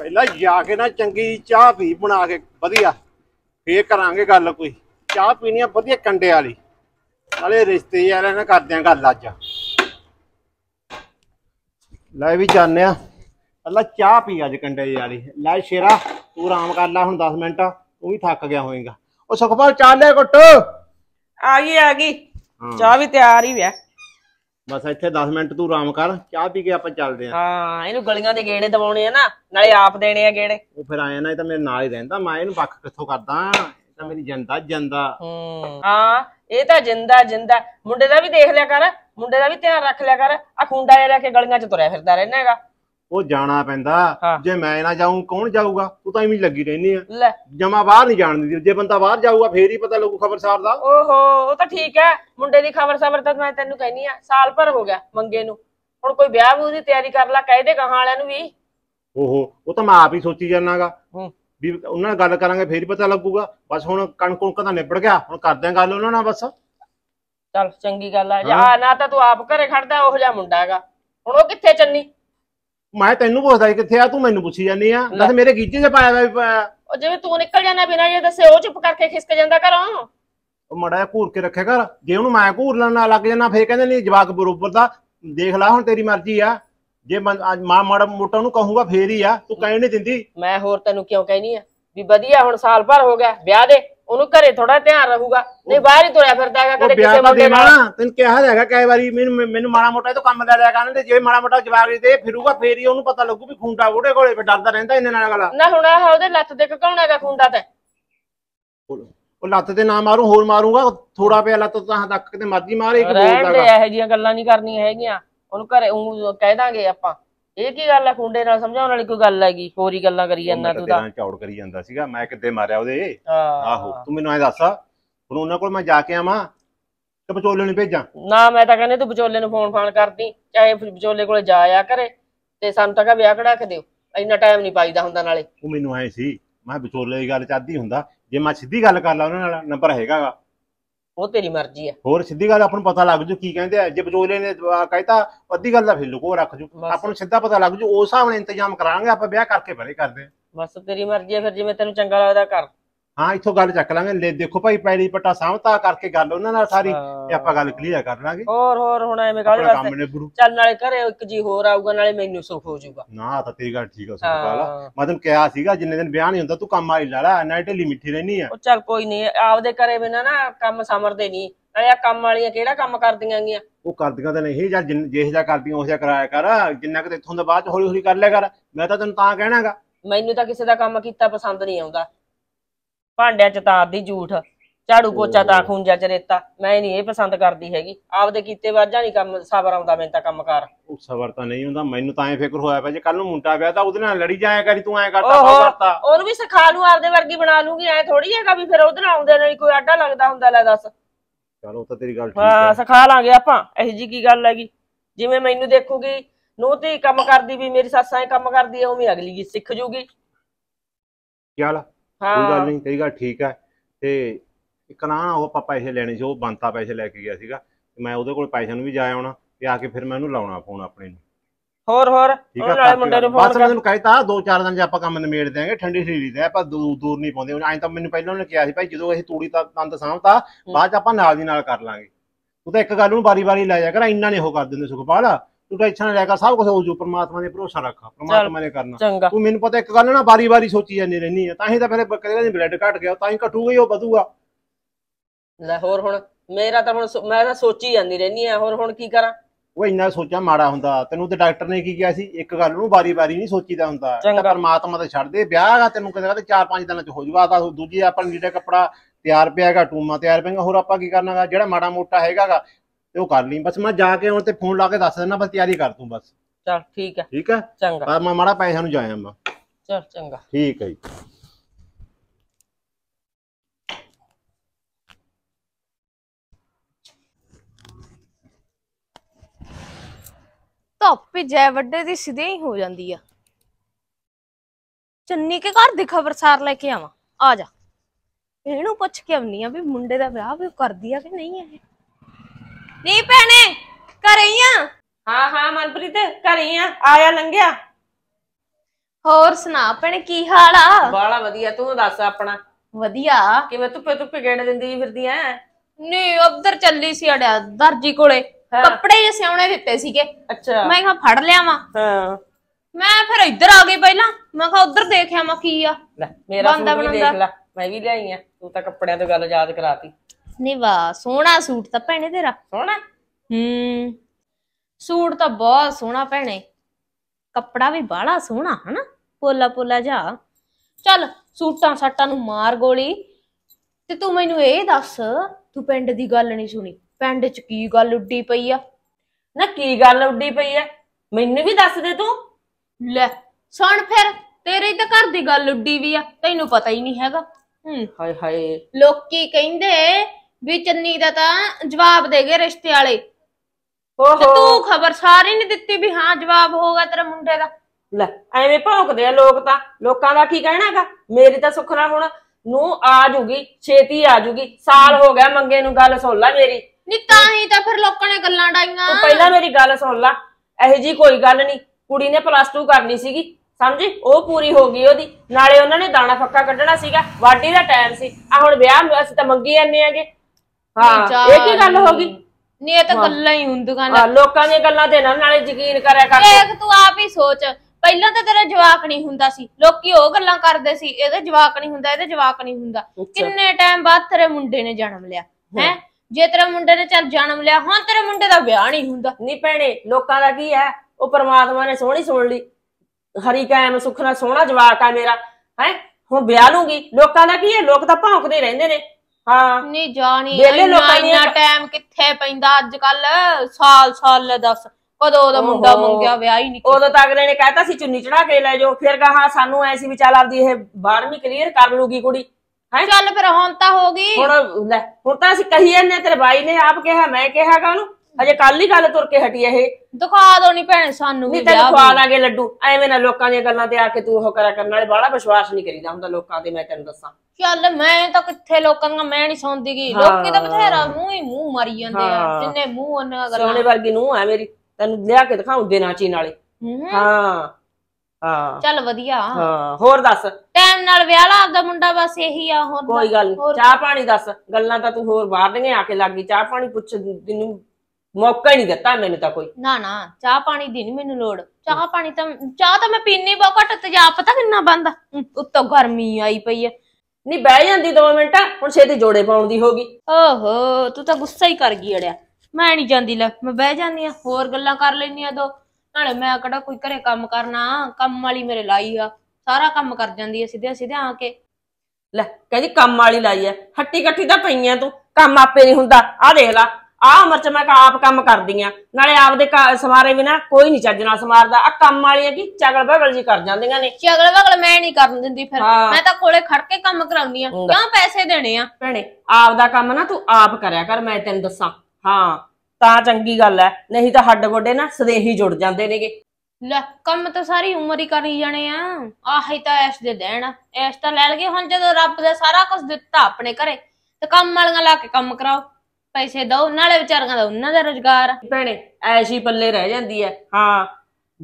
ਪਹਿਲਾਂ ਜਾ ਕੇ ਨਾ ਚੰਗੀ ਚਾਹ ਵੀ ਬਣਾ ਕੇ ਵਧੀਆ ਫੇਰ ਕਰਾਂਗੇ ਗੱਲ ਕੋਈ ਚਾਹ ਪੀਣੀ ਆ ਵਧੀਆ ਕੰਡੇ ਵਾਲੀ ਨਾਲੇ ਰਿਸ਼ਤੇ ਯਾਰਾਂ ਨਾਲ ਕਰਦੇ ਆ ਗੱਲ ਅੱਜ ਲੈ ਵੀ ਜਾਣੇ ਆ ਪਹਿਲਾਂ ਚਾਹ ਪੀ ਅੱਜ ਕੰਡੇ ਵਾਲੀ ਲੈ ਸ਼ੇਰਾ ਤੂੰ ਆਰਾਮ ਕਰ ਲੈ ਹੁਣ 10 ਮਿੰਟ ਤੂੰ ਵੀ ਥੱਕ ਗਿਆ ਹੋਏਗਾ ਉਹ ਸੁਖਪਾਲ ਚਾਹ ਲੈ ਘੁੱਟ ਆ ਗਈ ਆ ਗਈ ਚਾਹ ਵੀ ਤਿਆਰ ਹੀ ਵਿਆ ਬਸ ਇੱਥੇ 10 ਮਿੰਟ ਤੂੰ ਆਰਾਮ ਕਰ ਚਾਹ ਪੀ ਕੇ ਆਪਾਂ ਚੱਲਦੇ ਆ ਹਾਂ ਇਹਨੂੰ ਗਲੀਆਂ ਦੇ ਗੇੜੇ ਦਵਾਉਣੇ ਆ ਨਾ ਨਾਲੇ ਆਪ ਦੇਣੇ ਆ ਗੇੜੇ ਉਹ ਫਿਰ ਆਇਆ ਨਾ ਇਹ ਤਾਂ ਮੇਰੇ ਨਾਲ ਹੀ ਰਹਿੰਦਾ ਮੈਂ ਇਹਨੂੰ ਵੱਖ ਕਿੱਥੋਂ ਕਰਦਾ ਇਹ ਤਾਂ ਮੇਰੀ ਜਿੰਦਾ ਜਿੰਦਾ ਹਾਂ ਇਹ ਤਾਂ ਜਿੰਦਾ ਜਿੰਦਾ ਮੁੰਡੇ ਦਾ ਵੀ ਦੇਖ ਲਿਆ ਕਰ ਮੁੰਡੇ ਦਾ ਵੀ ਧਿਆਨ ਰੱਖ ਲਿਆ ਕਰ ਆ ਖੁੰਡਾ ਲੈ ਲੈ ਕੇ ਗਲੀਆਂ 'ਚ ਤੁਰਿਆ ਫਿਰਦਾ ਰਹਿਣਾ ਹੈਗਾ ਉਹ ਜਾਣਾ ਪੈਂਦਾ ਜੇ ਮੈਂ ਨਾ ਜਾਊਂ ਕੌਣ ਜਾਊਗਾ ਤੂੰ ਤਾਂ ਇਵੇਂ ਲੱਗੀ ਰਹਿੰਦੀ ਆ ਜਮਾ ਬਾਹਰ ਨਹੀਂ ਜਾਣ ਦਿੰਦੀ ਜੇ ਬੰਦਾ ਬਾਹਰ ਜਾਊਗਾ ਫੇਰ ਹੀ ਪਤਾ ਲੱਗੂ ਖਬਰਸਾਰ ਦਾ ਓਹੋ ਉਹ ਤਾਂ ਠੀਕ ਹੈ ਮੁੰਡੇ ਦੀ ਖਬਰਸਾਰ ਤਾਂ ਮੈਂ ਤੈਨੂੰ ਕਹਿਨੀ ਆ ਸਾਲ ਭਰ ਹੋ ਗਿਆ ਮੰਗੇ ਨੂੰ ਹੁਣ ਕੋਈ ਵਿਆਹ ਵੂ ਦੀ ਤਿਆਰੀ ਕਰ ਲੈ ਕਹਿ ਦੇ ਗਾਂ ਵਾਲਿਆਂ ਨੂੰ ਵੀ ਓਹੋ ਉਹ ਤਾਂ ਮੈਂ ਆਪ ਹੀ ਸੋਚੀ ਜਾਣਾਗਾ ਵੀ ਉਹਨਾਂ ਨਾਲ ਗੱਲ ਕਰਾਂਗੇ ਫੇਰ ਹੀ ਪਤਾ ਲੱਗੂਗਾ ਬਸ ਹੁਣ ਕਣਕ ਕੁਣਕ ਦਾ ਨਿਬੜ ਗਿਆ ਹੁਣ ਕਰਦੇ ਆ ਗੱਲ ਉਹਨਾਂ ਨਾਲ ਬਸ ਚੱਲ ਚੰਗੀ ਗੱਲ ਆ ਜਾ ਨਾ ਤਾਂ ਤੂੰ ਆਪ ਘਰੇ ਖੜਦਾ ਉਹ ਜਿਹਾ ਮੁੰਡਾ ਹੈਗਾ ਹੁਣ ਉਹ ਕਿੱਥੇ ਚੰਨੀ ਮੈਂ ਤੈਨੂੰ ਪੁੱਛਦਾ ਕਿੱਥੇ ਆ ਤੂੰ ਮੈਨੂੰ ਪੁੱਛੀ ਜਾਂਦੀ ਆ ਦੱਸ ਮੇਰੇ ਗੀਚੇ 'ਚ ਪਾਇਆ ਵਾ ਵੀ ਪਾਇਆ ਉਹ ਜਿਵੇਂ ਤੂੰ ਨਿਕਲ ਜਾਂਦਾ ਬਿਨਾਂ ਇਹ ਦੱਸੇ ਉਹ ਚੁੱਪ ਕਰਕੇ ਖਿਸਕ ਜਾਂਦਾ ਘਰੋਂ ਉਹ ਮੜਾ ਘੂਰ ਕੇ ਰੱਖਿਆ ਘਰ ਜੇ ਉਹਨੂੰ ਮੈਂ ਘੂਰ ਲੈਣ ਨਾਲ ਲੱਗ ਜਾਣਾ ਫੇਰ ਕਹਿੰਦੇ ਨਹੀਂ ਜਵਾਕ ਬਰੋਬਰ ਦਾ ਦੇਖ ਲੈ ਹੁਣ ਤੇਰੀ ਮਰਜ਼ੀ ਆ ਜੇ ਮੈਂ ਅੱਜ ਮਾਂ ਮੜਾ ਮੋਟਾ ਨੂੰ ਕਹੂੰਗਾ ਫੇਰ ਹੀ ਆ ਤੂੰ ਕਹਿ ਨਹੀਂ ਦਿੰਦੀ ਮੈਂ ਹੋਰ ਤੈਨੂੰ ਕਿਉਂ ਕਹਿਨੀ ਆ ਵੀ ਵਧੀਆ ਹੁਣ ਸਾਲ ਭਰ ਹੋ ਗਿਆ ਵਿਆਹ ਦੇ ਉਹਨੂੰ ਘਰੇ ਥੋੜਾ ਧਿਆਨ ਰਹੂਗਾ ਨਹੀਂ ਬਾਹਰ ਹੀ ਤੁਰਿਆ ਫਿਰਦਾ ਹੈਗਾ ਕਦੇ ਕਿਸੇ ਮੁੰਡੇ ਨਾਲ ਤੈਨੂੰ ਕਿਹਾ ਹੈਗਾ ਕਈ ਵਾਰੀ ਮੈਨੂੰ ਮੈਨੂੰ ਮਾੜਾ ਮੋਟਾ ਇਹ ਤੋਂ ਕੰਮ ਲੈ ਲਿਆ ਕਰਨ ਤੇ ਜੇ ਮਾੜਾ ਮੋਟਾ ਜਵਾਬ ਦੇ ਫਿਰੂਗਾ ਫੇਰ ਹੀ ਉਹਨੂੰ ਪਤਾ ਲੱਗੂ ਵੀ ਖੁੰਡਾ ਉਹਦੇ ਕੋਲੇ ਫੇ ਡਰਦਾ ਰਹਿੰਦਾ ਇੰਨੇ ਨਾਲ ਗਲਾ ਨਾ ਹੁਣ ਆ ਉਹਦੇ ਲੱਤ ਦੇ ਹੈਗਾ ਖੁੰਡਾ ਤੇ ਉਹ ਲੱਤ ਤੇ ਨਾ ਮਾਰੂ ਹੋਰ ਮਾਰੂਗਾ ਥੋੜਾ ਪਿਆ ਲੱਤ ਤਾਂ ਤੱਕ ਕਿਤੇ ਮਰਜੀ ਮਾਰੇ ਇੱਕ ਬੋਲਦਾ ਰਹਿਣ ਇਹੋ ਜੀਆਂ ਗੱਲਾਂ ਨਹੀਂ ਕਰਨੀਆਂ ਹੈਗੀਆਂ ਉਹਨੂੰ ਘਰੇ ਉਹ ਕਹਿ ਦਾਂਗੇ ਆਪਾਂ ਇਹ ਕੀ ਗੱਲ ਆ ਖੁੰਡੇ ਨਾਲ ਸਮਝਾਉਣ ਵਾਲੀ ਕੋਈ ਗੱਲ ਹੈਗੀ ਕੋਰੀ ਗੱਲਾਂ ਕਰੀ ਜਾਂਦਾ ਤੂੰ ਤਾਂ ਚੌੜ ਕਰੀ ਜਾਂਦਾ ਸੀਗਾ ਮੈਂ ਕਿੱਦੇ ਮਾਰਿਆ ਉਹਦੇ ਆਹੋ ਤੂੰ ਮੈਨੂੰ ਐ ਦੱਸ ਹੁਣ ਉਹਨਾਂ ਕੋਲ ਮੈਂ ਜਾ ਕੇ ਆਵਾਂ ਤੇ ਬਚੋਲੇ ਨੂੰ ਭੇਜਾਂ ਨਾ ਮੈਂ ਤਾਂ ਕਹਿੰਦੇ ਤੂੰ ਬਚੋਲੇ ਨੂੰ ਫੋਨ ਫਾਨ ਕਰਦੀ ਚਾਹੇ ਬਚੋਲੇ ਕੋਲੇ ਜਾ ਆ ਕਰੇ ਤੇ ਸਾਨੂੰ ਤਾਂ ਕਹ ਵਿਆਹ ਕਢਾ ਕੇ ਦਿਓ ਇੰਨਾ ਟਾਈਮ ਨਹੀਂ ਪਾਈਦਾ ਹੁੰਦਾ ਨਾਲੇ ਉਹ ਮੈਨੂੰ ਐ ਸੀ ਮੈਂ ਬਚੋਲੇ ਦੀ ਗੱਲ ਚਾਹਦੀ ਹੁੰਦਾ ਜੇ ਮੈਂ ਸਿੱਧੀ ਗੱਲ ਕਰ ਲਾ ਉਹਨਾਂ ਨਾਲ ਨੰਬਰ ਹੈਗਾਗਾ ਉਹ ਤੇਰੀ ਮਰਜ਼ੀ ਆ ਹੋਰ ਸਿੱਧੀ ਗੱਲ ਆਪਾਂ ਨੂੰ ਪਤਾ ਲੱਗ ਜੂ ਕੀ ਕਹਿੰਦੇ ਆ ਜੇ ਬਜੋਲੇ ਨੇ ਕਹਿਤਾ ਅੱਧੀ ਗੱਲ ਦਾ ਫਿਰ ਲੁਕੋ ਰੱਖ ਜੂ ਆਪਾਂ ਨੂੰ ਸਿੱਧਾ ਪਤਾ ਲੱਗ ਜੂ ਉਸ ਹਿਸਾਬ ਨਾਲ ਇੰਤਜ਼ਾਮ ਕਰਾਂਗੇ ਆਪਾਂ ਵਿਆਹ ਕਰਕੇ ਪਰੇ ਕਰਦੇ ਬਸ ਤੇਰੀ ਮਰਜ਼ੀ ਆ ਫਿਰ ਜਿਵੇਂ ਤੈਨੂੰ ਚੰਗਾ ਲੱਗਦਾ ਕਰ ਹਾਂ ਇਥੋਂ ਗੱਲ ਚੱਕ ਲਾਂਗੇ ਲੈ ਦੇਖੋ ਭਾਈ ਪੈਰੀ ਪੱਟਾ ਸਾਹਮਤਾ ਕਰਕੇ ਗੱਲ ਉਹਨਾਂ ਨਾਲ ਸਾਰੀ ਤੇ ਆਪਾਂ ਗੱਲ ਕਲੀਅਰ ਕਰ ਲਾਂਗੇ ਹੋਰ ਹੋਰ ਹੁਣ ਐਵੇਂ ਗੱਲ ਕਰਦੇ ਚੱਲ ਨਾਲੇ ਘਰੇ ਇੱਕ ਜੀ ਹੋਰ ਆਊਗਾ ਨਾਲੇ ਮੈਨੂੰ ਸੁੱਖ ਹੋ ਜਾਊਗਾ ਨਾ ਤਾਂ ਤੇਰੀ ਗੱਲ ਠੀਕ ਆ ਸੁਖਾਲਾ ਹਾਂ। ਮੈਂ ਤੈਨੂੰ ਕਿਹਾ ਸੀਗਾ ਜਿੰਨੇ ਦਿਨ ਵਿਆਹ ਨਹੀਂ ਹੁੰਦਾ ਤੂੰ ਕੰਮ ਆਈ ਲਾ ਲਾ ਨਾ ਢਿੱਲੀ ਮਿੱਠੀ ਰਹਿਣੀ ਆ ਉਹ ਚੱਲ ਕੋਈ ਨਹੀਂ ਆਪਦੇ ਘਰੇ ਬਿਨਾਂ ਨਾ ਕੰਮ ਸਮਰਦੇ ਨਹੀਂ ਨਾਲੇ ਆ ਕੰਮ ਵਾਲੀਆਂ ਕਿਹੜਾ ਕੰਮ ਕਰਦੀਆਂ ਗੀਆਂ ਉਹ ਕਰਦੀਆਂ ਤਾਂ ਨਹੀਂ ਜਾਂ ਜਿਹੇ ਜਾਂ ਕਰਦੀਆਂ ਉਹ ਜਿਹਾ ਕਰਾਇਆ ਕਰ ਜਿੰਨਾ ਕਿ ਇਥੋਂ ਦਾ ਬਾਅਦ ਚ ਹੌਲੀ ਹੌਲੀ ਕਰ ਲਿਆ ਕਰ ਮੈਂ ਤਾਂ ਤੈਨੂੰ ਤਾਂ ਕਹਿਣਾਗਾ ਮੈਨੂੰ ਤਾਂ ਕਿਸੇ ਦਾ ਕੰਮ ਕੀਤਾ ਪਸੰਦ ਨਹੀਂ ਆਉਂਦਾ ਭਾਂਡਿਆਂ ਚ ਤਾਂ ਆਪਦੀ ਝੂਠ ਝਾੜੂ ਪੋਚਾ ਤਾਂ ਖੂੰਜਾ ਚ ਰੇਤਾ ਮੈਂ ਨਹੀਂ ਇਹ ਪਸੰਦ ਕਰਦੀ ਹੈਗੀ ਆਪਦੇ ਕੀਤੇ ਵਾਜਾਂ ਨਹੀਂ ਕੰਮ ਸਬਰ ਆਉਂਦਾ ਮੈਂ ਤਾਂ ਕੰਮ ਕਰ ਉਹ ਸਬਰ ਤਾਂ ਨਹੀਂ ਹੁੰਦਾ ਮੈਨੂੰ ਤਾਂ ਐ ਫਿਕਰ ਹੋਇਆ ਪਿਆ ਜੇ ਕੱਲ ਨੂੰ ਮੁੰਡਾ ਵਿਆਹ ਤਾਂ ਉਹਦੇ ਨਾਲ ਲੜੀ ਜਾਇਆ ਕਰੀ ਤੂੰ ਐ ਕਰਦਾ ਉਹ ਕਰਤਾ ਉਹਨੂੰ ਵੀ ਸਿਖਾ ਲੂ ਆਪਦੇ ਵਰਗੀ ਬਣਾ ਲੂਗੀ ਐ ਥੋੜੀ ਹੈਗਾ ਵੀ ਫਿਰ ਉਹਦੇ ਨਾਲ ਆਉਂਦੇ ਨਾਲ ਕੋਈ ਆਡਾ ਲੱਗਦਾ ਹੁੰਦਾ ਲੈ ਦੱਸ ਚਲੋ ਤਾਂ ਤੇਰੀ ਗੱਲ ਠੀਕ ਹੈ ਹਾਂ ਸਿਖਾ ਲਾਂਗੇ ਆਪਾਂ ਇਹੋ ਜੀ ਕੀ ਗੱਲ ਹੈਗੀ ਜਿਵੇਂ ਮੈਨੂੰ ਦੇਖੂਗੀ ਨੂੰ ਤੇ ਕੰਮ ਕਰਦੀ ਵੀ ਮੇਰੀ ਸੱਸਾਂ ਐ ਕੰਮ ਕਰਦੀ ਐ ਉਵੇਂ ਅਗਲੀ ਸਿੱਖ ਜੂਗੀ ਕੀ ਹਾਲ ਕੋਈ ਗੱਲ ਨਹੀਂ ਕਈ ਗੱਲ ਠੀਕ ਹੈ ਤੇ ਇੱਕ ਨਾ ਉਹ ਆਪਾਂ ਪੈਸੇ ਲੈਣੇ ਸੀ ਉਹ ਬੰਤਾ ਪੈਸੇ ਲੈ ਕੇ ਗਿਆ ਸੀਗਾ ਮੈਂ ਉਹਦੇ ਕੋਲ ਪੈਸਿਆਂ ਨੂੰ ਵੀ ਜਾਇਆ ਆਉਣਾ ਤੇ ਆ ਕੇ ਫਿਰ ਮੈਂ ਉਹਨੂੰ ਲਾਉਣਾ ਫੋਨ ਆਪਣੇ ਨੂੰ ਹੋਰ ਹੋਰ ਉਹ ਨਾਲੇ ਮੁੰਡੇ ਨੂੰ ਫੋਨ ਬਸ ਮੈਂ ਤੁਹਾਨੂੰ ਕਹਿਤਾ ਦੋ ਚਾਰ ਦਿਨ ਜੇ ਆਪਾਂ ਕੰਮ ਨਿਮੇੜ ਦੇਾਂਗੇ ਠੰਡੀ ਠੀਰੀ ਤੇ ਆਪਾਂ ਦੂਰ ਦੂਰ ਨਹੀਂ ਪਾਉਂਦੇ ਅੱਜ ਤਾਂ ਮੈਨੂੰ ਪਹਿਲਾਂ ਉਹਨੇ ਕਿਹਾ ਸੀ ਭਾਈ ਜਦੋਂ ਅਸੀਂ ਤੂੜੀ ਤਾਂ ਤੰਦ ਸਾਂਭਤਾ ਬਾਅਦ ਚ ਆਪਾਂ ਨਾਲ ਦੀ ਨਾਲ ਕਰ ਲਾਂਗੇ ਉਹ ਤਾਂ ਇੱਕ ਗੱਲ ਨੂੰ ਬਾਰੀ-ਬਾਰੀ ਲੈ ਜਾ ਕਰ ਇੰਨਾ ਨਹੀਂ ਉਹ ਕਰ ਦਿੰਦੇ ਸੁਖਪਾਲ ਤੂੰ ਟੈਨਸ਼ਨ ਨਾ ਲੈ ਕੇ ਸਭ ਕੁਝ ਹੋ ਜੂ ਪਰਮਾਤਮਾ ਨੇ ਭਰੋਸਾ ਰੱਖਾ ਪਰਮਾਤਮਾ ਨੇ ਕਰਨਾ ਤੂੰ ਮੈਨੂੰ ਪਤਾ ਇੱਕ ਗੱਲ ਨਾ ਬਾਰੀ-ਬਾਰੀ ਸੋਚੀ ਜਾਂਦੀ ਰਹਿਣੀ ਆ ਤਾਂ ਹੀ ਤਾਂ ਫਿਰ ਕਦੇ ਦੀ ਬਲੱਡ ਘਟ ਗਿਆ ਤਾਂ ਹੀ ਘਟੂਗਾ ਹੀ ਉਹ ਵਧੂਗਾ ਲੈ ਹੋਰ ਹੁਣ ਮੇਰਾ ਤਾਂ ਹੁਣ ਮੈਂ ਤਾਂ ਸੋਚੀ ਜਾਂਦੀ ਰਹਿਣੀ ਆ ਹੋਰ ਹੁਣ ਕੀ ਕਰਾਂ ਉਹ ਇੰਨਾ ਸੋਚਿਆ ਮਾੜਾ ਹੁੰਦਾ ਤੈਨੂੰ ਤੇ ਡਾਕਟਰ ਨੇ ਕੀ ਕਿਹਾ ਸੀ ਇੱਕ ਗੱਲ ਨੂੰ ਬਾਰੀ ਬਾਰੀ ਨਹੀਂ ਸੋਚੀਦਾ ਹੁੰਦਾ ਤਾਂ ਪਰਮਾਤਮਾ ਤੇ ਛੱਡ ਦੇ ਵਿਆਹ ਆ ਤੈਨੂੰ ਕਹਿੰਦਾ ਤੇ 4-5 ਦਿਨਾਂ ਚ ਹੋ ਜੂਗਾ ਤਾਂ ਦੂਜੀ ਆਪਾਂ ਜਿਹੜਾ ਕੱਪੜਾ ਤਿਆਰ ਪਿਆਗਾ ਟੂਮਾ ਤਿਆਰ ਪਿਆਗਾ ਹੋਰ ਆਪਾਂ ਕੀ ਕਰਨਾਗਾ ਜਿਹੜਾ ਮਾੜਾ ਮੋਟਾ ਹੈਗਾਗਾ ਤੇ ਉਹ ਕਰ ਲਈ ਬਸ ਮੈਂ ਜਾ ਕੇ ਹੁਣ ਤੇ ਫੋਨ ਲਾ ਕੇ ਦੱਸ ਦੇਣਾ ਬਸ ਤਿਆਰੀ ਕਰ ਤੂੰ ਬਸ ਚਲ ਠੀਕ ਹੈ ਠੀਕ ਹੈ ਚੰਗਾ ਪਰ ਮੈਂ ਮਾੜਾ ਪੈਸਿਆਂ ਨੂੰ ਜਾਇਆ ਮੈਂ ਚਲ ਚੰਗਾ ਠੀਕ ਹੈ ਜੀ ਧੁੱਪ ਜੈ ਵੱਡੇ ਦੀ ਸਿੱਧੇ ਹੀ ਹੋ ਜਾਂਦੀ ਆ ਚੰਨੀ ਕੇ ਘਰ ਦੀ ਖਬਰ ਸਾਰ ਲੈ ਕੇ ਆਵਾਂ ਆ ਜਾ ਇਹਨੂੰ ਪੁੱਛ ਕੇ ਆਉਣੀ ਆ ਵੀ ਮੁੰਡੇ ਦਾ ਵਿਆਹ ਵੀ ਕਰਦੀ ਆ ਕਿ ਨਹੀਂ ਇਹ ਨੀ ਭੈਣੇ ਕਰਈਆਂ ਆ ਹਾਂ ਹਾਂ ਮਨਪ੍ਰੀਤ ਕਰਈਆਂ ਆ ਆਇਆ ਲੰਘਿਆ ਹੋਰ ਸੁਣਾ ਭੈਣੇ ਕੀ ਹਾਲ ਆ ਬਾਲਾ ਵਧੀਆ ਤੂੰ ਦੱਸ ਆਪਣਾ ਵਧੀਆ ਕਿਵੇਂ ਧੁੱਪੇ ਧੁੱਪੇ ਗੇੜ ਦਿੰਦੀ ਫਿਰਦੀ ਐ ਨਹੀਂ ਉਧਰ ਚੱਲੀ ਸੀ ਅੜਿਆ ਦਰਜੀ ਕੋਲੇ ਕੱਪੜੇ ਜੇ ਸਿਉਣੇ ਦਿੱਤੇ ਸੀਗੇ ਅੱਛਾ ਮੈਂ ਕਿਹਾ ਫੜ ਲਿਆ ਹਾਂ ਮੈਂ ਫਿਰ ਇੱਧਰ ਆ ਗਈ ਪਹਿਲਾਂ ਮੈਂ ਕਿਹਾ ਉੱਧਰ ਦੇਖਿਆ ਮੈਂ ਕੀ ਆ ਲੈ ਮੇਰਾ ਸੂਟ ਦੇਖ ਲੈ ਮੈਂ ਵੀ ਲਿਆਈ ਆ ਤੂੰ ਤਾਂ ਕੱਪੜਿਆਂ ਤੋਂ ਗੱਲ ਯਾਦ ਕਰਾਤੀ ਨੀ ਵਾ ਸੋਹਣਾ ਸੂਟ ਤਾਂ ਭੈਣੇ ਤੇਰਾ ਸੋਹਣਾ ਹੂੰ ਸੂਟ ਤਾਂ ਬਹੁਤ ਸੋਹਣਾ ਭੈਣੇ ਕੱਪੜਾ ਵੀ ਬਾਹਲਾ ਸੋਹਣਾ ਹਨਾ ਪੋਲਾ ਪੋਲਾ ਜਾ ਚੱਲ ਸੂਟਾਂ ਸਾਟਾਂ ਨੂੰ ਮਾਰ ਗੋਲੀ ਤੇ ਤੂੰ ਮੈਨੂੰ ਇਹ ਦੱਸ ਤੂੰ ਪਿੰਡ ਦੀ ਗੱਲ ਨਹੀਂ ਸੁਣੀ ਪਿੰਡ 'ਚ ਕੀ ਗੱਲ ਉੱਡੀ ਪਈ ਆ ਨਾ ਕੀ ਗੱਲ ਉੱਡੀ ਪਈ ਐ ਮੈਨੂੰ ਵੀ ਦੱਸ ਦੇ ਤੂੰ ਲੈ ਸੁਣ ਫਿਰ ਤੇਰੇ ਤਾਂ ਘਰ ਦੀ ਗੱਲ ਉੱਡੀ ਵੀ ਆ ਤੈਨੂੰ ਪਤਾ ਹੀ ਨਹੀਂ ਹੈਗਾ ਹੂੰ ਹਾਏ ਹਾਏ ਲੋਕੀ ਕਹਿੰਦੇ ਵੀ ਚੰਨੀ ਦਾ ਤਾਂ ਜਵਾਬ ਦੇ ਗਏ ਰਿਸ਼ਤੇ ਵਾਲੇ ਓਹੋ ਤੂੰ ਖਬਰ ਸਾਰੀ ਨਹੀਂ ਦਿੱਤੀ ਵੀ ਹਾਂ ਜਵਾਬ ਹੋਗਾ ਤੇਰੇ ਮੁੰਡੇ ਦਾ ਲੈ ਐਵੇਂ ਭੌਂਕਦੇ ਆ ਲੋਕ ਤਾਂ ਲੋਕਾਂ ਦਾ ਕੀ ਕਹਿਣਾਗਾ ਮੇਰੀ ਤਾਂ ਸੁੱਖ ਨਾਲ ਹੁਣ ਨੂੰ ਆ ਜੂਗੀ ਛੇਤੀ ਆ ਜੂਗੀ ਸਾਲ ਹੋ ਗਿਆ ਮੰਗੇ ਨੂੰ ਗੱਲ ਸੁਣ ਲੈ ਮੇਰੀ ਨਹੀਂ ਤਾਂ ਹੀ ਤਾਂ ਫਿਰ ਲੋਕਾਂ ਨੇ ਗੱਲਾਂ ਤੂੰ ਡਾਈਆਂ ਪਹਿਲਾਂ ਮੇਰੀ ਗੱਲ ਸੁਣ ਲੈ ਇਹੋ ਜੀ ਕੋਈ ਗੱਲ ਨਹੀਂ ਕੁੜੀ ਨੇ ਪਲੱਸ 2 ਕਰਨੀ ਸੀਗੀ ਸਮਝੀ ਉਹ ਪੂਰੀ ਹੋ ਗਈ ਉਹਦੀ ਨਾਲੇ ਉਹਨਾਂ ਨੇ ਦਾਣਾ ਫੱਕਾ ਕੱਢਣਾ ਸੀਗਾ ਵਾਢੀ ਦਾ ਟਾਈਮ ਸੀ ਆ ਹੁਣ ਵਿਆਹ ਅਸੀਂ ਤਾਂ ਮੰਗੀ ਜਾਂਦੇ ਆਗੇ ਹਾਂ ਇਹ ਕੀ ਗੱਲ ਹੋ ਗਈ ਨਹੀਂ ਇਹ ਤਾਂ ਗੱਲਾਂ ਹੀ ਹੁੰਦੀਆਂ ਨੇ ਲੋਕਾਂ ਦੀਆਂ ਗੱਲਾਂ ਤੇ ਨਾ ਨਾਲੇ ਯਕੀਨ ਕਰਿਆ ਕਰ ਦੇਖ ਤੂੰ ਆਪ ਹੀ ਸੋਚ ਪਹਿਲਾਂ ਤਾਂ ਤੇਰਾ ਜਵਾਕ ਨਹੀਂ ਹੁੰਦਾ ਸੀ ਲੋਕੀ ਉਹ ਗੱਲਾਂ ਕਰਦੇ ਸੀ ਇਹਦੇ ਜਵਾਕ ਨਹੀਂ ਹੁੰਦਾ ਇਹਦੇ ਜਵਾਕ ਨਹੀਂ ਹੁੰਦਾ ਕਿੰਨੇ ਟਾਈਮ ਬਾਅਦ ਤੇਰੇ ਮੁੰਡੇ ਨੇ ਜਨਮ ਲਿਆ ਹੈ ਜੇ ਤੇਰਾ ਮੁੰਡੇ ਨੇ ਚੱਲ ਜਨਮ ਲਿਆ ਹੁਣ ਤੇਰੇ ਮੁੰਡੇ ਦਾ ਵਿਆਹ ਨਹੀਂ ਹੁੰਦਾ ਨਹੀਂ ਭੈਣੇ ਲੋਕਾਂ ਦਾ ਕੀ ਹੈ ਉਹ ਪਰਮਾਤਮਾ ਨੇ ਸੋਹਣੀ ਸੁਣ ਲਈ ਹਰੀ ਕਾਇਮ ਸੁਖਣਾ ਸੋਹਣਾ ਜਵਾਕ ਆ ਮੇਰਾ ਹੈ ਹੁਣ ਵਿਆਹ ਲੂੰਗੀ ਲੋਕਾਂ ਦਾ ਕੀ ਹੈ ਲੋਕ ਤਾਂ ਭੌਂਕਦੇ ਰਹਿੰਦੇ ਨੇ ਹਾਂ ਨਹੀਂ ਜਾਣੀ ਵੇਲੇ ਲੋਕਾਂ ਨੇ ਇੰਨਾ ਟਾਈਮ ਕਿੱਥੇ ਪੈਂਦਾ ਅੱਜ ਕੱਲ ਸਾਲ ਸਾਲ ਲੈ ਦੱਸ ਕਦੋਂ ਉਹਦਾ ਮੁੰਡਾ ਮੰਗਿਆ ਵਿਆਹ ਹੀ ਨਹੀਂ ਉਦੋਂ ਤਾਂ ਅਗਲੇ ਨੇ ਕਹਿਤਾ ਸੀ ਚੁੰਨੀ ਚੜਾ ਕੇ ਲੈ ਜਾਓ ਫਿਰ ਕਹਾ ਸਾਨੂੰ ਐ ਸੀ ਵੀ ਚੱਲ ਆਪਦੀ ਇਹ 12ਵੀਂ ਕਲੀਅਰ ਕਰ ਲੂਗੀ ਕੁੜੀ ਹੈ ਚੱਲ ਫਿਰ ਹੁਣ ਤਾਂ ਹੋ ਗਈ ਹੁਣ ਲੈ ਹੁਣ ਤਾਂ ਅਸੀਂ ਕਹੀ ਜਾਂਦੇ ਤੇਰੇ ਬਾਈ ਨੇ ਆਪ ਕਿਹਾ ਮੈਂ ਕਿਹਾਗਾ ਉਹਨੂੰ ਅਜੇ ਕੱਲ ਹੀ ਗੱਲ ਤੁਰ ਕੇ ਹਟੀ ਇਹ ਦਿਖਾ ਦੋ ਨਹੀਂ ਭੈਣੇ ਸਾਨੂੰ ਵੀ ਨਹੀਂ ਤੈਨੂੰ ਲਾ ਖਵਾ ਲੱਡੂ ਐਵੇਂ ਨਾ ਲੋਕਾਂ ਦੀਆਂ ਗੱਲਾਂ ਤੇ ਆ ਕੇ ਤੂੰ ਉਹ ਕਰਾ ਕਰਨ ਵਾਲੇ ਬਾਲਾ ਵਿਸ਼ਵਾਸ ਨਹੀਂ ਕਰੀਦਾ ਹੁੰਦਾ ਲੋਕਾਂ ਦੇ ਮੈਂ ਤੈਨੂੰ ਦੱਸਾਂ ਚੱਲ ਮੈਂ ਤਾਂ ਕਿੱਥੇ ਲੋਕਾਂ ਦਾ ਮੈਂ ਨਹੀਂ ਸੌਂਦੀ ਗਈ ਲੋਕੀ ਤਾਂ ਬਥੇਰਾ ਮੂੰਹ ਹੀ ਮੂੰਹ ਮਾਰੀ ਜਾਂਦੇ ਆ ਜਿੰਨੇ ਮੂੰਹ ਉਹਨਾਂ ਗੱਲਾਂ ਸੋਨੇ ਵਰਗੀ ਨੂੰ ਐ ਮੇਰੀ ਤੈਨੂੰ ਲਿਆ ਕੇ ਦਿਖਾਉਂ ਨਾ ਚੀਨ ਵਾਲੇ ਹਾਂ ਹਾਂ ਚੱਲ ਵਧੀਆ ਹਾਂ ਹੋਰ ਦੱਸ ਟਾਈਮ ਨਾਲ ਵਿਆਹ ਲਾ ਆਪਦਾ ਮੁੰਡਾ ਬਸ ਇਹੀ ਆ ਹੋਰ ਕੋਈ ਗੱਲ ਚਾਹ ਪਾਣੀ ਦੱਸ ਗੱਲਾਂ ਤਾਂ ਤੂੰ ਹੋਰ ਬਾਹਰ ਦੀਆਂ ਆ ਕੇ ਲੱਗ ਗਈ ਚਾਹ ਪਾਣੀ ਪੁੱਛ ਤੈਨੂੰ ਮੌਕਾ ਨਹੀਂ ਦਿੱਤਾ ਮੈਨੂੰ ਤਾਂ ਕੋਈ ਨਾ ਨਾ ਚਾਹ ਪਾਣੀ ਦੀ ਨਹੀਂ ਮੈਨੂੰ ਲੋੜ ਚਾਹ ਪਾਣੀ ਤਾਂ ਚਾਹ ਤਾਂ ਮੈਂ ਪੀਣੀ ਬਹੁਤ ਘੱਟ ਤੇਜ਼ਾਬ ਪਤਾ ਕਿੰਨਾ ਬੰਦਾ ਉੱਤੋਂ ਗਰਮੀ ਆਈ ਪਈ ਹੈ ਨਹੀਂ ਬਹਿ ਜਾਂਦੀ ਦੋ ਮਿੰਟ ਹੁਣ ਛੇਤੀ ਜੋੜੇ ਪਾਉਣ ਦੀ ਹੋਗੀ ਓਹੋ ਤੂੰ ਤਾਂ ਗੁੱਸਾ ਹੀ ਕਰ ਗਈ ਅੜਿਆ ਮੈਂ ਨਹੀਂ ਜਾਂਦੀ ਲੈ ਮੈਂ ਬਹਿ ਜਾਂਦੀ ਆ ਹੋਰ ਗੱਲਾਂ ਕਰ ਲੈਣੀ ਆ ਦੋ ਨਾਲੇ ਮੈਂ ਕਿਹੜਾ ਕੋਈ ਘਰੇ ਕੰਮ ਕਰਨਾ ਕੰਮ ਵਾਲੀ ਮੇਰੇ ਲਾਈ ਆ ਸਾਰਾ ਕੰਮ ਕਰ ਜਾਂਦੀ ਆ ਸਿੱਧਾ ਸਿੱਧਾ ਆ ਕੇ ਲੈ ਕਹਿੰਦੀ ਕੰਮ ਵਾਲੀ ਲਾਈ ਐ ਹੱਟੀ ਕੱਟੀ ਤਾਂ ਪਈਆਂ ਤੂੰ ਕੰਮ ਆਪੇ ਨਹੀਂ ਹੁੰਦਾ ਆ ਦੇਖ ਲੈ ਆ ਉਮਰ ਚ ਮੈਂ ਆਪ ਕੰਮ ਕਰਦੀ ਆ ਨਾਲੇ ਆਪਦੇ ਦੇ ਸਮਾਰੇ ਨਾ ਕੋਈ ਨਹੀਂ ਚੱਜ ਨਾਲ ਸਮਾਰਦਾ ਆ ਕੰਮ ਵਾਲੀ ਆ ਕੀ ਚਗਲ ਬਗਲ ਜੀ ਕਰ ਜਾਂਦੀਆਂ ਨੇ ਚਗਲ ਬਗਲ ਮੈਂ ਨਹੀਂ ਕਰਨ ਦਿੰਦੀ ਫਿਰ ਮੈਂ ਤਾਂ ਕੋਲੇ ਖੜ ਕੇ ਕੰਮ ਕਰਾਉਂਦੀ ਆ ਕਿਉਂ ਪੈਸੇ ਦੇਣੇ ਆ ਭੈਣੇ ਆਪਦਾ ਕੰਮ ਨਾ ਤੂੰ ਆਪ ਕਰਿਆ ਕਰ ਮੈਂ ਤੈਨੂੰ ਦੱਸਾਂ ਹਾਂ ਤਾਂ ਚੰਗੀ ਗੱਲ ਐ ਨਹੀਂ ਤਾਂ ਹੱਡ ਗੋਡੇ ਨਾ ਸਦੇਹੀ ਜੁੜ ਜਾਂਦੇ ਨੇਗੇ ਲੈ ਕੰਮ ਤਾਂ ਸਾਰੀ ਉਮਰ ਹੀ ਕਰੀ ਜਾਣੇ ਆ ਆਹੀ ਤਾਂ ਐਸ਼ ਦੇ ਦੇਣ ਐਸ਼ ਤਾਂ ਲੈ ਲਗੇ ਹੁਣ ਜਦੋਂ ਰੱਬ ਦਾ ਸਾਰਾ ਕੁਝ ਦਿੱਤਾ ਆਪਣੇ ਘਰੇ ਤੇ ਕੰਮ ਵਾਲੀਆਂ ਲਾ ਕੇ ਕੰਮ ਕਰਾਓ ਪੈਸੇ ਦੋ ਨਾਲੇ ਵਿਚਾਰੀਆਂ ਦਾ ਉਹਨਾਂ ਦਾ ਰੋਜ਼ਗਾਰ ਭੈਣੇ ਐਸੀ ਪੱਲੇ ਰਹਿ ਜਾਂਦੀ ਐ ਹਾਂ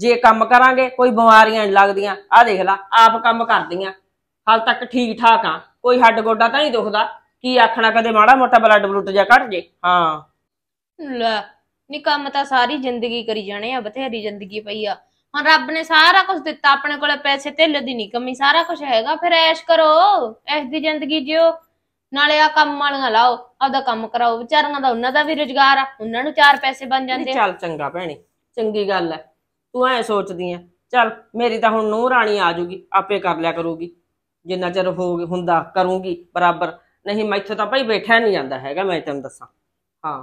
ਜੇ ਕੰਮ ਕਰਾਂਗੇ ਕੋਈ ਬਿਮਾਰੀਆਂ ਲੱਗਦੀਆਂ ਆ ਦੇਖ ਲੈ ਆਪ ਕੰਮ ਕਰਦੀਆਂ ਹਾਲ ਤੱਕ ਠੀਕ ਠਾਕ ਆ ਕੋਈ ਹੱਡ ਗੋਡਾ ਤਾਂ ਨਹੀਂ ਦੁਖਦਾ ਕੀ ਆਖਣਾ ਕਦੇ ਮਾੜਾ ਮੋਟਾ ਬਲੱਡ ਬਲੁੱਟ ਜਾ ਘਟ ਜੇ ਹਾਂ ਲੈ ਨੀ ਕੰਮ ਤਾਂ ਸਾਰੀ ਜ਼ਿੰਦਗੀ ਕਰੀ ਜਾਣੇ ਆ ਬਥੇਰੀ ਜ਼ਿੰਦਗੀ ਪਈ ਆ ਹੁਣ ਰੱਬ ਨੇ ਸਾਰਾ ਕੁਝ ਦਿੱਤਾ ਆਪਣੇ ਕੋਲੇ ਪੈਸੇ ਤੇ ਲਦੀ ਨਹੀਂ ਕਮੀ ਸਾਰਾ ਕੁਝ ਹੈਗਾ ਫਿਰ ਐਸ਼ ਕਰੋ ਐਸ਼ ਦੀ ਜ਼ਿੰਦਗੀ ਜਿਓ ਨਾਲੇ ਆ ਕੰਮ ਵਾਲੀਆਂ ਲਾਓ ਆਪਦਾ ਕੰਮ ਕਰਾਓ ਵਿਚਾਰਾਂ ਦਾ ਉਹਨਾਂ ਦਾ ਵੀ ਰੁਜ਼ਗਾਰ ਆ ਉਹਨਾਂ ਨੂੰ ਚਾਰ ਪੈਸੇ ਬਣ ਜਾਂਦੇ ਚੱਲ ਚੰਗਾ ਭੈਣੇ ਚੰਗੀ ਗੱਲ ਐ ਤੂੰ ਐ ਸੋਚਦੀ ਐ ਚੱਲ ਮੇਰੀ ਤਾਂ ਹੁਣ ਨੂੰਹ ਰਾਣੀ ਆ ਜੂਗੀ ਆਪੇ ਕਰ ਲਿਆ ਕਰੂਗੀ ਜਿੰਨਾ ਚਿਰ ਹੋ ਹੁੰਦਾ ਕਰੂਗੀ ਬਰਾਬਰ ਨਹੀਂ ਮੈਥੋਂ ਤਾਂ ਭਾਈ ਬੈਠਿਆ ਨਹੀਂ ਜਾਂਦਾ ਹੈਗਾ ਮੈਂ ਤੈਨੂੰ ਦੱਸਾਂ ਹਾਂ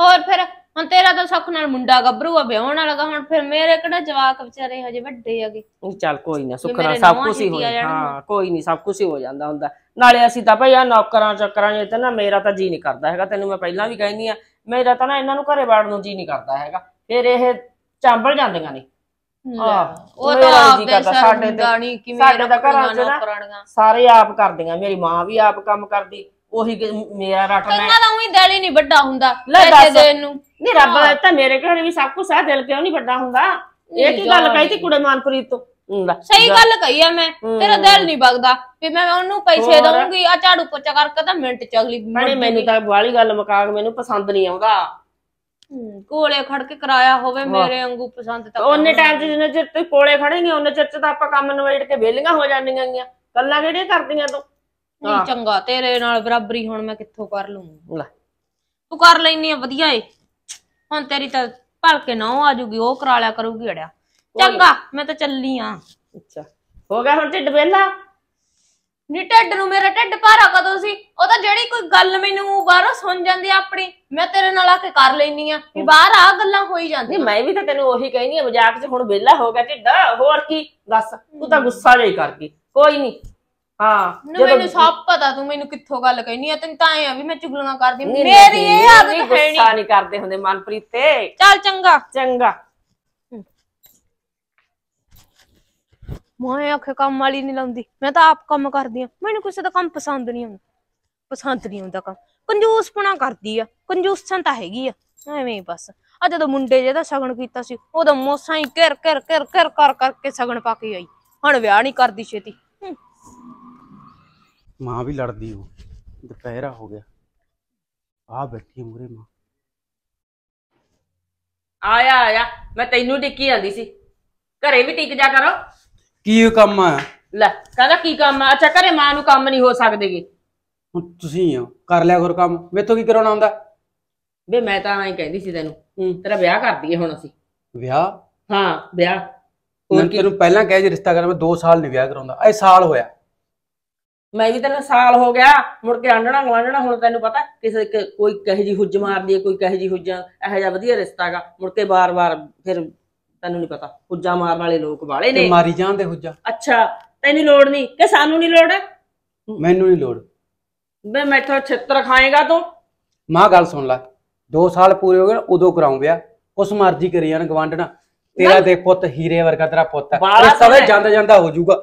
ਹੋਰ ਫਿਰ ਹੁਣ ਤੇਰਾ ਤਾਂ ਸੁੱਖ ਨਾਲ ਮੁੰਡਾ ਗੱਭਰੂ ਆ ਵਿਆਹਣ ਵਾਲਾ ਹੁਣ ਫਿਰ ਮੇਰੇ ਕਿਹੜਾ ਜਵਾਕ ਵਿਚਾਰੇ ਹਜੇ ਵੱਡੇ ਆਗੇ ਚੱਲ ਕੋਈ ਨਾ ਸੁੱਖ ਨਾਲ ਸਭ ਕੁਝ ਹੀ ਹੋ ਹਾਂ ਕੋਈ ਨਹੀਂ ਸਭ ਕੁਝ ਹੀ ਹੋ ਜਾਂਦਾ ਹੁੰਦਾ ਨਾਲੇ ਅਸੀਂ ਤਾਂ ਭਈਆ ਆ ਨੌਕਰਾਂ ਚੱਕਰਾਂ ਜੇ ਤਾਂ ਨਾ ਮੇਰਾ ਤਾਂ ਜੀ ਨਹੀਂ ਕਰਦਾ ਹੈਗਾ ਤੈਨੂੰ ਮੈਂ ਪਹਿਲਾਂ ਵੀ ਕਹਿੰਦੀ ਆ ਮੇਰਾ ਤਾਂ ਨਾ ਇਹਨਾਂ ਨੂੰ ਘਰੇ ਵੜਨ ਨੂੰ ਜੀ ਨਹੀਂ ਕਰਦਾ ਹੈਗਾ ਫਿਰ ਇਹ ਚਾਂਬਲ ਜਾਂਦੀਆਂ ਨੇ ਉਹ ਤਾਂ ਸਾਡੇ ਸਰਦਾਣੀ ਕਿਵੇਂ ਸਾਡੇ ਦਾ ਘਰਾਂ ਚ ਨਾ ਸਾਰੇ ਆਪ ਕਰਦੀਆਂ ਮੇਰੀ ਮਾਂ ਵੀ ਆਪ ਕੰਮ ਕਰਦੀ ਉਹੀ ਮੇਰਾ ਰੱਟ ਮੈਂ ਕੰਨਾਂ ਦਾ ਉਹੀ ਦਿਲ ਹੀ ਨਹੀਂ ਵੱਡਾ ਹੁੰਦਾ ਪੈਸੇ ਦੇਣ ਨੂੰ ਨਹੀਂ ਰੱਬ ਤਾਂ ਮੇਰੇ ਘਰੇ ਵੀ ਸਭ ਕੁਝ ਆ ਦਿਲ ਕਿਉਂ ਨਹੀਂ ਵੱਡਾ ਹੁੰਦਾ ਇਹ ਕੀ ਗੱਲ ਕਹੀ ਤੇ ਕੁੜੇ ਮਾਨਪੁਰੀ ਤੋਂ ਸਹੀ ਗੱਲ ਕਹੀ ਆ ਮੈਂ ਤੇਰਾ ਦਿਲ ਨਹੀਂ ਬਗਦਾ ਵੀ ਮੈਂ ਉਹਨੂੰ ਪੈਸੇ ਦਵਾਂਗੀ ਆ ਝਾੜੂ ਪੋਚਾ ਕਰਕੇ ਤਾਂ ਮਿੰਟ ਚ ਅਗਲੀ ਬਣੇ ਮੈਨੂੰ ਤਾਂ ਵਾਲੀ ਗੱਲ ਮਕਾਕ ਮੈਨੂੰ ਪਸੰਦ ਨਹੀਂ ਆਉਂਦਾ ਕੋਲੇ ਖੜ ਕੇ ਕਰਾਇਆ ਹੋਵੇ ਮੇਰੇ ਵਾਂਗੂ ਪਸੰਦ ਤਾਂ ਉਹਨੇ ਟਾਈਮ ਤੇ ਜਿੰਨੇ ਚਿਰ ਤੂੰ ਕੋਲੇ ਖੜੇਂਗੀ ਉਹਨੇ ਚਿਰ ਤਾਂ ਆਪਾਂ ਕੰਮ ਨਵੇੜ ਕੇ ਵੇਲੀਆਂ ਹੋ ਜਾਣੀਆਂ ਗੀਆਂ ਕੱਲਾ ਕਿਹੜੇ ਕਰਦੀਆਂ ਤੂੰ ਨਹੀਂ ਚੰਗਾ ਤੇਰੇ ਨਾਲ ਬਰਾਬਰੀ ਹੁਣ ਮੈਂ ਕਿੱਥੋਂ ਕਰ ਲੂੰ ਤੂੰ ਕਰ ਲੈਨੀ ਆ ਵਧੀਆ ਏ ਹੁਣ ਤੇਰੀ ਤਾਂ ਭਲਕੇ ਨਾ ਆਜੂਗੀ ਉਹ ਕਰਾ ਲਿਆ ਕਰੂਗੀ ਅੜਿਆ ਚੰਗਾ ਮੈਂ ਤਾਂ ਚੱਲੀ ਆ ਅੱਛਾ ਹੋ ਗਿਆ ਹੁਣ ਢਿੱਡ ਵੇਲਾ ਨੀ ਢਿੱਡ ਨੂੰ ਮੇਰਾ ਢਿੱਡ ਭਾਰਾ ਕਦੋਂ ਸੀ ਉਹ ਤਾਂ ਜਿਹੜੀ ਕੋਈ ਗੱਲ ਮੈਨੂੰ ਬਾਹਰੋਂ ਸੁਣ ਜਾਂਦੀ ਆਪਣੀ ਮੈਂ ਤੇਰੇ ਨਾਲ ਆ ਕੇ ਕਰ ਲੈਨੀ ਆ ਵੀ ਬਾਹਰ ਆ ਗੱਲਾਂ ਹੋਈ ਜਾਂਦੀਆਂ ਮੈਂ ਵੀ ਤਾਂ ਤੈਨੂੰ ਉਹੀ ਕਹਿਨੀ ਆ ਮਜ਼ਾਕ 'ਚ ਹੁਣ ਵੇਲਾ ਹੋ ਗਿਆ ਢਿੱਡ ਹੋਰ ਕੀ ਦੱਸ ਤੂੰ ਤਾਂ ਗੁੱਸਾ ਜਿਹਾ ਹੀ ਕੋਈ ਨਹੀਂ ਹਾਂ ਨੂੰ ਮੈਨੂੰ ਸਭ ਪਤਾ ਤੂੰ ਮੈਨੂੰ ਕਿੱਥੋਂ ਗੱਲ ਕਹਿਨੀ ਆ ਤੈਨੂੰ ਤਾਂ ਐ ਆ ਵੀ ਮੈਂ ਚੁਗਲੀਆਂ ਕਰਦੀ ਮੇਰੀ ਇਹ ਆਦਤ ਹੈ ਨਹੀਂ ਗੁੱਸਾ ਨਹੀਂ ਕਰਦੇ ਹੁੰਦੇ ਮਨਪ੍ਰੀਤ ਤੇ ਚੱਲ ਚੰਗਾ ਚੰਗਾ ਮੈਂ ਆਖੇ ਕੰਮ ਵਾਲੀ ਨਹੀਂ ਲਾਉਂਦੀ ਮੈਂ ਤਾਂ ਆਪ ਕੰਮ ਕਰਦੀ ਆ ਮੈਨੂੰ ਕਿਸੇ ਦਾ ਕੰਮ ਪਸੰਦ ਨਹੀਂ ਆਉਂਦਾ ਪਸੰਦ ਨਹੀਂ ਆਉਂਦਾ ਕੰਮ ਕੰਜੂਸਪਣਾ ਕਰਦੀ ਆ ਕੰਜੂਸਾਂ ਤਾਂ ਹੈਗੀ ਆ ਐਵੇਂ ਹੀ ਬਸ ਆ ਜਦੋਂ ਮੁੰਡੇ ਜਿਹਦਾ ਸ਼ਗਨ ਕੀਤਾ ਸੀ ਉਹਦਾ ਮੋਸਾ ਹੀ ਘਿਰ ਘਿਰ ਘਿਰ ਕਿਰ ਕਰ ਕਰਕੇ ਸ਼ਗਨ ਪਾ ਕੇ ਆਈ ਹੁਣ ਵਿਆਹ ਨਹੀਂ ਕਰਦੀ ਛੇਤੀ ਮਾਂ ਵੀ ਲੜਦੀ ਉਹ ਦੁਪਹਿਰਾ ਹੋ ਗਿਆ ਆ ਬੈਠੀ ਮੂਰੇ ਮਾਂ ਆਇਆ ਆਇਆ ਮੈਂ ਤੈਨੂੰ ਟਿੱਕੀ ਜਾਂਦੀ ਸੀ ਘਰੇ ਵੀ ਟਿਕ ਜਾ ਕਰੋ ਕੀ ਕੰਮ ਆ ਲੈ ਕਹਿੰਦਾ ਕੀ ਕੰਮ ਆ ਅੱਛਾ ਘਰੇ ਮਾਂ ਨੂੰ ਕੰਮ ਨਹੀਂ ਹੋ ਸਕਦੇਗੇ ਹੁਣ ਤੁਸੀਂ ਆ ਕਰ ਲਿਆ ਹੋਰ ਕੰਮ ਮੈਥੋਂ ਕੀ ਕਰਾਉਣਾ ਹੁੰਦਾ ਵੇ ਮੈਂ ਤਾਂ ਐਂ ਕਹਿੰਦੀ ਸੀ ਤੈਨੂੰ ਤੇਰਾ ਵਿਆਹ ਕਰ ਦਈਏ ਹੁਣ ਅਸੀਂ ਵਿਆਹ ਹਾਂ ਵਿਆਹ ਮੈਂ ਤੈਨੂੰ ਪਹਿਲਾਂ ਕਹਿ ਜੀ ਰਿਸ਼ਤਾ ਕਰਾਂ ਮੈਂ 2 ਸਾਲ ਨਹੀਂ ਵਿਆਹ ਕਰਾਉਂਦਾ ਐ ਸਾਲ ਹੋਇਆ ਮੈਂ ਵੀ ਤੈਨੂੰ ਸਾਲ ਹੋ ਗਿਆ ਮੁੜ ਕੇ ਆਂਡਣਾ ਗਵਾਂਡਣਾ ਹੁਣ ਤੈਨੂੰ ਪਤਾ ਕਿਸੇ ਕੋਈ ਕਹੇ ਜੀ ਹੁੱਜ ਮਾਰਦੀ ਹੈ ਕੋਈ ਕਹੇ ਜੀ ਹੁੱਜ ਇਹੋ ਜਿਹਾ ਵਧੀਆ ਰਿਸ਼ਤਾਗਾ ਮੁੜ ਕੇ ਬਾਰ-ਬਾਰ ਫਿਰ ਤੈਨੂੰ ਨਹੀਂ ਪਤਾ ਹੁੱਜਾ ਮਾਰਨ ਵਾਲੇ ਲੋਕ ਵਾਲੇ ਤੇ ਨੇ ਮਾਰੀ ਜਾਂਦੇ ਹੁੱਜਾ ਅੱਛਾ ਤੈਨੂੰ ਲੋੜ ਨਹੀਂ ਕਿ ਸਾਨੂੰ ਨਹੀਂ ਲੋੜ ਮੈਨੂੰ ਨਹੀਂ ਲੋੜ ਬੇ ਮੈਥੋਂ ਛਿੱਤਰ ਖਾਏਗਾ ਤੂੰ ਮਾਂ ਗੱਲ ਸੁਣ ਲੈ 2 ਸਾਲ ਪੂਰੇ ਹੋ ਗਏ ਉਦੋਂ ਕਰਾਉਂ ਵਿਆਹ ਉਸ ਮਰਜ਼ੀ ਕਰੀ ਜਾਣ ਗਵਾਂਢਣਾ ਤੇਰਾ ਦੇ ਪੁੱਤ ਹੀਰੇ ਵਰਗਾ ਤੇਰਾ ਪੁੱਤ ਹੈ ਬਾਲਾ ਇਹ ਸਵੇ ਜਾਂਦਾ ਜਾਂਦਾ ਹੋ ਜਾਊਗਾ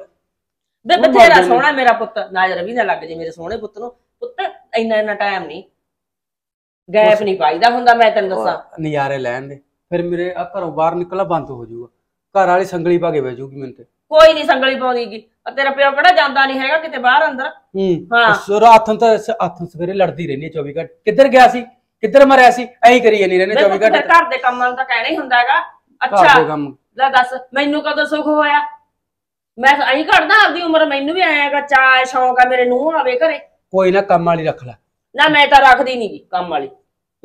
ਬੇ ਬਥੇਰਾ ਸੋਹਣਾ ਮੇਰਾ ਪੁੱਤ ਨਾ ਰਵੀ ਨਾ ਲੱਗ ਜੇ ਮੇਰੇ ਸੋਹਣੇ ਪੁੱਤ ਨੂੰ ਪੁੱਤ ਇੰਨਾ ਇੰਨਾ ਟਾਈਮ ਨਹੀਂ ਗੈਪ ਨਹੀਂ ਪਾਈਦਾ ਹੁੰਦਾ ਮੈਂ ਤੈਨੂੰ ਦੱਸਾਂ ਨਜ਼ਾਰੇ ਲੈਣ ਦੇ ਫਿਰ ਮੇਰੇ ਆ ਘਰੋਂ ਬਾਹਰ ਨਿਕਲਣਾ ਬੰਦ ਹੋ ਜਾਊਗਾ ਘਰ ਵਾਲੀ ਸੰਗਲੀ ਪਾ ਕੇ ਬਹਿ ਜਾਊਗੀ ਮੈਨੂੰ ਤੇ ਕੋਈ ਨਹੀਂ ਸੰਗਲੀ ਪਾਉਂਦੀਗੀ ਆ ਤੇਰਾ ਪਿਓ ਕਿਹੜਾ ਜਾਂਦਾ ਨਹੀਂ ਹੈਗਾ ਕਿਤੇ ਬਾਹਰ ਅੰਦਰ ਹਾਂ। ਹਾਂ ਤਾਂ ਹੱਥ ਸਵੇਰੇ ਲੜਦੀ ਰਹਿੰਦੀ ਹੈ 24 ਘੰਟੇ ਕਿੱਧਰ ਗਿਆ ਸੀ ਕਿੱਧਰ ਮਰਿਆ ਸੀ ਐਂ ਹੀ ਕਰੀ ਜਾਂਦੀ ਰਹਿੰਦੀ 24 ਘੰਟੇ ਘਰ ਦੇ ਕੰਮਾਂ ਨੂੰ ਤਾਂ ਕਹਿਣਾ ਹੀ ਹੁੰਦਾ ਹੈਗਾ ਘਰ ਦੇ ਕੰਮ ਲੈ ਦੱਸ ਮੈਨੂੰ ਕਦੋਂ ਸੁੱਖ ਹੋਇਆ ਮੈਂ ਤਾਂ ਐਂ ਘੜਦਾ ਆਪਦੀ ਉਮਰ ਮੈਨੂੰ ਵੀ ਆਇਆਗਾ ਚਾਹ ਸ਼ੌਂਕ ਆ ਮੇਰੇ ਨੂੰ ਆਵੇ ਘਰੇ ਕੋਈ ਨਾ ਕੰਮ ਵਾਲੀ ਰੱਖ ਲੈ ਨਾ ਮੈਂ ਤਾਂ ਰੱਖਦੀ ਨਹੀਂ ਕੰਮ ਵਾਲੀ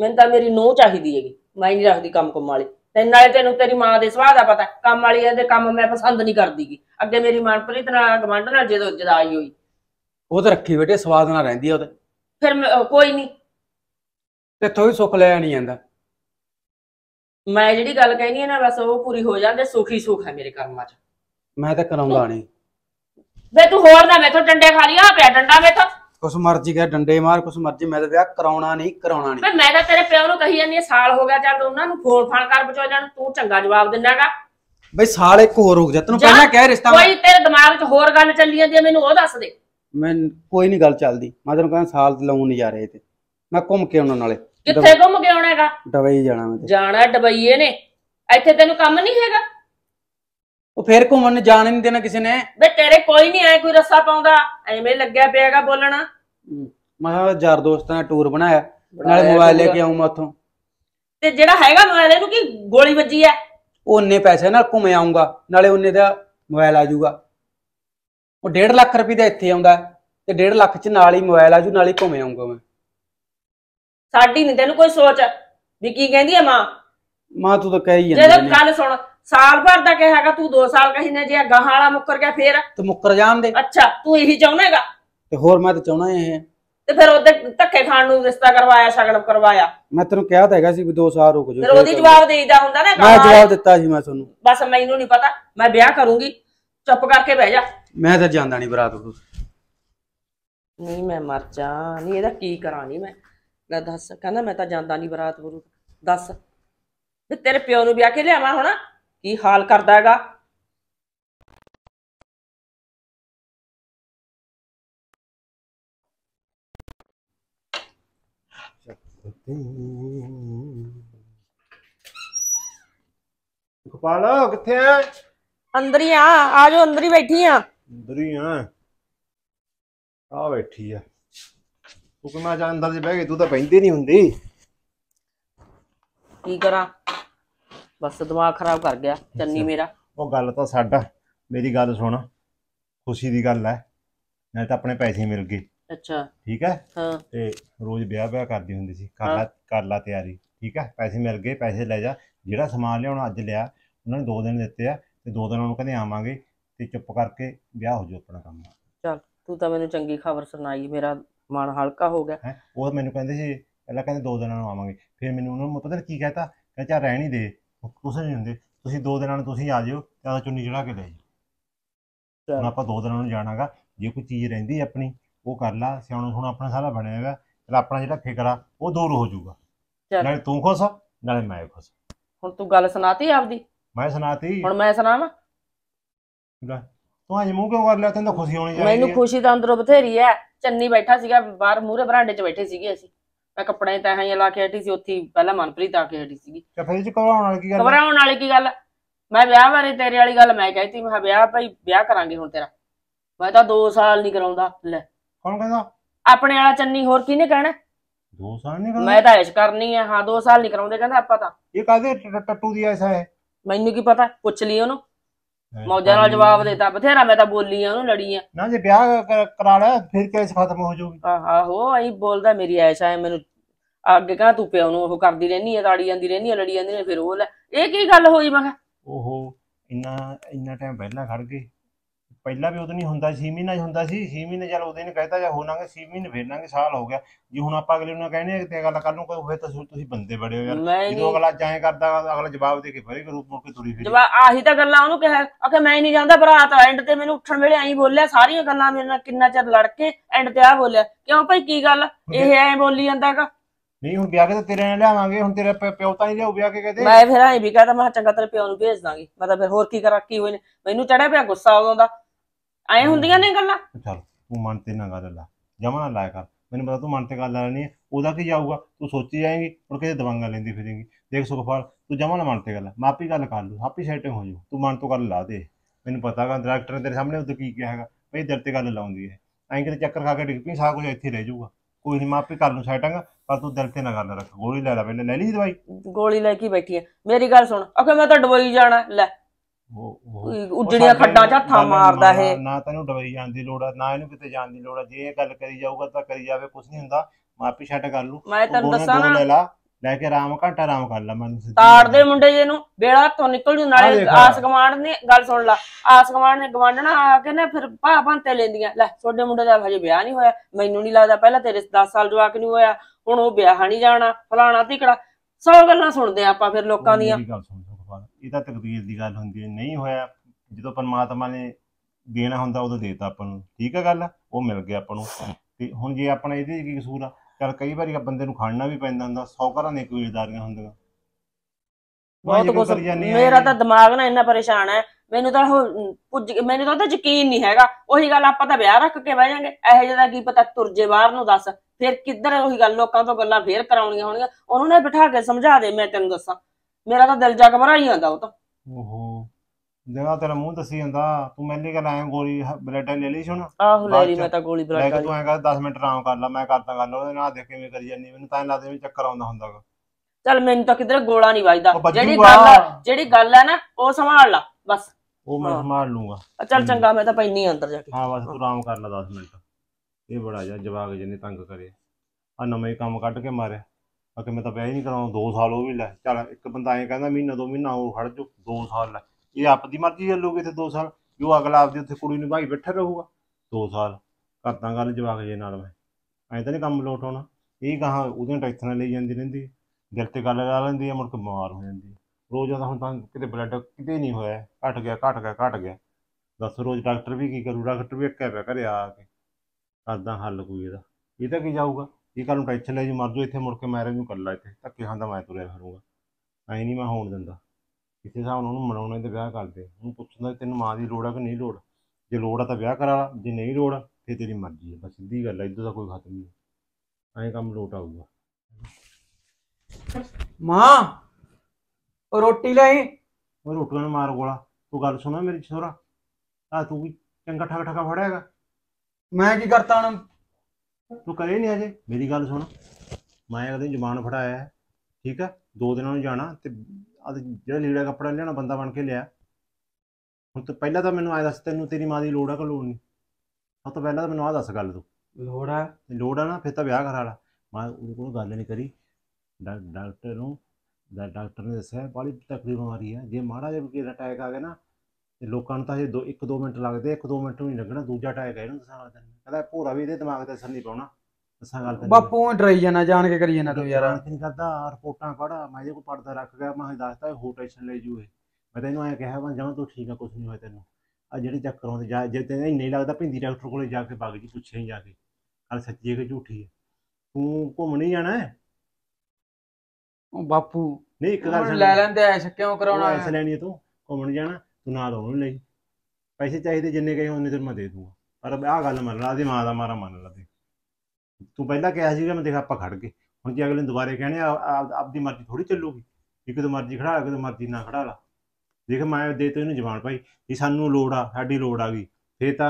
ਮੈਨੂੰ ਤਾਂ ਮੇਰੀ ਨੂੰਹ ਚਾਹੀਦੀ ਹੈਗੀ ਮੈਂ ਨਹੀਂ ਰੱਖਦੀ ਕੰਮ ਕੰਮ ਵਾਲੀ ਤੇ ਨਾਲੇ ਤੈਨੂੰ ਤੇਰੀ ਮਾਂ ਦੇ ਸੁਭਾਅ ਦਾ ਪਤਾ ਕੰਮ ਵਾਲੀ ਇਹਦੇ ਕੰਮ ਮੈਂ ਪਸੰਦ ਨਹੀਂ ਕਰਦੀਗੀ ਅੱਗੇ ਮੇਰੀ ਮਨਪ੍ਰੀਤ ਨਾਲ ਗਵੰਡ ਨਾਲ ਜਦੋਂ ਜਦਾਈ ਹੋਈ ਉਹ ਤਾਂ ਰੱਖੀ ਬੇਟੇ ਸਵਾਦ ਨਾਲ ਰਹਿੰਦੀ ਆ ਉਹਦੇ ਫਿਰ ਕੋਈ ਨਹੀਂ ਤੇ ਤੋਈ ਸੁੱਖ ਲੈ ਨਹੀਂ ਜਾਂਦਾ ਮੈਂ ਜਿਹੜੀ ਗੱਲ ਕਹਿਣੀ ਹੈ ਨਾ ਬਸ ਉਹ ਪੂਰੀ ਹੋ ਜਾਂਦੇ ਸੁਖੀ ਸੁਖ ਹੈ ਮੇਰੇ ਕਰਮਾਂ 'ਚ ਮੈਂ ਤਾਂ ਕਰਾਉਂਦਾ ਨਹੀਂ ਵੇ ਤੂੰ ਹੋਰ ਨਾ ਮੈਥੋਂ ਡੰਡੇ ਖਾ ਲਿਆ ਪਿਆ ਡੰਡਾ ਮੈਥੋਂ ਕੁਛ ਮਰਜ਼ੀ ਕਰ ਡੰਡੇ ਮਾਰ ਕੁਛ ਮਰਜ਼ੀ ਮੈਂ ਤਾਂ ਵਿਆਹ ਕਰਾਉਣਾ ਨਹੀਂ ਕਰਾਉਣਾ ਨਹੀਂ ਮੈਂ ਤਾਂ ਤੇਰੇ ਪਿਓ ਨੂੰ ਕਹੀ ਜਾਂਦੀ ਆ ਸਾਲ ਹੋ ਗਿਆ ਚੱਲ ਉਹਨਾਂ ਨੂੰ ਫੋਨ ਫਾਨ ਕਰ ਬਚਾ ਜਾਣ ਤੂੰ ਚੰਗਾ ਜਵਾਬ ਦਿੰਦਾਗਾ ਬਈ ਸਾਲ ਇੱਕ ਹੋਰ ਹੋ ਜਾ ਤੈਨੂੰ ਪਹਿਲਾਂ ਕਹਿ ਰਿਸ਼ਤਾ ਕੋਈ ਤੇਰੇ ਦਿਮਾਗ 'ਚ ਹੋਰ ਗੱਲ ਚੱਲੀ ਜਾਂਦੀ ਆ ਮੈਨੂੰ ਉਹ ਦੱਸ ਦੇ ਮੈਂ ਕੋਈ ਨਹੀਂ ਗੱਲ ਚੱਲਦੀ ਮੈਂ ਤੈਨੂੰ ਕਹਿੰਦਾ ਸਾਲ ਲਾਉਣ ਨਹੀਂ ਜਾ ਰਹੇ ਤੇ ਮੈਂ ਘੁੰਮ ਕੇ ਆਉਣਾ ਨਾਲੇ ਕਿੱਥੇ ਘੁੰਮ ਕੇ ਆਉਣਾਗਾ ਹੈਗਾ ਡਬਈ ਜਾਣਾ ਮੈਂ ਤੇ ਜਾਣਾ ਡਬਈਏ ਨੇ ਇੱਥੇ ਤੈਨੂੰ ਕੰਮ ਨਹੀਂ ਹੈਗਾ ਉਹ ਫੇਰ ਘੁੰਮਣ ਜਾਣ ਨਹੀਂ ਦੇਣਾ ਕਿਸੇ ਨੇ ਵੇ ਤੇਰੇ ਕੋਈ ਨਹੀਂ ਆਏ ਕੋਈ ਰੱਸਾ ਪਾਉਂਦਾ ਐਵੇਂ ਲੱਗਿਆ ਪਿਆਗਾ ਬੋਲਣ ਮੈਂ ਕਿਹਾ ਯਾਰ ਦੋਸਤਾਂ ਦਾ ਟੂਰ ਬਣਾਇਆ ਨਾਲੇ ਮੋਬਾਈਲ ਲੈ ਕੇ ਆਉਂ ਮੈਂ ਉੱਥੋਂ ਤੇ ਜਿਹੜਾ ਹੈਗਾ ਮੋਬਾਈਲ ਇਹਨੂੰ ਕੀ ਗੋਲੀ ਵੱਜੀ ਐ ਉਹਨੇ ਪੈਸੇ ਨਾਲ ਘੁੰਮ ਆਉਂਗਾ ਨਾਲੇ ਉਹਨੇ ਦਾ ਮੋਬਾਈਲ ਆ ਜਾਊਗਾ ਉਹ 1.5 ਲੱਖ ਰੁਪਏ ਦਾ ਇੱਥੇ ਆਉਂਦਾ ਤੇ 1.5 ਲੱਖ ਚ ਨਾਲ ਹੀ ਮੋਬਾਈਲ ਆ ਜੂ ਨਾਲ ਹੀ ਘੁੰਮ ਆਉਂਗਾ ਮੈਂ ਸਾਡੀ ਨਹੀਂ ਤੈਨੂੰ ਕੋਈ ਸੋਚ ਵੀ ਕੀ ਕਹਿੰਦੀ ਐ ਮਾਂ ਮਾਂ ਤੂੰ ਤਾਂ ਕਹਿ ਹੀ ਜਾਂਦੀ ਜੇ ਕੱਲ ਸੁਣ ਸਾਲ ਭਰ ਦਾ ਕਹੇਗਾ ਤੂੰ 2 ਸਾਲ ਕਹੀ ਨਾ ਜੇ ਆਹ ਗਾਹਾਂ ਵਾਲਾ ਮੁੱਕਰ ਗਿਆ ਫੇਰ ਤੇ ਮੁੱਕਰ ਜਾਣ ਦੇ ਅੱਛਾ ਤੂੰ ਇਹੀ ਚਾਹੁੰਦਾਗਾ ਤੇ ਹੋਰ ਮੈਂ ਤਾਂ ਚਾਹਣਾ ਇਹ ਹੈ ਤੇ ਫਿਰ ਉਹਦੇ ਧੱਕੇ ਖਾਣ ਨੂੰ ਰਿਸ਼ਤਾ ਕਰਵਾਇਆ ਸ਼ਗਨ ਕਰਵਾਇਆ ਮੈਂ ਤੈਨੂੰ ਕਿਹਾ ਤਾਂ ਹੈਗਾ ਸੀ ਵੀ 2 ਸਾਲ ਰੁਕ ਜਾ ਫਿਰ ਉਹਦੀ ਜਵਾਬ ਦੇਈਦਾ ਹੁੰਦਾ ਨਾ ਮੈਂ ਜਵਾਬ ਦਿੱਤਾ ਸੀ ਮੈਂ ਤੁਹਾਨੂੰ ਬਸ ਮੈਨੂੰ ਨਹੀਂ ਪਤਾ ਮੈਂ ਵਿਆਹ ਕਰੂੰਗੀ ਚੁੱਪ ਕਰਕੇ ਬਹਿ ਜਾ ਮੈਂ ਤਾਂ ਜਾਂਦਾ ਨਹੀਂ ਬਰਾਤ ਨੂੰ ਨਹੀਂ ਮੈਂ ਮਰ ਜਾ ਨਹੀਂ ਇਹਦਾ ਕੀ ਕਰਾਂ ਨਹੀਂ ਮੈਂ ਲੈ ਦੱਸ ਕਹਿੰਦਾ ਮੈਂ ਤਾਂ ਜਾਂਦਾ ਨਹੀਂ ਬਰਾਤ ਨੂੰ ਦੱਸ ਤੇਰੇ ਪਿਓ ਨੂੰ ਵਿਆਹ ਕੇ ਲਿਆਵਾਂ ਹੁਣ ਕੀ ਹਾਲ ਕਰਦਾ ਹੈਗਾ ਗੋਪਾਲ ਕਿੱਥੇ ਐ ਅੰਦਰ ਹੀ ਆ ਆ ਅੰਦਰ ਹੀ ਬੈਠੀ ਆ ਅੰਦਰ ਹੀ ਆ ਆ ਬੈਠੀ ਆ ਤੂੰ ਜਾਂ ਜਾਂਦਾ ਜੇ ਬਹਿ ਗਈ ਤੂੰ ਤਾਂ ਪੈਂਦੀ ਨਹੀਂ ਹੁੰਦੀ ਕੀ ਕਰਾਂ ਬਸ ਦਿਮਾਗ ਖਰਾਬ ਕਰ ਗਿਆ ਚੰਨੀ ਮੇਰਾ ਉਹ ਗੱਲ ਤਾਂ ਸਾਡਾ ਮੇਰੀ ਗੱਲ ਸੁਣ ਖੁਸ਼ੀ ਦੀ ਗੱਲ ਹੈ ਨਾਲ ਤਾਂ ਆਪਣੇ ਪੈਸੇ ਮਿਲ ਗਏ ਅੱਛਾ ਠੀਕ ਹੈ ਹਾਂ ਤੇ ਰੋਜ਼ ਵਿਆਹ ਵਿਆਹ ਕਰਦੀ ਹੁੰਦੀ ਸੀ ਕਰ ਲਾ ਕਰ ਲਾ ਤਿਆਰੀ ਠੀਕ ਹੈ ਪੈਸੇ ਮਿਲ ਗਏ ਪੈਸੇ ਲੈ ਜਾ ਜਿਹੜਾ ਸਮਾਨ ਲਿਆਉਣਾ ਅੱਜ ਲਿਆ ਉਹਨਾਂ ਨੇ 2 ਦਿਨ ਦਿੱਤੇ ਆ ਤੇ 2 ਦਿਨਾਂ ਨੂੰ ਕਹਿੰਦੇ ਆਵਾਂਗੇ ਤੇ ਚੁੱਪ ਕਰਕੇ ਵਿਆਹ ਹੋ ਜਾਊ ਆਪਣਾ ਕੰਮ ਚੱਲ ਤੂੰ ਤਾਂ ਮੈਨੂੰ ਚੰਗੀ ਖਬਰ ਸੁਣਾਈ ਮੇਰਾ ਮਨ ਹਲਕਾ ਹੋ ਗਿਆ ਉਹ ਮੈਨੂੰ ਕਹਿੰਦੇ ਸੀ ਪਹਿਲਾਂ ਕਹਿੰਦੇ 2 ਦਿਨਾਂ ਨੂੰ ਆਵਾਂਗੇ ਫਿਰ ਮੈਨੂੰ ਉਹਨਾਂ ਨੂੰ ਪਤਾ ਕੀ ਕਹਤਾ ਕਹਿੰਦਾ ਰਹਿਣ ਹੀ ਦੇ ਕੁਛ ਨਹੀਂ ਹੁੰਦੇ ਤੁਸੀਂ ਦੋ ਦਿਨਾਂ ਨੂੰ ਤੁਸੀਂ ਆ ਜਿਓ ਤੇ ਆ ਚੁੰਨੀ ਚੜਾ ਕੇ ਲੈ ਜਿਓ ਹੁਣ ਆਪਾਂ ਦੋ ਦਿਨਾਂ ਨੂੰ ਜਾਣਾਗਾ ਜੇ ਕੋਈ ਚੀਜ਼ ਰਹਿੰਦੀ ਹੈ ਆਪਣੀ ਉਹ ਕਰ ਲਾ ਸਿਆਣਾ ਹੁਣ ਆਪਣਾ ਸਾਰਾ ਬਣਿਆ ਹੈਗਾ ਤੇ ਆਪਣਾ ਜਿਹੜਾ ਫਿਕਰਾ ਉਹ ਦੂਰ ਹੋ ਜਾਊਗਾ ਚਲ ਨਾਲੇ ਤੂੰ ਖੁਸ਼ ਆ, ਨਾਲੇ ਮੈਂ ਖੁਸ਼ ਹੁਣ ਤੂੰ ਗੱਲ ਸੁਣਾਤੀ ਆਪਦੀ ਮੈਂ ਸੁਣਾਤੀ ਹੁਣ ਮੈਂ ਸੁਣਾਵਾਂ ਤੂੰ ਅੱਜ ਮੂੰਹ ਕਿਉਂ ਕਰ ਲਿਆ ਤੈਨੂੰ ਖੁਸ਼ੀ ਹੋਣੀ ਚਾਹੀਦੀ ਮੈਨੂੰ ਖੁਸ਼ੀ ਤਾਂ ਅੰਦਰੋਂ ਬਥੇਰੀ ਐ ਚੰਨੀ ਬੈਠਾ ਸੀਗਾ ਬਾਹਰ ਮੂਰੇ ਬਰਾਂਡੇ 'ਚ ਬੈਠੇ ਸੀਗੇ ਅਸੀਂ ਮੈਂ ਕੱਪੜੇ ਤਾਂ ਹਾਂ ਲਾ ਕੇ ਹਟੀ ਸੀ ਉੱਥੇ ਪਹਿਲਾਂ ਮਨਪ੍ਰੀਤ ਆ ਕੇ ਹਟੀ ਸੀਗੀ ਤੇ ਫਿਰ ਇਹ ਚ ਵਾਲੀ ਕੀ ਗੱਲ ਹੈ? ਵਾਲੀ ਕੀ ਗੱਲ ਮੈਂ ਵਿਆਹ ਬਾਰੇ ਤੇਰੇ ਵਾਲੀ ਗੱਲ ਮੈਂ ਕਹਿਤੀ ਮੈਂ ਵਿਆਹ ਭਾਈ ਵਿਆਹ ਕਰਾਂਗੇ ਹੁਣ ਤੇਰਾ ਮੈਂ ਤਾਂ 2 ਸਾਲ ਨਹੀਂ ਕਰਾਉਂਦਾ ਲੈ ਕੌਣ ਕਹਿੰਦਾ ਆਪਣੇ ਵਾਲਾ ਚੰਨੀ ਹੋਰ ਕਿਹਨੇ ਕਹਿਣਾ 2 ਸਾਲ ਨਹੀਂ ਕਰਾਉਂਦਾ ਮੈਂ ਤਾਂ ਐਸ਼ ਕਰਨੀ ਆ ਹਾਂ 2 ਸਾਲ ਨਹੀਂ ਕਰਾਉਂਦੇ ਕਹਿੰਦਾ ਆਪਾਂ ਤਾਂ ਇਹ ਕਾਦੇ ਟੱਟੂ ਦੀ ਐਸਾ ਹੈ ਮੈਨੂੰ ਕੀ ਪਤਾ ਪੁੱਛ ਲਈ ਉਹਨੂੰ ਮੌਜਾਂ ਨਾਲ ਜਵਾਬ ਦੇਤਾ ਬਥੇਰਾ ਮੈਂ ਤਾਂ ਬੋਲੀ ਆ ਉਹਨੂੰ ਲੜੀ ਆ ਨਾ ਜੇ ਵਿਆਹ ਕਰਾ ਲੈ ਫਿਰ ਕੇਸ ਖਤਮ ਹੋ ਜਾਊਗੀ ਆਹ- ਆਹੋ ਐਂ ਬੋਲਦਾ ਮੇਰੀ ਐਸ਼ਾ ਐ ਮੈਨੂੰ ਅੱਗੇ ਕਾ ਤੂੰ ਪਿਆ ਉਹਨੂੰ ਉਹ ਕਰਦੀ ਰਹਿਨੀ ਆ ਤਾੜੀ ਜਾਂਦੀ ਰਹਿਨੀ ਆ ਲੜੀ ਜਾਂਦੀ ਨੇ ਫਿਰ ਉਹ ਲੈ ਇਹ ਕੀ ਗੱਲ ਹੋਈ ਮੈਂ ਕਿਹਾ ਓਹੋ ਇੰਨਾ ਇੰਨਾ ਟਾਈਮ ਪਹਿਲਾਂ ਖੜ ਗਏ ਪਹਿਲਾਂ ਵੀ ਉਦੋਂ ਨਹੀਂ ਹੁੰਦਾ 6 ਮਹੀਨਾ ਹੀ ਹੁੰਦਾ ਸੀ 6 ਮਹੀਨੇ ਚਲ ਉਦੋਂ ਨਹੀਂ ਕਹਿਤਾ ਜਾਂ ਨਾਗੇ 6 ਮਹੀਨੇ ਨਾਗੇ ਸਾਲ ਹੋ ਗਿਆ ਜੇ ਹੁਣ ਆਪਾਂ ਅਗਲੇ ਨੂੰ ਕਹਿਣੇ ਤੇ ਗੱਲ ਕੱਲ ਨੂੰ ਕੋਈ ਹੋਵੇ ਤਾਂ ਤੁਸੀਂ ਬੰਦੇ ਬੜੇ ਹੋ ਯਾਰ ਜਦੋਂ ਅਗਲਾ ਜਾਇ ਕਰਦਾ ਅਗਲਾ ਜਵਾਬ ਦੇ ਕੇ ਫਰੇ ਰੂਪ ਮੁੜ ਕੇ ਤੁਰੀ ਫਿਰ ਜਵਾਬ ਆਹੀ ਤਾਂ ਗੱਲਾਂ ਉਹਨੂੰ ਕਹੇ ਆਖੇ ਮੈਂ ਨਹੀਂ ਜਾਂਦਾ ਤਾਂ ਐਂਡ ਤੇ ਮੈਨੂੰ ਉੱਠਣ ਵੇਲੇ ਐਂ ਬੋਲਿਆ ਸਾਰੀਆਂ ਗੱਲਾਂ ਮੇਰੇ ਨਾਲ ਕਿੰਨਾ ਚਿਰ ਲੜ ਕੇ ਐਂਡ ਤੇ ਆ ਬੋਲਿਆ ਕਿਉਂ ਭਾਈ ਕੀ ਗੱਲ ਇਹ ਐਂ ਬੋਲੀ ਜਾਂਦਾਗਾ ਨਹੀਂ ਹੁਣ ਵਿਆਹ ਕੇ ਤਾਂ ਤੇਰੇ ਨਾਲ ਲਿਆਵਾਂਗੇ ਹੁਣ ਤੇਰੇ ਪਿਓ ਤਾਂ ਹੀ ਲਿਆਉ ਵਿਆਹ ਕੇ ਕਹਦੇ ਮੈਂ ਫਿਰ ਐਂ ਵੀ ਕਹਦਾ ਮੈਂ ਚੰਗਾ ਤੇਰੇ ਪਿਓ ਨੂੰ ਭੇਜ ਦਾਂਗੀ ਮੈਂ ਤਾਂ ਫਿਰ ਹੋਰ ਕੀ ਕਰਾਂ ਕੀ ਹੋਏ ਨੇ ਮੈਨੂੰ ਚੜਿਆ ਪਿਆ ਗੁੱਸਾ ਉਦੋਂ ਦਾ ਐ ਹੁੰਦੀਆਂ ਨੇ ਗੱਲਾਂ ਚੱਲ ਤੂੰ ਮਨ ਤੇ ਨਾ ਗੱਲ ਲਾ ਜਮਾ ਨਾ ਲਾਇਆ ਕਰ ਮੈਨੂੰ ਪਤਾ ਤੂੰ ਮਨ ਤੇ ਗੱਲ ਲੈਣੀ ਹੈ ਉਹਦਾ ਕੀ ਜਾਊਗਾ ਤੂੰ ਸੋਚੀ ਜਾਏਂਗੀ ਹੁਣ ਕਿਤੇ ਦਵਾਂਗਾ ਲੈਂਦੀ ਫਿਰੇਂਗੀ ਦੇਖ ਸੁਖਪਾਲ ਤੂੰ ਜਮਾ ਨਾ ਮਨ ਤੇ ਗੱਲ ਮਾਪੀ ਗੱਲ ਕਰ ਲੂ ਆਪੀ ਸੈਟਿੰਗ ਹੋ ਜੂ ਤੂੰ ਮਨ ਤੋਂ ਗੱਲ ਲਾ ਦੇ ਮੈਨੂੰ ਪਤਾ ਹੈਗਾ ਡਾਇਰੈਕਟਰ ਤੇਰੇ ਸਾਹਮਣੇ ਉਦੋਂ ਕੀ ਕਿਹਾਗਾ ਭਈ ਦਰ ਤੇ ਗੱਲ ਲਾਉਂਦੀ ਹੈ ਐਂ ਕਿਤੇ ਚੱਕਰ ਖਾ ਕੇ ਡਿੱਗ ਪਈ ਸਾ ਕੁਝ ਇੱਥੇ ਰਹਿ ਜਾਊਗਾ ਕੋਈ ਨਹੀਂ ਮਾਪੀ ਕਰ ਲੂ ਸੈਟਿੰਗ ਪਰ ਤੂੰ ਦਿਲ ਤੇ ਨਾ ਗੱਲ ਰੱਖ ਗੋਲੀ ਲੈ ਲੈ ਪਹਿਲੇ ਲੈ ਲਈ ਦਵਾਈ ਗੋਲੀ ਲੈ ਕੇ ਬੈਠੀ ਆ ਮੇਰੀ ਗੱਲ ਸੁਣ ਅਖੇ ਮੈਂ ਤਾਂ ਡਬੋਈ ਜਾਣਾ ਲੈ ਉਜੜੀਆਂ ਖੱਡਾਂ ਹੱਥਾਂ ਮਾਰਦਾ ਇਹ ਨਾ ਤੈਨੂੰ ਡਵਾਈ ਜਾਣ ਦੀ ਲੋੜ ਆ ਨਾ ਇਹਨੂੰ ਕਿਤੇ ਜਾਣ ਦੀ ਲੋੜ ਆ ਜੇ ਇਹ ਗੱਲ ਕਰੀ ਜਾਊਗਾ ਤਾਂ ਕਰੀ ਜਾਵੇ ਕੁਝ ਨਹੀਂ ਹੁੰਦਾ ਮਾਪੀ ਛੱਟ ਕਰ ਲੂ ਮੈਂ ਤੈਨੂੰ ਦੱਸਾਂ ਨਾ ਲੈ ਲੈ ਕੇ ਆਰਾਮ ਘਾਟਾ ਆਰਾਮ ਕਰ ਲੈ ਮਨ ਤਾੜ ਦੇ ਮੁੰਡੇ ਜੇ ਨੂੰ ਬੇੜਾ ਤੋਂ ਨਿਕਲ ਜੂ ਨਾਲੇ ਆਸ ਗਵਾਂਡ ਨੇ ਗੱਲ ਸੁਣ ਲਾ ਆਸ ਗਵਾਂਡ ਨੇ ਗਵਾਂਡਣਾ ਆ ਕੇ ਨਾ ਫਿਰ ਭਾ ਭੰਤੇ ਲੈਂਦੀਆਂ ਲੈ ਛੋਡੇ ਮੁੰਡੇ ਦਾ ਹਜੇ ਵਿਆਹ ਨਹੀਂ ਹੋਇਆ ਮੈਨੂੰ ਨਹੀਂ ਲੱਗਦਾ ਪਹਿਲਾਂ ਤੇਰੇ 10 ਸਾਲ ਜਵਾਕ ਨਹੀਂ ਹੋਇਆ ਹੁਣ ਉਹ ਵਿਆਹ ਨਹੀਂ ਜਾਣਾ ਫਲਾਣਾ ਧਿਕੜਾ ਸੌ ਗੱਲਾਂ ਸੁਣਦੇ ਆਪਾਂ ਫਿਰ ਲੋਕਾਂ ਦੀਆਂ ਇਹ ਤਾਂ ਤਕਦੀਰ ਦੀ ਗੱਲ ਹੁੰਦੀ ਹੈ ਨਹੀਂ ਹੋਇਆ ਜਦੋਂ ਪਰਮਾਤਮਾ ਨੇ ਦੇਣਾ ਹੁੰਦਾ ਉਦੋਂ ਦੇਤਾ ਆਪਾਂ ਨੂੰ ਠੀਕ ਹੈ ਗੱਲ ਉਹ ਮਿਲ ਗਿਆ ਆਪਾਂ ਨੂੰ ਤੇ ਹੁਣ ਜੇ ਆਪਣਾ ਇਹਦੇ ਕੀ ਕਸੂਰ ਆ ਚਲ ਕਈ ਵਾਰੀ ਆ ਬੰਦੇ ਨੂੰ ਖੜਨਾ ਵੀ ਪੈਂਦਾ ਹੁੰਦਾ 100 ਘਰਾਂ ਦੇ ਕੁਇਲਦਾਰੀਆਂ ਹੁੰਦੀਆਂ ਬਹੁਤ ਕੁਝ ਮੇਰਾ ਤਾਂ ਦਿਮਾਗ ਨਾ ਇੰਨਾ ਪਰੇਸ਼ਾਨ ਹੈ ਮੈਨੂੰ ਤਾਂ ਉਹ ਪੁੱਜ ਮੈਨੂੰ ਤਾਂ ਉਹਦਾ ਯਕੀਨ ਨਹੀਂ ਹੈਗਾ ਉਹੀ ਗੱਲ ਆਪਾਂ ਤਾਂ ਵਿਆਹ ਰੱਖ ਕੇ ਬਹਿ ਜਾਾਂਗੇ ਇਹੋ ਜਿਹਾ ਕੀ ਪਤਾ ਤੁਰ ਜੇ ਬਾਹਰ ਨੂੰ ਦੱਸ ਫਿਰ ਕਿੱਧਰ ਉਹੀ ਗੱਲ ਲੋਕਾਂ ਤੋਂ ਗੱਲਾਂ ਫੇਰ ਕਰਾਉਣੀਆਂ ਹੋਣਗੀਆਂ ਉਹਨੂੰ ਨੇ ਬਿਠਾ ਕੇ ਸਮਝਾ ਦੇ ਮੈਂ ਤੈਨੂੰ ਦੱਸਾਂ ਮੇਰਾ ਤਾਂ ਦਿਲ ਜਾ ਘਬਰਾ ਹੀ ਜਾਂਦਾ ਉਹ ਤਾਂ ਓਹੋ ਜਗਾ ਤੇਰਾ ਮੂੰਹ ਦਸੀ ਜਾਂਦਾ ਤੂੰ ਮੈਨੂੰ ਕਹਿੰਦਾ ਐ ਗੋਲੀ ਬਲੱਡ ਲੈ ਲਈ ਸੁਣ ਆਹੋ ਲੈ ਲਈ ਮੈਂ ਤਾਂ ਗੋਲੀ ਬਲੱਡ ਲੈ ਕੇ ਤੂੰ ਐ ਕਹਿੰਦਾ 10 ਮਿੰਟ ਆਰਾਮ ਕਰ ਲੈ ਮੈਂ ਕਰਦਾ ਗੱਲ ਉਹਦੇ ਨਾਲ ਦੇਖ ਕਿਵੇਂ ਕਰੀ ਜਾਨੀ ਮੈਨੂੰ ਤਾਂ ਲੱਗਦਾ ਵੀ ਚੱਕਰ ਆਉਂਦਾ ਹੁੰਦਾਗਾ ਚੱਲ ਮੈਨੂੰ ਤਾਂ ਕਿਧਰੇ ਗੋਲਾ ਨਹੀਂ ਵੱਜਦਾ ਜਿਹੜੀ ਗੱਲ ਜਿਹੜੀ ਗੱਲ ਹੈ ਨਾ ਉਹ ਸੰਭਾਲ ਲਾ ਬਸ ਉਹ ਮੈਂ ਸੰਭਾਲ ਲੂੰਗਾ ਚੱਲ ਚੰਗਾ ਮੈਂ ਤਾਂ ਪੈਣੀ ਅੰਦਰ ਜਾ ਕੇ ਹਾਂ ਬਸ ਤੂੰ ਆਰਾਮ ਕਰ ਲੈ 10 ਮਿੰਟ ਇਹ ਬੜਾ ਜਿਹਾ ਜਵਾਗ ਜਿੰਨੇ ਤੰਗ ਕਰੇ ਆ ਨਵੇਂ ਕੰਮ ਕੱਢ ਕੇ ਮਾਰੇ ਅਕੇ ਮੈਂ ਤਾਂ ਵਿਆਹ ਹੀ ਨਹੀਂ ਕਰਾਉਣਾ 2 ਸਾਲ ਉਹ ਵੀ ਲੈ ਚੱਲ ਇੱਕ ਬੰਦਾ ਐ ਕਹਿੰਦਾ ਮਹੀਨਾ ਦੋ ਮਹੀਨਾ ਹੋਰ ਖੜ ਜੋ 2 ਸਾਲ ਲੈ ਇਹ ਆਪਦੀ ਮਰਜ਼ੀ ਚੱਲੂਗੇ ਇੱਥੇ 2 ਸਾਲ ਜੋ ਅਗਲਾ ਆਪਦੀ ਉੱਥੇ ਕੁੜੀ ਨੂੰ ਭਾਈ ਬੈਠਾ ਰਹੂਗਾ 2 ਸਾਲ ਕਰਦਾ ਗੱਲ ਜਵਾਕ ਜੇ ਨਾਲ ਮੈਂ ਐਂ ਤਾਂ ਨਹੀਂ ਕੰਮ ਲੋਟ ਹੋਣਾ ਇਹ ਕਹਾ ਉਹਦੇ ਉਹਦੀਆਂ ਨਾਲ ਲਈ ਜਾਂਦੀ ਰਹਿੰਦੀ ਦਿਲ ਤੇ ਗੱਲ ਲਾ ਲੈਂਦੀ ਹੈ ਮੁੜ ਕੇ ਬਿਮਾਰ ਹੋ ਜਾਂਦੀ ਰੋਜ਼ ਆਦਾ ਹੁਣ ਤਾਂ ਕਿਤੇ ਬਲੱਡ ਕਿਤੇ ਨਹੀਂ ਹੋਇਆ ਘਟ ਗਿਆ ਘਟ ਗਿਆ ਘਟ ਗਿਆ ਦੱਸ ਰੋਜ਼ ਡਾਕਟਰ ਵੀ ਕੀ ਕਰੂ ਡਾਕਟਰ ਵੀ ਇੱਕ ਹੈ ਪਿਆ ਘਰੇ ਆ ਕੇ ਕਰਦਾ ਹੱਲ ਕੋਈ ਇਹਦਾ ਇਹ ਤਾਂ ਕੀ ਜਾਊਗਾ ਇਹ ਕੱਲ ਨੂੰ ਟੈਨਸ਼ਨ ਲੈ ਜੀ ਮਰ ਜਾਓ ਇੱਥੇ ਮੁੜ ਕੇ ਮੈਰਿਜ ਨੂੰ ਕੱਲਾ ਇੱਥੇ ਧੱਕੇ ਖਾਂਦਾ ਮੈਂ ਤੁਰਿਆ ਫਿਰੂੰਗਾ ਐ ਨਹੀਂ ਮੈਂ ਹੋਣ ਦਿੰਦਾ ਕਿਸੇ ਹਿਸਾਬ ਨਾਲ ਉਹਨੂੰ ਮਨਾਉਣੇ ਤੇ ਵਿਆਹ ਕਰਦੇ ਉਹਨੂੰ ਪੁੱਛਦਾ ਤੈਨੂੰ ਮਾਂ ਦੀ ਲੋੜ ਆ ਕਿ ਨਹੀਂ ਲੋੜ ਜੇ ਲੋੜ ਆ ਤਾਂ ਵਿਆਹ ਕਰਾ ਲਾ ਜੇ ਨਹੀਂ ਲੋੜ ਫੇ ਤੇਰੀ ਮਰਜ਼ੀ ਹੈ ਬਸ ਸਿੱਧੀ ਗੱਲ ਹੈ ਇਦੋਂ ਦਾ ਕੋਈ ਖਤਮ ਨਹੀਂ ਐਂ ਕੰਮ ਲੋਟ ਆਊਗਾ ਮਾਂ ਰੋਟੀ ਲੈ ਉਹ ਰੋਟੀਆਂ ਨੂੰ ਮਾਰ ਗੋਲਾ ਤੂੰ ਗੱਲ ਸੁਣਾ ਮੇਰੀ ਛੋਰਾ ਆ ਤੂੰ ਵੀ ਚੰਗਾ ਠਾਕ ਠਾਕਾ ਫੜਿਆਗਾ ਮੈਂ ਕੀ ਕਰਤਾ ਹੁਣ ਤੂੰ ਕਰੇ ਨਹੀਂ ਅਜੇ ਮੇਰੀ ਗੱਲ ਸੁਣ ਮੈਂ ਅਗਲੇ ਦਿਨ ਜ਼ਮਾਨ ਫੜਾਇਆ ਹੈ ਠੀਕ ਹੈ ਦੋ ਦਿਨਾਂ ਨੂੰ ਜਾਣਾ ਤੇ ਆ ਜਿਹੜਾ ਲੀੜਾ ਕੱਪੜਾ ਲੈਣਾ ਬੰਦਾ ਬਣ ਕੇ ਲਿਆ ਹੁਣ ਤੂੰ ਪਹਿਲਾਂ ਤਾਂ ਮੈਨੂੰ ਆਇਆ ਦੱਸ ਤੈਨੂੰ ਤੇਰੀ ਮਾਂ ਦੀ ਲੋੜ ਆ ਕਿ ਲੋੜ ਨਹੀਂ ਸਭ ਤੋਂ ਪਹਿਲਾਂ ਤਾਂ ਮੈਨੂੰ ਆ ਦੱਸ ਗੱਲ ਤੂੰ ਲੋੜ ਆ ਲੋੜ ਆ ਨਾ ਫਿਰ ਤਾਂ ਵਿਆਹ ਕਰਾ ਲੈ ਮੈਂ ਉਹਦੇ ਕੋਲ ਗੱਲ ਨਹੀਂ ਕਰੀ ਡਾਕਟਰ ਨੂੰ ਦਾ ਡਾਕਟਰ ਨੇ ਦੱਸਿਆ ਬੜੀ ਤਕਲੀਫ ਬਿਮਾਰੀ ਹੈ ਜੇ ਮਾੜਾ ਜਿਹਾ ਕੋਈ ਅਟੈਕ ਆ ਗਿਆ ਨਾ ਤੇ ਲੋਕਾਂ ਨੂੰ ਤਾਂ ਇਹ 1 2 ਮਿੰਟ ਲੱਗਦੇ 1 2 ਮਿੰਟ ਨੂੰ ਨਹੀਂ ਲੱਗਣਾ ਦੂਜਾ ਅਟੈਕ ਆ ਇਹਨੂੰ ਦੱਸਣਾ ਲੱਗਦਾ ਕਹਿੰਦਾ ਭੋਰਾ ਵੀ ਇਹਦੇ ਦਿਮਾਗ ਤੇ ਅਸਰ ਨਹੀਂ ਪਾਉਣਾ ਦੱਸਾਂ ਗੱਲ ਤੇ ਬਾਪੂ ਐਂ ਡਰਾਈ ਜਾਣਾ ਜਾਣ ਕੇ ਕਰੀ ਜਾਣਾ ਤੂੰ ਯਾਰ ਨਹੀਂ ਕਰਦਾ ਰਿਪੋਰਟਾਂ ਪੜਾ ਮੈਂ ਜੇ ਕੋ ਪੜਦਾ ਰੱਖ ਗਿਆ ਮੈਂ ਦੱਸਦਾ ਇਹ ਹੋਟੇਸ਼ਨ ਟੈਨਸ਼ਨ ਲੈ ਜੂ ਇਹ ਮੈਂ ਤੈਨੂੰ ਐ ਕਿਹਾ ਵਾ ਜਾਂ ਤੂੰ ਠੀਕ ਆ ਕੁਝ ਨਹੀਂ ਹੋਇਆ ਤੈਨੂੰ ਆ ਜਿਹੜੇ ਚੱਕਰ ਆਉਂਦੇ ਜਾ ਜੇ ਤੈਨੂੰ ਇੰਨੇ ਲੱਗਦਾ ਭਿੰਦੀ ਡਾਕਟਰ ਕੋਲੇ ਜਾ ਕੇ ਬਗ ਜੀ ਪੁੱਛੇ ਜਾ ਕੇ ਗੱਲ ਸੱਚੀ ਹੈ ਕਿ ਝੂਠੀ ਹੈ ਤੂੰ ਘੁੰਮ ਨਹੀਂ ਜਾਣਾ ਹੈ ਉਹ ਬਾਪੂ ਨਹੀਂ ਇੱਕ ਗੱਲ ਲੈ ਲੈਂਦੇ ਐਸ਼ ਕਿਉਂ ਕਰਾਉਣਾ ਐਸ ਲੈਣੀ ਤੂੰ ਘੁੰਮਣ ਜਾਣਾ ਤੂੰ ਨਾਲ ਦੋਣ ਲਈ ਪੈਸੇ ਚਾਹੀਦੇ ਜਿੰਨੇ ਕਹੇ ਉਹਨੇ ਤੇ ਮੈਂ ਦੇ ਦੂੰਗਾ ਪਰ ਆ ਗੱਲ ਮੰਨ ਲਾ ਦੀ ਮਾਂ ਦਾ ਮਾਰਾ ਮੰਨ ਲਾ ਦੀ ਤੂੰ ਪਹਿਲਾਂ ਕਿਹਾ ਸੀ ਕਿ ਮੈਂ ਦੇਖ ਆਪਾਂ ਖੜ ਗਏ ਹੁਣ ਜੇ ਅਗਲੇ ਦੁਬਾਰੇ ਕਹਿਣੇ ਆ- ਆਪ- ਆਪਦੀ ਮਰਜ਼ੀ ਥੋੜੀ ਚੱਲੂਗੀ ਇੱਕ ਦੋ ਮਰਜ਼ੀ ਖੜਾ ਲਾ ਤੇ ਮਰਜ਼ੀ ਨਾ ਖੜਾ ਲਾ ਦੇਖ ਮੈਂ ਦੇ ਤੋ ਇਹਨੂੰ ਜਵਾਨ ਭਾਈ ਜੇ ਸਾਨੂੰ ਲੋੜ ਆ ਸਾਡੀ ਲੋੜ ਆ ਗਈ ਫੇ ਤਾਂ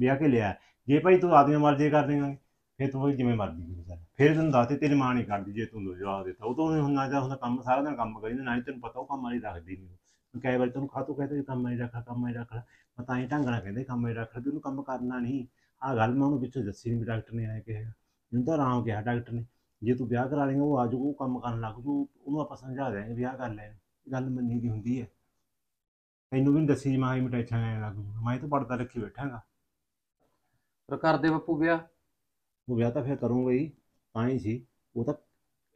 ਵਿਆਹ ਕੇ ਲਿਆ ਜੇ ਭਾਈ ਤੂੰ ਆਦਮੀ ਮਰਜ਼ੀ ਕਰ ਦੇਗਾ ਫੇ ਤੂੰ ਜਿਵੇਂ ਮਰਜ਼ੀ ਕਰ ਚੱਲ ਫੇਰ ਤੈਨੂੰ ਦੱਸ ਤੇਰੀ ਮਾਂ ਨਹੀਂ ਕਰਦੀ ਜੇ ਤੂੰ ਜਵਾਬ ਦਿੱਤਾ ਉਹ ਤੋਂ ਹੁਣ ਨਾ ਹੁੰਦਾ ਕੰਮ ਸਾਰਾ ਦਿਨ ਕੰਮ ਕਰੀਂਦਾ ਨਾ ਤੈਨੂੰ ਪਤਾ ਉਹ ਕੰਮ ਵਾਲੀ ਰੱਖਦੀ ਨਹੀਂ ਕਈ ਵਾਰ ਤੈਨੂੰ ਖਾਤੂ ਕਹਤੇ ਕੰਮ ਆਈ ਰੱਖਾ ਕੰਮ ਆਈ ਰੱਖਾ ਪਤਾ ਤਾਂ ਢੰਗ ਨਾਲ ਕਹਿੰਦੇ ਕੰਮ ਇਹ ਡਾਕਟਰ ਉਹਨੂੰ ਕੰਮ ਕਰਨਾ ਨਹੀਂ ਆ ਗੱਲ ਮੈਂ ਉਹਨੂੰ ਵਿੱਚੋਂ ਦੱਸੀ ਨਹੀਂ ਡਾਕਟਰ ਨੇ ਆਏ ਕਿਹਾ ਇਹਨੂੰ ਤਾਂ ਆਰਾਮ ਕਿਹਾ ਡਾਕਟਰ ਨੇ ਜੇ ਤੂੰ ਵਿਆਹ ਕਰਾ ਲੇਗਾ ਉਹ ਆ ਜੂ ਉਹ ਕੰਮ ਕਰਨ ਲੱਗ ਜੂ ਉਹਨੂੰ ਆਪਾਂ ਸਮਝਾ ਦੇਾਂਗੇ ਵਿਆਹ ਕਰ ਲੈ ਗੱਲ ਮੰਨੀ ਦੀ ਹੁੰਦੀ ਹੈ ਤੈਨੂੰ ਵੀ ਦੱਸੀ ਮੈਂ ਹੀ ਮਟੈਚਾਂ ਲੈਣ ਲੱਗ ਜੂ ਮੈਂ ਤਾਂ ਪੜਦਾ ਰੱਖੀ ਬੈਠਾਂਗਾ ਪਰ ਕਰਦੇ ਬੱਪੂ ਵਿਆਹ ਉਹ ਵਿਆਹ ਤਾਂ ਫੇਰ ਕਰੂੰਗਾ ਹੀ ਤਾਂ ਹੀ ਸੀ ਉਹ ਤਾਂ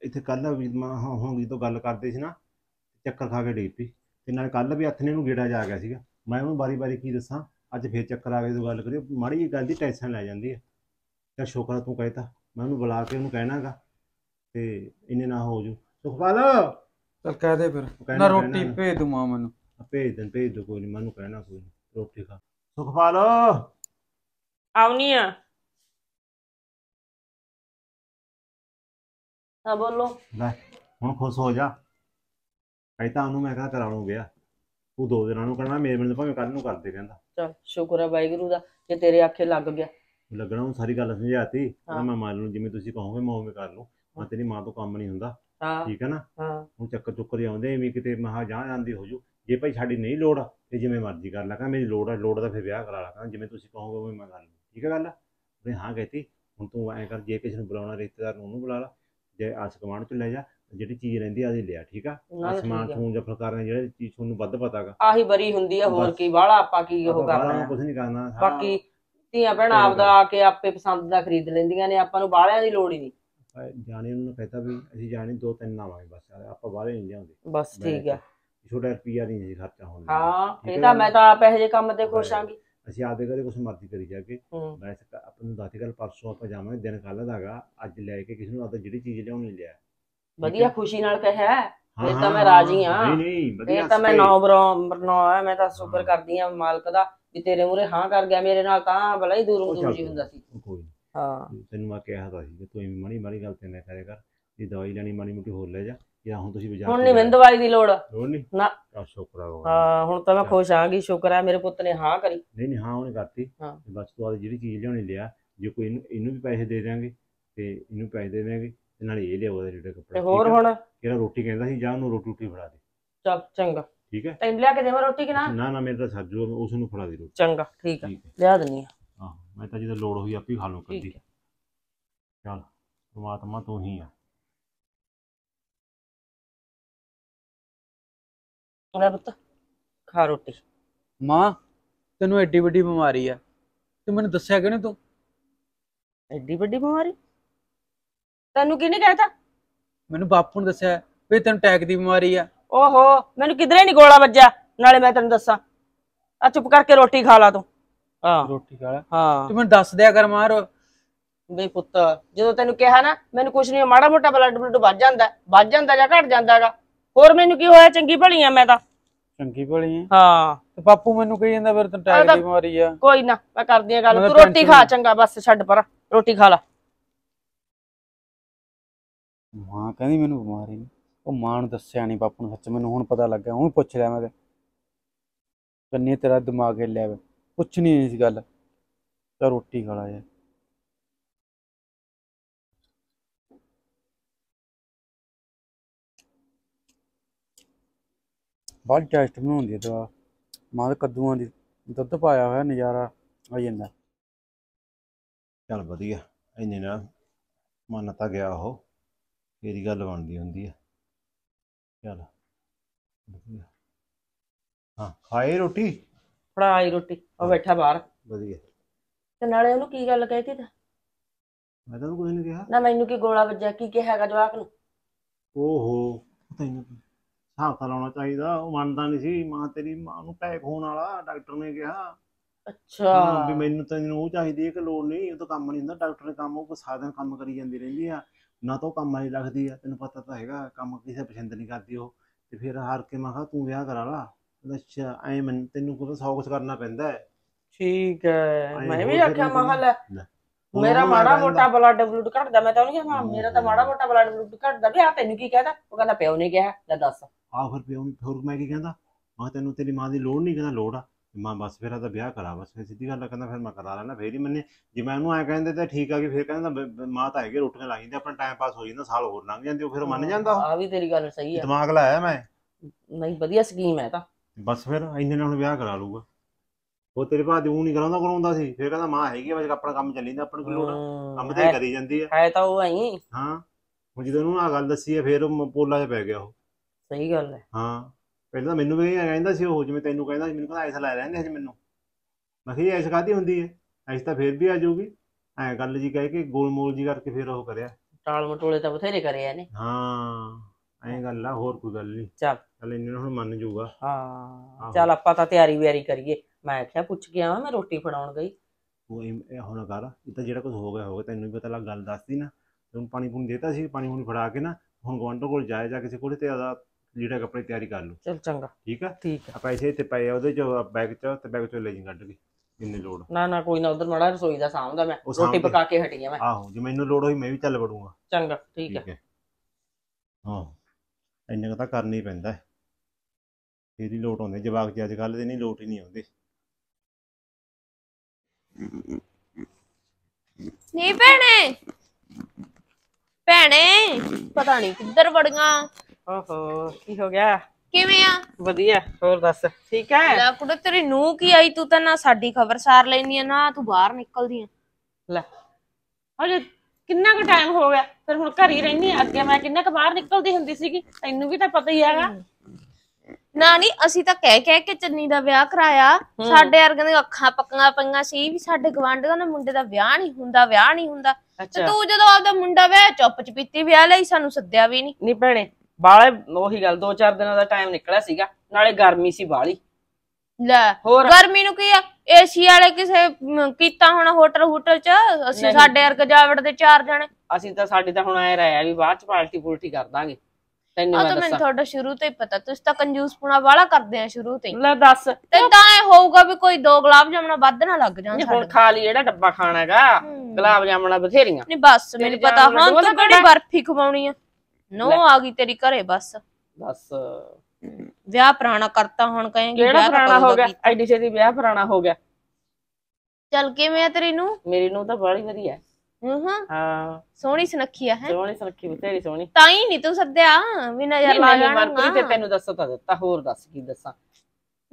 ਇੱਥੇ ਕੱਲ ਵੀ ਮੈਂ ਹੋਂਗੀ ਤੋਂ ਗੱਲ ਕਰਦੇ ਸੀ ਨਾ ਚੱਕਰ ਖਾ ਕੇ ਡੇਪੀ ਤੇ ਨਾਲ ਕੱਲ ਵੀ ਹੱਥ ਨੇ ਨੂੰ ਗੇੜਾ ਜਾ ਗਿਆ ਸੀਗਾ ਮੈਂ ਉਹਨੂੰ ਬਾਰੀ-ਬਾਰੀ ਕੀ ਦੱਸਾਂ ਅੱਜ ਫੇਰ ਚੱਕਰ ਆ ਗਏ ਤੋਂ ਗੱਲ ਕਰਿਓ ਮਾੜੀ ਜੀ ਗੱਲ ਦੀ ਟੈਨਸ਼ਨ ਲੈ ਜਾਂਦੀ ਹੈ ਤੇ ਸ਼ੋਕਰ ਤੂੰ ਕਹਿਤਾ ਮੈਂ ਉਹਨੂੰ ਬੁਲਾ ਕੇ ਉਹਨੂੰ ਕਹਿਣਾਗਾ ਤੇ ਇੰਨੇ ਨਾ ਹੋ ਜੂ ਸੁਖਪਾਲ ਚਲ ਕਹਿ ਦੇ ਫਿਰ ਨਾ ਰੋਟੀ ਭੇਜ ਦੂ ਮਾਂ ਮੈਨੂੰ ਭੇਜ ਦੇ ਭੇਜ ਦੋ ਕੋਈ ਨਹੀਂ ਮੈਨੂੰ ਕਹਿਣਾ ਕੋਈ ਨਹੀਂ ਰੋਟੀ ਖਾ ਸੁਖਪਾਲ ਆਉਣੀ ਆ ਆ ਬੋਲੋ ਲੈ ਹੁਣ ਖੁਸ਼ ਹੋ ਜਾ ਕਹਿਤਾ ਉਹਨੂੰ ਮੈਂ ਕਹਾ ਕਰਾਉਣੂ ਗਿਆ ਉਹ ਦੋ ਦਿਨਾਂ ਨੂੰ ਕਰਨਾ ਮੇਰੇ ਮਿੰਦ ਭਾਵੇਂ ਕੱਲ ਨੂੰ ਕਰਦੇ ਕਹਿੰਦਾ ਚਲ ਸ਼ੁਕਰ ਹੈ ਵਾਹਿਗੁਰੂ ਦਾ ਕਿ ਤੇਰੇ ਆਖੇ ਲੱਗ ਗਿਆ ਲੱਗਣਾ ਉਹ ਸਾਰੀ ਗੱਲ ਸਮਝਾਤੀ ਕਹਿੰਦਾ ਮੈਂ ਮੰਨ ਲੂ ਜਿਵੇਂ ਤੁਸੀਂ ਕਹੋਗੇ ਮੈਂ ਉਵੇਂ ਕਰ ਲੂ ਮੈਂ ਤੇਰੀ ਮਾਂ ਤੋਂ ਕੰਮ ਨਹੀਂ ਹੁੰਦਾ ਠੀਕ ਹੈ ਨਾ ਹੁਣ ਚੱਕਰ ਚੁੱਕਰ ਆਉਂਦੇ ਐਵੇਂ ਕਿਤੇ ਮਹਾ ਜਾਂ ਜਾਂਦੀ ਹੋ ਜੂ ਜੇ ਭਾਈ ਸਾਡੀ ਨਹੀਂ ਲੋੜ ਤੇ ਜਿਵੇਂ ਮਰਜ਼ੀ ਕਰ ਲਾ ਕਾ ਮੇਰੀ ਲੋੜ ਆ ਲੋੜ ਦਾ ਫਿਰ ਵਿਆਹ ਕਰਾ ਲਾ ਕਾ ਜਿਵੇਂ ਤੁਸੀਂ ਕਹੋਗੇ ਉਵੇਂ ਮੈਂ ਕਰ ਲੂ ਠੀਕ ਹੈ ਗੱਲ ਵੀ ਹਾਂ ਕਹਤੀ ਹੁਣ ਤੂੰ ਐਂ ਕਰ ਜੇ ਕਿਸੇ ਨੂੰ ਬੁਲਾਉਣਾ ਰਿਸ਼ਤੇਦਾਰ ਨੂੰ ਉਹਨੂੰ ਬੁਲਾ ਲਾ ਜੇ ਆਸ ਕਮਾਂਡ ਚ ਲੈ ਜਾ ਜਿਹੜੀ ਚੀਜ਼ ਰਹਿੰਦੀ ਆ ਦੀ ਲਿਆ ਠੀਕ ਆ ਅਸਮਾਨ ਤੋਂ ਠੂੰ ਜਾਂ ਫਲਕਾਰਾਂ ਜਿਹੜੇ ਚੀਜ਼ ਤੁਹਾਨੂੰ ਵੱਧ ਪਤਾਗਾ ਆਹੀ ਬਰੀ ਹੁੰਦੀ ਆ ਹੋਰ ਕੀ ਬਾਹਲਾ ਆਪਾਂ ਕੀ ਉਹ ਕਰਨਾ ਹੈ। ਕੁਝ ਨਹੀਂ ਕਰਨਾ ਬਾਕੀ ਧੀਆਂ ਭੈਣਾਂ ਆਪਦਾ ਆ ਕੇ ਆਪੇ ਪਸੰਦ ਦਾ ਖਰੀਦ ਲੈਂਦੀਆਂ ਨੇ ਆਪਾਂ ਨੂੰ ਬਾਹਲਿਆਂ ਦੀ ਲੋੜ ਹੀ ਨਹੀਂ ਜਾਣੇ ਨੂੰ ਕਹਤਾ ਵੀ ਅਸੀਂ ਜਾਣੇ ਦੋ ਤਿੰਨ ਆਵਾਂਗੇ ਬਸ ਆਪਾਂ ਬਾਹਰੇ ਨਹੀਂ ਜਾਂਦੇ ਬਸ ਠੀਕ ਆ ਛੋਟਾ ਰੁਪਈਆ ਨਹੀਂ ਜੀ ਖਰਚਾ ਹੋਣਾ ਹਾਂ ਇਹ ਤਾਂ ਮੈਂ ਤਾਂ ਆਪ ਇਹੋ ਜਿਹੇ ਕੰਮ ਤੇ ਕੋਸ਼ਾਂਗੀ ਅਸੀਂ ਆਪਦੇ ਘਰੇ ਕੁਝ ਮਰਜ਼ੀ ਕਰੀ ਜਾਗੇ ਕੇ ਮੈਂ ਤਾਂ ਆਪਾਂ ਨੂੰ ਪਰਸੋਂ ਆਪਾਂ ਜਾਵਾਂਗੇ ਦਿਨ ਕੱਲ ਦਾਗਾ ਅੱਜ ਲੈ ਕੇ ਕਿਸੇ ਨੂੰ ਆਪਾਂ ਜਿਹੜੀ ਚੀਜ਼ ਲਿਆਉਣੀ ਲਿਆ ਵਧੀਆ ਖੁਸ਼ੀ ਨਾਲ ਕਹਿਆ ਇਹ ਤਾਂ ਮੈਂ ਰਾਜੀ ਆ ਨਹੀਂ ਨਹੀਂ ਵਧੀਆ ਇਹ ਤਾਂ ਮੈਂ ਨੌ ਬਰੋ ਨੌ ਆ ਮੈਂ ਤਾਂ ਸ਼ੁਕਰ ਕਰਦੀ ਆ ਮਾਲਕ ਦਾ ਵੀ ਤੇਰੇ ਮੂਰੇ ਹਾਂ ਕਰ ਗਿਆ ਮੇਰੇ ਨਾਲ ਤਾਂ ਬੜਾ ਹੀ ਦੂਰੋਂ ਦੂਰ ਜੀ ਹੁੰਦਾ ਸੀ ਕੋਈ ਹਾਂ ਤੈਨੂੰ ਮੈਂ ਕਿਹਾ ਤਾਂ ਸੀ ਕਿ ਤੂੰ ਵੀ ਮਣੀ ਮਰੀ ਗੱਲ ਤੇ ਨਾ ਕਰੇ ਕਰ ਜੇ ਦਵਾਈ ਲੈਣੀ ਮਣੀ ਮੁਟੀ ਹੋਰ ਲੈ ਜਾ ਜਾਂ ਹੁਣ ਤੁਸੀਂ ਬਜਾ ਹੁਣ ਨਹੀਂ ਮੈਨੂੰ ਦਵਾਈ ਦੀ ਲੋੜ ਹੋਰ ਨਹੀਂ ਨਾ ਆ ਸ਼ੁਕਰ ਆ ਹਾਂ ਹੁਣ ਤਾਂ ਮੈਂ ਖੁਸ਼ ਆਂਗੀ ਸ਼ੁਕਰ ਆ ਮੇਰੇ ਪੁੱਤ ਨੇ ਹਾਂ ਕਰੀ ਨਹੀਂ ਨਹੀਂ ਹਾਂ ਉਹਨੇ ਕਰਤੀ ਬਸ ਤੂੰ ਆ ਜਿਹੜੀ ਚੀਜ਼ ਲਿਆਉਣੀ ਲਿਆ ਜੇ ਕੋਈ ਇਹਨੂੰ ਵੀ ਪੈਸੇ ਦੇ ਦਾਂਗੇ ਤੇ ਇਹਨੂੰ ਪੈਸੇ ਦੇ ਦਾਂਗੇ ਤੇ ਨਾਲੇ ਇਹ ਲਿਆਓ ਜਿਹੜੇ ਕੱਪੜੇ ਤੇ ਹੋਰ ਹੁਣ ਜਿਹੜਾ ਰੋਟੀ ਕਹਿੰਦਾ ਸੀ ਜਾਂ ਉਹਨੂੰ ਰੋਟੀ ਰੋਟੀ ਫੜਾ ਦੇ ਚੱਲ ਚੰਗਾ ਠੀਕ ਹੈ ਤੈਨੂੰ ਲਿਆ ਕੇ ਦੇਵਾਂ ਰੋਟੀ ਕਿ ਨਾ ਨਾ ਨਾ ਮੇਰੇ ਤਾਂ ਸਾਜੂ ਉਸ ਨੂੰ ਫੜਾ ਦੇ ਰੋਟੀ ਚੰਗਾ ਠੀਕ ਹੈ ਲਿਆ ਦਿੰਨੀ ਆ ਹਾਂ ਮੈਂ ਤਾਂ ਜਦੋਂ ਲੋੜ ਹੋਈ ਆਪੇ ਖਾ ਲੂ ਕਰਦੀ ਚੱਲ ਚਲ ਪ੍ਰਮਾਤਮਾ ਤੂੰ ਹੀ ਆ ਲੈ ਪੁੱਤ ਖਾ ਰੋਟੀ ਮਾਂ ਤੈਨੂੰ ਐਡੀ ਵੱਡੀ ਬਿਮਾਰੀ ਆ ਤੇ ਮੈਨੂੰ ਦੱਸਿਆ ਕਿਹਨੇ ਤੂੰ ਐਡੀ ਵੱਡੀ ਬਿਮਾਰੀ ਤੈਨੂੰ ਕਿਹਨੇ ਕਹਿਤਾ ਮੈਨੂੰ ਬਾਪੂ ਨੇ ਦੱਸਿਆ ਵੀ ਤੈਨੂੰ ਟੈਕ ਦੀ ਬਿਮਾਰੀ ਆ ਓਹੋ ਮੈਨੂੰ ਕਿਧਰੇ ਨਹੀਂ ਗੋਲਾ ਵੱਜਿਆ ਨਾਲੇ ਮੈਂ ਤੈਨੂੰ ਦੱਸਾਂ ਆ ਚੁੱਪ ਕਰਕੇ ਰੋਟੀ ਖਾ ਲਾ ਤੂੰ ਹਾਂ ਰੋਟੀ ਖਾ ਲੈ ਹਾਂ ਤੂੰ ਮੈਨੂੰ ਦੱਸ ਦਿਆ ਕਰ ਮਾਰ ਬਈ ਪੁੱਤ ਜਦੋਂ ਤੈਨੂੰ ਕਿਹਾ ਨਾ ਮੈਨੂੰ ਕੁਝ ਨਹੀਂ ਮਾੜਾ ਮੋਟਾ ਬਲੱਡ ਬਲੱਡ ਵੱਜ ਜਾਂਦਾ ਵੱਜ ਜਾਂਦਾ ਜਾਂ ਘਟ ਜਾਂਦਾਗਾ ਹੋਰ ਮੈਨੂੰ ਕੀ ਹੋਇਆ ਚੰਗੀ ਭਲੀ ਆ ਮੈਂ ਤਾਂ ਚੰਗੀ ਭਲੀ ਆ ਹਾਂ ਤੇ ਪਾਪੂ ਮੈਨੂੰ ਕਹੀ ਜਾਂਦਾ ਫਿਰ ਤੈਨੂੰ ਟੈਕ ਦੀ ਬਿਮਾਰੀ ਆ ਕੋਈ ਨਾ ਮੈਂ ਕਰਦੀ ਆ ਗੱਲ ਤੂੰ ਰੋਟੀ ਖਾ ਚੰਗਾ ਬਸ ਛੱਡ ਪਰ ਰੋਟੀ ਖਾ ਲਾ ਮਾਂ ਕਹਿੰਦੀ ਮੈਨੂੰ ਬਿਮਾਰੀ ਨਹੀਂ ਉਹ ਮਾਂ ਨੂੰ ਦੱਸਿਆ ਨਹੀਂ ਬਾਪੂ ਨੂੰ ਸੱਚ ਮੈਨੂੰ ਹੁਣ ਪਤਾ ਲੱਗਾ ਉਹ ਪੁੱਛ ਲਿਆ ਮੈਂ ਤੇ ਕੰਨੇ ਤੇਰਾ ਦਿਮਾਗ ਹਿੱਲਿਆ ਵੇ ਪੁੱਛ ਨਹੀਂ ਇਸ ਗੱਲ ਤਾਂ ਰੋਟੀ ਖਾ ਲਿਆ ਬਾਲ ਟੈਸਟ ਬਣਾਉਂਦੀ ਹੁੰਦੀ ਦਵਾ ਮਾਂ ਦੇ ਕੱਦੂਆਂ ਦੀ ਦੁੱਧ ਪਾਇਆ ਹੋਇਆ ਨਜ਼ਾਰਾ ਆ ਜਾਂਦਾ ਚਲ ਵਧੀਆ ਇੰਨੇ ਨਾਲ ਮੰਨਤਾ ਗਿਆ ਉਹ ਫਿਰ ਹੀ ਗੱਲ ਬਣਦੀ ਹੁੰਦੀ ਹੈ ਚਲ ਵਧੀਆ ਹਾਂ ਖਾਏ ਰੋਟੀ ਫੜਾ ਆਈ ਰੋਟੀ ਉਹ ਬੈਠਾ ਬਾਹਰ ਵਧੀਆ ਤੇ ਨਾਲੇ ਉਹਨੂੰ ਕੀ ਗੱਲ ਕਹਿਤੀ ਤਾ ਮੈਂ ਤਾਂ ਕੁਝ ਨਹੀਂ ਕਿਹਾ ਨਾ ਮੈਨੂੰ ਕੀ ਗੋਲਾ ਵੱਜਿਆ ਕੀ ਕਿਹਾਗਾ ਜਵਾਕ ਨੂੰ ਓਹੋ ਤੈਨੂੰ ਹਾਂ ਕਰਾਉਣਾ ਚਾਹੀਦਾ ਉਹ ਮੰਨਦਾ ਨਹੀਂ ਸੀ ਮਾਂ ਤੇਰੀ ਮਾਂ ਨੂੰ ਪੈਕ ਹੋਣ ਵਾਲਾ ਡਾਕਟਰ ਨੇ ਕਿਹਾ ਅੱਛਾ ਵੀ ਮੈਨੂੰ ਇਹਨੂੰ ਉਹ ਚਾਹੀਦੀ ਹੈ ਕਿ ਲੋੜ ਨਹੀਂ ਉਹ ਤਾਂ ਕੰਮ ਨਹੀਂ ਹੁੰਦਾ ਡਾਕਟਰ ਨੇ ਕੰਮ ਉਹ ਸਾਰਾ ਦਿਨ ਕੰਮ ਕਰੀ ਜਾਂਦੀ ਰਹਿੰਦੀ ਆ ਨਾ ਤਾਂ ਕੰਮ ਨਹੀਂ ਲੱਗਦੀ ਆ ਤੈਨੂੰ ਪਤਾ ਤਾਂ ਹੈਗਾ ਕੰਮ ਕਿਸੇ ਪਸੰਦ ਨਹੀਂ ਕਰਦੀ ਉਹ ਤੇ ਫਿਰ ਹਾਰ ਕੇ ਮੈਂ ਕਿਹਾ ਤੂੰ ਵਿਆਹ ਕਰਾ ਲਾ ਅੱਛਾ ਐ ਮੈਂ ਤੈਨੂੰ ਕੋਈ ਸੌ ਕਰਨਾ ਪੈਂਦਾ ਹੈ ਠੀਕ ਹੈ ਮੈਂ ਵੀ ਆਖਿਆ ਮਹਲ ਮੇਰਾ ਮਾੜਾ ਮੋਟਾ ਬਲੱਡ ਬਲੂਡ ਘਟਦਾ ਮੈਂ ਤਾਂ ਉਹਨੂੰ ਕਿਹਾ ਮੇਰਾ ਤਾਂ ਮਾੜਾ ਮੋਟਾ ਬਲੱਡ ਬਲੂਡ ਘਟਦਾ ਵੀ ਆ ਤੈਨੂੰ ਕੀ ਕਹਦਾ ਉਹ ਕਹਿੰਦਾ ਪਿਓ ਨੇ ਕਿਹਾ ਲੈ ਦੱਸ ਆ ਫਿਰ ਪਿਓ ਨੂੰ- ਫਿਰ ਮੈਂ ਕੀ ਕਹਿੰਦਾ ਮੈਂ ਤੈਨੂੰ ਤੇਰੀ ਮਾਂ ਦੀ ਲੋੜ ਨਹੀਂ ਕਹਿੰਦਾ ਲੋੜ ਆ ਮੈਂ ਬਸ ਫਿਰ ਇਹਦਾ ਵਿਆਹ ਕਰਾ ਬਸ ਮੈਂ ਸਿੱਧੀ ਗੱਲ ਕਹਿੰਦਾ ਫਿਰ ਮੈਂ ਕਰਾ ਲੈਣਾ ਫੇਰ ਹੀ ਮੰਨੇ ਜੇ ਮੈਂ ਉਹਨੂੰ ਐ ਕਹਿੰਦੇ ਤਾਂ ਠੀਕ ਆ ਕਿ ਫਿਰ ਕਹਿੰਦਾ ਮਾਂ ਤਾਂ ਹੈਗੀ ਰੋਟੀਆਂ ਲਾ ਜਾਂਦੀ ਆਪਣਾ ਟਾਈਮ ਪਾਸ ਹੋ ਜਾਂਦਾ ਸਾਲ ਹੋਰ ਲੰਘ ਜਾਂਦੇ ਉਹ ਫਿਰ ਮੰਨ ਜਾਂਦਾ ਆ ਵੀ ਤੇਰੀ ਗੱਲ ਸਹੀ ਆ ਦਿਮਾਗ ਲਾਇਆ ਮੈਂ ਨਹੀਂ ਵਧੀਆ ਸਕੀਮ ਹੈ ਤਾਂ ਬਸ ਫਿਰ ਇੰਨੇ ਨਾਲ ਹੁਣ ਵਿਆਹ ਕਰਾ ਲੂਗਾ ਉਹ ਤੇਰੇ ਬਾਅਦ ਉਹ ਨਹੀਂ ਕਰਾਉਂਦਾ ਕਰਾਉਂਦਾ ਸੀ ਫਿਰ ਕਹਿੰਦਾ ਮਾਂ ਹੈਗੀ ਆ ਆਪਣਾ ਕੰਮ ਚੱਲੀ ਜਾਂਦਾ ਆਪਣਾ ਕੋਈ ਲੋੜ ਕੰਮ ਤੇ ਕਰੀ ਜਾਂਦੀ ਆ ਹੈ ਤਾਂ ਉਹ ਐਂ ਹਾਂ ਹੁਣ ਜਦੋਂ ਉਹਨੂੰ ਆ ਗੱਲ ਦੱਸੀ ਆ ਫਿਰ ਉਹ ਪੋਲਾ 'ਚ ਪੈ ਗਿਆ ਉਹ ਸਹੀ ਗੱਲ ਹੈ ਹਾਂ ਪਹਿਲਾਂ ਮੈਨੂੰ ਵੀ ਕਹਿੰਦਾ ਸੀ ਉਹ ਜਿਵੇਂ ਤੈਨੂੰ ਕਹਿੰਦਾ ਸੀ ਮੈਨੂੰ ਕਹਿੰਦਾ ਐਸਾ ਲੈ ਲੈਣੇ ਹਜੇ ਮੈਨੂੰ ਮੈਂ ਕਿਹਾ ਐਸ ਕਾਦੀ ਹੁੰਦੀ ਹੈ ਐਸ ਤਾਂ ਫੇਰ ਵੀ ਆ ਜਾਊਗੀ ਐ ਗੱਲ ਜੀ ਕਹਿ ਕੇ ਗੋਲ ਮੋਲ ਜੀ ਕਰਕੇ ਫੇਰ ਉਹ ਕਰਿਆ ਟਾਲ ਮਟੋਲੇ ਤਾਂ ਬਥੇਰੇ ਕਰੇ ਆ ਨੇ ਹਾਂ ਐ ਗੱਲ ਆ ਹੋਰ ਕੋਈ ਗੱਲ ਨਹੀਂ ਚੱਲ ਚੱਲ ਇਹਨੇ ਹੁਣ ਮੰਨ ਜਾਊਗਾ ਹਾਂ ਚੱਲ ਆਪਾਂ ਤਾਂ ਤਿਆਰੀ ਵਿਆਰੀ ਕਰੀਏ ਮੈਂ ਆਖਿਆ ਪੁੱਛ ਕੇ ਆਵਾਂ ਮੈਂ ਰੋਟੀ ਫੜਾਉਣ ਗਈ ਉਹ ਇਹ ਹੁਣ ਕਰ ਇਹ ਤਾਂ ਜਿਹੜਾ ਕੁਝ ਹੋ ਗਿਆ ਹੋ ਗਿਆ ਤੈਨੂੰ ਵੀ ਪਤਾ ਲੱਗ ਗੱਲ ਦੱਸਦੀ ਨਾ ਤੂੰ ਪਾਣੀ ਪੂਣੀ ਦੇਤਾ ਸੀ ਪਾਣੀ ਪੂਣੀ ਫੜਾ ਕੇ ਨਾ ਹੁਣ ਗਵੰਡੋ ਕੋਲ ਜਾਏ ਜਾ ਕਿਸੇ ਕੋਲ ਤੇ ਆਦਾ ਜਿਹੜਾ ਕੱਪੜੇ ਤਿਆਰੀ ਕਰ ਲਓ ਚਲ ਚੰਗਾ ਠੀਕ ਆ ਠੀਕ ਆ ਪੈਸੇ ਇੱਥੇ ਪਏ ਆ ਉਹਦੇ ਚ ਬੈਗ ਚ ਤੇ ਬੈਗ ਚ ਲੈ ਜੀ ਕੱਢ ਕੇ ਜਿੰਨੇ ਲੋੜ ਨਾ ਨਾ ਕੋਈ ਨਾ ਉਧਰ ਮੜਾ ਰਸੋਈ ਦਾ ਸਾਂਭਦਾ ਮੈਂ ਰੋਟੀ ਪਕਾ ਕੇ ਹਟੀ ਆ ਮੈਂ ਆਹੋ ਜੇ ਮੈਨੂੰ ਲੋੜ ਹੋਈ ਮੈਂ ਵੀ ਚੱਲ ਬੜੂਗਾ ਚੰਗਾ ਠੀਕ ਆ ਹਾਂ ਇੰਨੇ ਤਾਂ ਕਰਨਾ ਹੀ ਪੈਂਦਾ ਹੈ ਇਹਦੀ ਲੋਟ ਆਉਂਦੇ ਜਵਾਕ ਜੀ ਅੱਜ ਕੱਲ ਦੇ ਨਹੀਂ ਲੋਟ ਹੀ ਨਹੀਂ ਆਉਂਦੇ ਨਹੀਂ ਭੈਣੇ ਭੈਣੇ ਪਤਾ ਨਹੀਂ ਕਿੱਧਰ ਵੜੀਆਂ ਓਹੋ ਕੀ ਹੋ ਗਿਆ ਕਿਵੇਂ ਆ ਵਧੀਆ ਹੋਰ ਦੱਸ ਠੀਕ ਹੈ ਲੈ ਕੁੜੇ ਤੇਰੀ ਨੂੰ ਕੀ ਆਈ ਤੂੰ ਤਾਂ ਨਾ ਸਾਡੀ ਖਬਰ ਸਾਰ ਲੈਣੀ ਆ ਨਾ ਤੂੰ ਬਾਹਰ ਨਿਕਲਦੀ ਆ ਲੈ ਹਜੇ ਕਿੰਨਾ ਕੁ ਟਾਈਮ ਹੋ ਗਿਆ ਫਿਰ ਹੁਣ ਘਰ ਹੀ ਰਹਿਣੀ ਆ ਅੱਗੇ ਮੈਂ ਕਿੰਨਾ ਕੁ ਬਾਹਰ ਨਿਕਲਦੀ ਹੁੰਦੀ ਸੀਗੀ ਤੈਨੂੰ ਵੀ ਤਾਂ ਪਤਾ ਹੀ ਹੈਗਾ ਨਾ ਨਹੀਂ ਅਸੀਂ ਤਾਂ ਕਹਿ ਕਹਿ ਕੇ ਚੰਨੀ ਦਾ ਵਿਆਹ ਕਰਾਇਆ ਸਾਡੇ ਵਰਗਿਆਂ ਦੀਆਂ ਅੱਖਾਂ ਪੱਕੀਆਂ ਪਈਆਂ ਸੀ ਵੀ ਸਾਡੇ ਗਵਾਂਢੀਆਂ ਦੇ ਮੁੰਡੇ ਦਾ ਵਿਆਹ ਨਹੀਂ ਹੁੰਦਾ ਵਿਆਹ ਨਹੀਂ ਹੁੰਦਾ ਤੇ ਤੂੰ ਜਦੋਂ ਆਪਦਾ ਮੁੰਡਾ ਵਿਆਹ ਚੁੱਪ ਚਪੀਤੀ ਵਿਆਹ ਲਈ ਸਾਨੂੰ ਸੱਦਿਆ ਵੀ ਨਹੀਂ ਨਹੀਂ ਭੈਣੇ ਬਾਲੇ ਉਹੀ ਗੱਲ 2-4 ਦਿਨਾਂ ਦਾ ਟਾਈਮ ਨਿਕਲਿਆ ਸੀਗਾ ਨਾਲੇ ਗਰਮੀ ਸੀ ਬਾਲੀ ਲੈ ਹੋਰ ਗਰਮੀ ਨੂੰ ਕੀ ਆ ਏਸੀ ਵਾਲੇ ਕਿਸੇ ਕੀਤਾ ਹੋਣਾ ਹੋਟਲ ਹੋਟਲ ਚ ਅਸੀਂ ਸਾਡੇ ਅਰਗ ਜਾਵੜ ਦੇ ਚਾਰ ਜਣੇ ਅਸੀਂ ਤਾਂ ਸਾਡੇ ਤਾਂ ਹੁਣ ਐ ਆ ਵੀ ਬਾਅਦ ਚ ਪਾਰਟੀ ਪੁਲਟੀ ਕਰ ਦਾਂਗੇ ਤੈਨੂੰ ਆ ਮੈਂ ਤਾਂ ਮੈਨੂੰ ਦੱਸਾਂ ਤੁਹਾਡਾ ਸ਼ੁਰੂ ਤੋਂ ਹੀ ਪਤਾ ਤੁਸੀਂ ਤਾਂ ਕੰਜੂਸ ਪੁਣਾ ਵਾਲਾ ਕਰਦੇ ਆ ਸ਼ੁਰੂ ਤੋਂ ਹੀ ਲੈ ਦੱਸ ਤੇ ਤਾਂ ਇਹ ਹੋਊਗਾ ਵੀ ਕੋਈ ਦੋ ਗੁਲਾਬ ਜਾਮਣਾ ਵੱਧ ਨਾ ਲੱਗ ਜਾਣ ਨਹੀਂ ਹੁਣ ਖਾ ਲਈ ਜਿਹੜਾ ਡੱਬਾ ਖਾਣਾਗਾ ਗੁਲਾਬ ਜਾਮਣਾ ਬਥੇਰੀਆਂ ਨਹੀਂ ਬਸ ਮੈਨੂੰ ਪਤਾ ਹਾਂ ਤੂੰ ਕਿਹੜੀ ਬਰਫੀ ਖਵਾਉਣੀ ਆ ਨੋ ਆ ਗਈ ਤੇਰੀ ਘਰੇ ਬਸ ਬਸ ਵਿਆਹ ਪੁਰਾਣਾ ਕਰਤਾ ਹੁਣ ਕਹੇਂਗੇ ਵਿਆਹ ਪੁਰਾਣਾ ਹੋ ਗਿਆ ਐਡੀ ਛੇਤੀ ਵਿਆਹ ਪੁਰਾਣਾ ਹੋ ਗਿਆ ਚੱਲ ਕਿਵੇਂ ਆ ਤੇਰੀ ਨੂੰ ਮੇਰੀ ਨੂੰ ਤਾਂ ਬੜੀ ਵਧੀਆ ਹਾਂ ਹਾਂ ਸੋਹਣੀ ਸੁਨੱਖੀ ਆ ਹੈ ਸੋਹਣੀ ਸੁਨੱਖੀ ਤੇਰੀ ਸੋਹਣੀ ਤਾਂ ਹੀ ਨਹੀਂ ਤੂੰ ਸੱਦਿਆ ਵੀ ਨਜ਼ਰ ਲਾ ਜਾ ਕੋਈ ਤੇ ਤੈਨੂੰ ਦੱਸ ਤਾਂ ਦਿੱਤਾ ਹੋਰ ਦੱਸ ਕੀ ਦੱਸਾਂ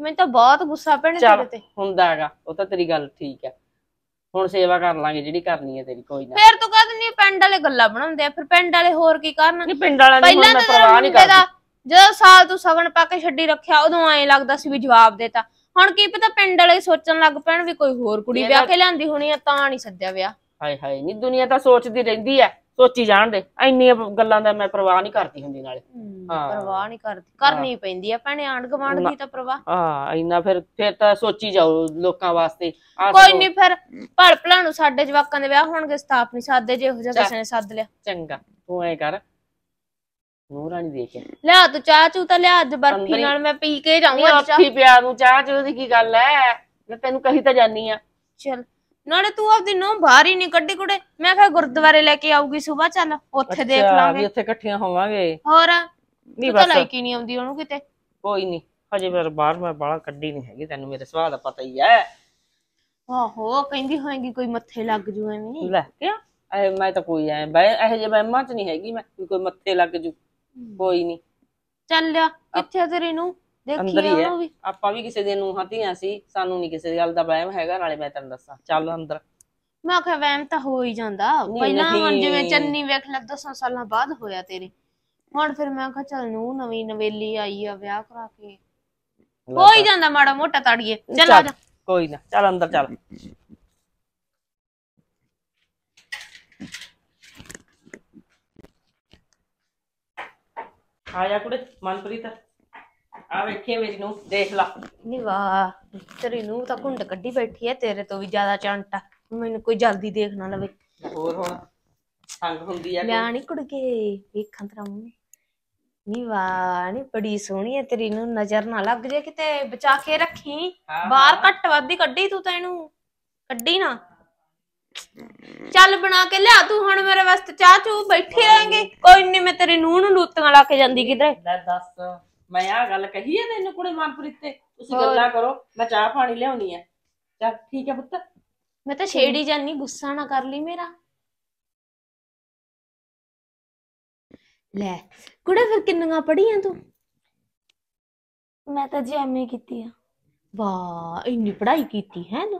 ਮੈਨੂੰ ਤਾਂ ਬਹੁਤ ਗੁੱਸਾ ਪੈਣਾ ਤੇਰੇ ਤੇ ਹੁੰਦਾਗਾ ਉਹ ਤਾਂ ਤੇਰੀ ਗੱਲ ਠੀਕ ਆ ਹੁਣ ਸੇਵਾ ਕਰ ਲਾਂਗੇ ਜਿਹੜੀ ਕਰਨੀ ਹੈ ਤੇਰੀ ਕੋਈ ਨਾ ਫੇਰ ਤੂੰ ਕਹਦ ਨਹੀਂ ਪਿੰਡ ਵਾਲੇ ਗੱਲਾਂ ਬਣਾਉਂਦੇ ਆ ਫਿਰ ਪਿੰਡ ਵਾਲੇ ਹੋਰ ਕੀ ਕਰਨ ਨਹੀਂ ਪਿੰਡ ਵਾਲਿਆਂ ਦੀ ਮੈਂ ਪਰਵਾਹ ਨਹੀਂ ਕਰਦਾ ਜਦੋਂ ਸਾਲ ਤੂੰ ਸਗਣ ਪਾ ਕੇ ਛੱਡੀ ਰੱਖਿਆ ਉਦੋਂ ਐਂ ਲੱਗਦਾ ਸੀ ਵੀ ਜਵਾਬ ਦੇਤਾ ਹੁਣ ਕੀ ਪਤਾ ਪਿੰਡ ਵਾਲੇ ਸੋਚਣ ਲੱਗ ਪੈਣ ਵੀ ਕੋਈ ਹੋਰ ਕੁੜੀ ਵਿਆਹ ਕੇ ਲਿਆਂਦੀ ਹੋਣੀ ਆ ਤਾਂ ਨਹੀਂ ਸੱਦਿਆ ਵਿਆਹ ਹਾਏ ਹਾਏ ਨਹੀਂ ਦੁਨੀਆ ਤਾਂ ਸੋਚਦੀ ਰਹਿੰਦੀ ਐ ਸੋਚੀ ਜਾਣ ਦੇ ਇੰਨੀਆਂ ਗੱਲਾਂ ਦਾ ਮੈਂ ਪਰਵਾਹ ਨਹੀਂ ਕਰਦੀ ਹੁੰਦੀ ਨਾਲੇ ਹਾਂ। ਪਰਵਾਹ ਨਹੀਂ ਕਰਦੀ ਕਰਨੀ ਪੈਂਦੀ ਆ ਭੈਣੇ ਆਂਡ ਗਵਾਂਡ ਦੀ ਤਾਂ ਪਰਵਾਹ ਆ ਐਨਾ ਫਿਰ ਫਿਰ ਤਾਂ ਸੋਚੀ ਜਾਓ ਲੋਕਾਂ ਵਾਸਤੇ ਕੋਈ ਨਹੀਂ ਫਿਰ ਭੜ ਭਲਾ ਨੂੰ ਸਾਡੇ ਜਵਾਕਾਂ ਦੇ ਵਿਆਹ ਹੋਣਗੇ ਸਤਾਪ ਨਹੀਂ ਸਾਦੇ ਜੇ ਇਹੋ ਜਿਹਾ ਕਿਸੇ ਨੇ ਸੱਦ ਲਿਆ ਚੰਗਾ ਤੂੰ ਐ ਕਰ ਨੂਰਾਨੀ ਦੇ ਕੇ ਲੈ ਤੂੰ ਚਾਹ ਚੂ ਤਾਂ ਲਿਆ ਅੱਜ ਬਰਫੀ ਨਾਲ ਮੈਂ ਪੀ ਕੇ ਜਾਊਂਗਾ ਅੱਜ ਚਾਹ। ਅੱਖੀ ਪਿਆ ਨੂੰ ਚਾਹ ਚ ਦੀ ਕੀ ਗੱਲ ਐ ਮੈਂ ਤੈਨੂੰ ਕਹੀ ਤਾਂ ਜਾਨੀ ਆ ਚਲ ਨਾਲੇ ਤੂੰ ਆਪਦੀ ਨੂੰ ਬਾਹਰ ਹੀ ਨਹੀਂ ਕੱਢੀ ਕੁੜੇ ਮੈਂ ਕਿਹਾ ਗੁਰਦੁਆਰੇ ਲੈ ਕੇ ਆਊਗੀ ਸਵੇਰ ਚੱਲ ਉੱਥੇ ਦੇਖ ਅੱਛਾ, ਵੀ ਲਾਂਗੇ ਉੱਥੇ ਇਕੱਠੀਆਂ ਹੋਵਾਂਗੇ ਹੋਰ ਨਹੀਂ ਤਾਂ ਬਸ ਲਾਇਕ ਹੀ ਨਹੀਂ ਆਉਂਦੀ ਉਹਨੂੰ ਕਿਤੇ ਕੋਈ ਨਹੀਂ ਹਜੇ ਮੇਰੇ ਬਾਹਰ ਮੈਂ ਬਾਲਾ ਕੱਢੀ ਨਹੀਂ ਹੈਗੀ ਤੈਨੂੰ ਮੇਰੇ ਸਵਾਲ ਦਾ ਪਤਾ ਹੀ ਹੈ ਆਹੋ ਕਹਿੰਦੀ ਹੋਏਗੀ ਕੋਈ ਮੱਥੇ ਲੱਗ ਜੂ ਐਵੇਂ ਲੈ ਕਿਆ ਐ ਮੈਂ ਤਾਂ ਕੋਈ ਐ ਬਈ ਇਹ ਜੇ ਮੈਂ ਚ ਨਹੀਂ ਹੈਗੀ ਮੈਂ ਕੋਈ ਮੱਥੇ ਲੱਗ ਜੂ ਕੋਈ ਨਹੀਂ ਚੱਲ ਲਿਆ ਕਿੱਥੇ ਆ ਤੇਰੇ ਨੂੰ ਅੰਦਰ ਹੀ ਹੈ ਆਪਾਂ ਵੀ ਕਿਸੇ ਦੇ ਨੂੰ ਧੀਆਂ ਸੀ ਸਾਨੂੰ ਨਹੀਂ ਕਿਸੇ ਗੱਲ ਦਾ ਵਹਿਮ ਹੈਗਾ ਨਾਲੇ ਮੈਂ ਤੈਨੂੰ ਦੱਸਾਂ ਚੱਲ ਅੰਦਰ ਮੈਂ ਆਖਿਆ ਵਹਿਮ ਤਾਂ ਹੋ ਹੀ ਜਾਂਦਾ ਪਹਿਲਾਂ ਹੁਣ ਜਿਵੇਂ ਚੰਨੀ ਵੇਖ ਲੈ 10 ਸਾਲਾਂ ਬਾਅਦ ਹੋਇਆ ਤੇਰੇ ਹੁਣ ਫਿਰ ਮੈਂ ਆਖਿਆ ਚੱਲ ਨੂੰ ਨਵੀਂ ਨਵੇਲੀ ਆਈ ਆ ਵਿਆਹ ਕਰਾ ਕੇ ਹੋ ਹੀ ਜਾਂਦਾ ਮਾੜਾ ਮੋਟਾ ਤੜੀਏ ਚੱਲ ਆ ਜਾ ਕੋਈ ਨਾ ਚੱਲ ਅੰਦਰ ਚੱਲ ਆਇਆ ਕੁੜੇ ਮਨਪ੍ਰੀਤ ਆ ਵੇਖੀ ਮੇਰੀ ਨੂੰ ਦੇਖ ਲਾ ਨੀ ਵਾਹ ਤੇਰੀ ਨੂੰ ਤਾਂ ਘੁੰਡ ਕੱਢੀ ਬੈਠੀ ਐ ਤੇਰੇ ਤੋਂ ਵੀ ਜ਼ਿਆਦਾ ਚੰਟਾ ਮੈਨੂੰ ਕੋਈ ਜਲਦੀ ਦੇਖ ਨਾ ਲਵੇ ਹੋਰ ਹੁਣ ਸੰਗ ਹੁੰਦੀ ਐ ਮੈਂ ਨਹੀਂ ਕੁੜਕੇ ਵੇਖਾਂ ਤੇਰਾ ਮੂੰਹ ਨੀ ਵਾਹ ਨੀ ਬੜੀ ਸੋਹਣੀ ਐ ਤੇਰੀ ਨੂੰ ਨਜ਼ਰ ਨਾ ਲੱਗ ਜੇ ਕਿਤੇ ਬਚਾ ਕੇ ਰੱਖੀ ਬਾਹਰ ਘੱਟ ਵੱਧ ਕੱਢੀ ਤੂੰ ਤਾਂ ਇਹਨੂੰ ਕੱਢੀ ਨਾ ਚੱਲ ਬਣਾ ਕੇ ਲਿਆ ਤੂੰ ਹੁਣ ਮੇਰੇ ਵਾਸਤੇ ਚਾਹ ਚੂ ਬੈਠੇ ਰਹਿਣਗੇ ਕੋਈ ਨਹੀਂ ਮੈਂ ਤੇਰੀ ਨੂੰਹ ਨੂੰ ਲੂਤਾਂ ਲਾ ਕੇ ਜਾਂਦੀ ਕਿਧਰੇ ਲੈ ਦੱਸ ਮੈਂ ਆ ਗੱਲ ਕਹੀ ਐ ਤੈਨੂੰ ਕੁੜੇ ਮਨਪ੍ਰੀਤ ਤੇ ਤੁਸੀਂ ਗੱਲਾਂ ਕਰੋ ਮੈਂ ਚਾਹ ਪਾਣੀ ਲਿਆਉਣੀ ਆ ਚਲ ਠੀਕ ਹੈ ਪੁੱਤ ਮੈਂ ਤਾਂ ਛੇੜੀ ਜਾਨੀ ਗੁੱਸਾ ਨਾ ਕਰ ਲਈ ਮੇਰਾ ਲੈ ਕੁੜੇ ਫਿਰ ਕਿੰਨੀਆਂ ਪੜੀਆਂ ਤੂੰ ਮੈਂ ਤਾਂ ਜੀ ਐਮਏ ਕੀਤੀ ਆ ਵਾਹ ਇੰਨੀ ਪੜ੍ਹਾਈ ਕੀਤੀ ਹੈ ਨਾ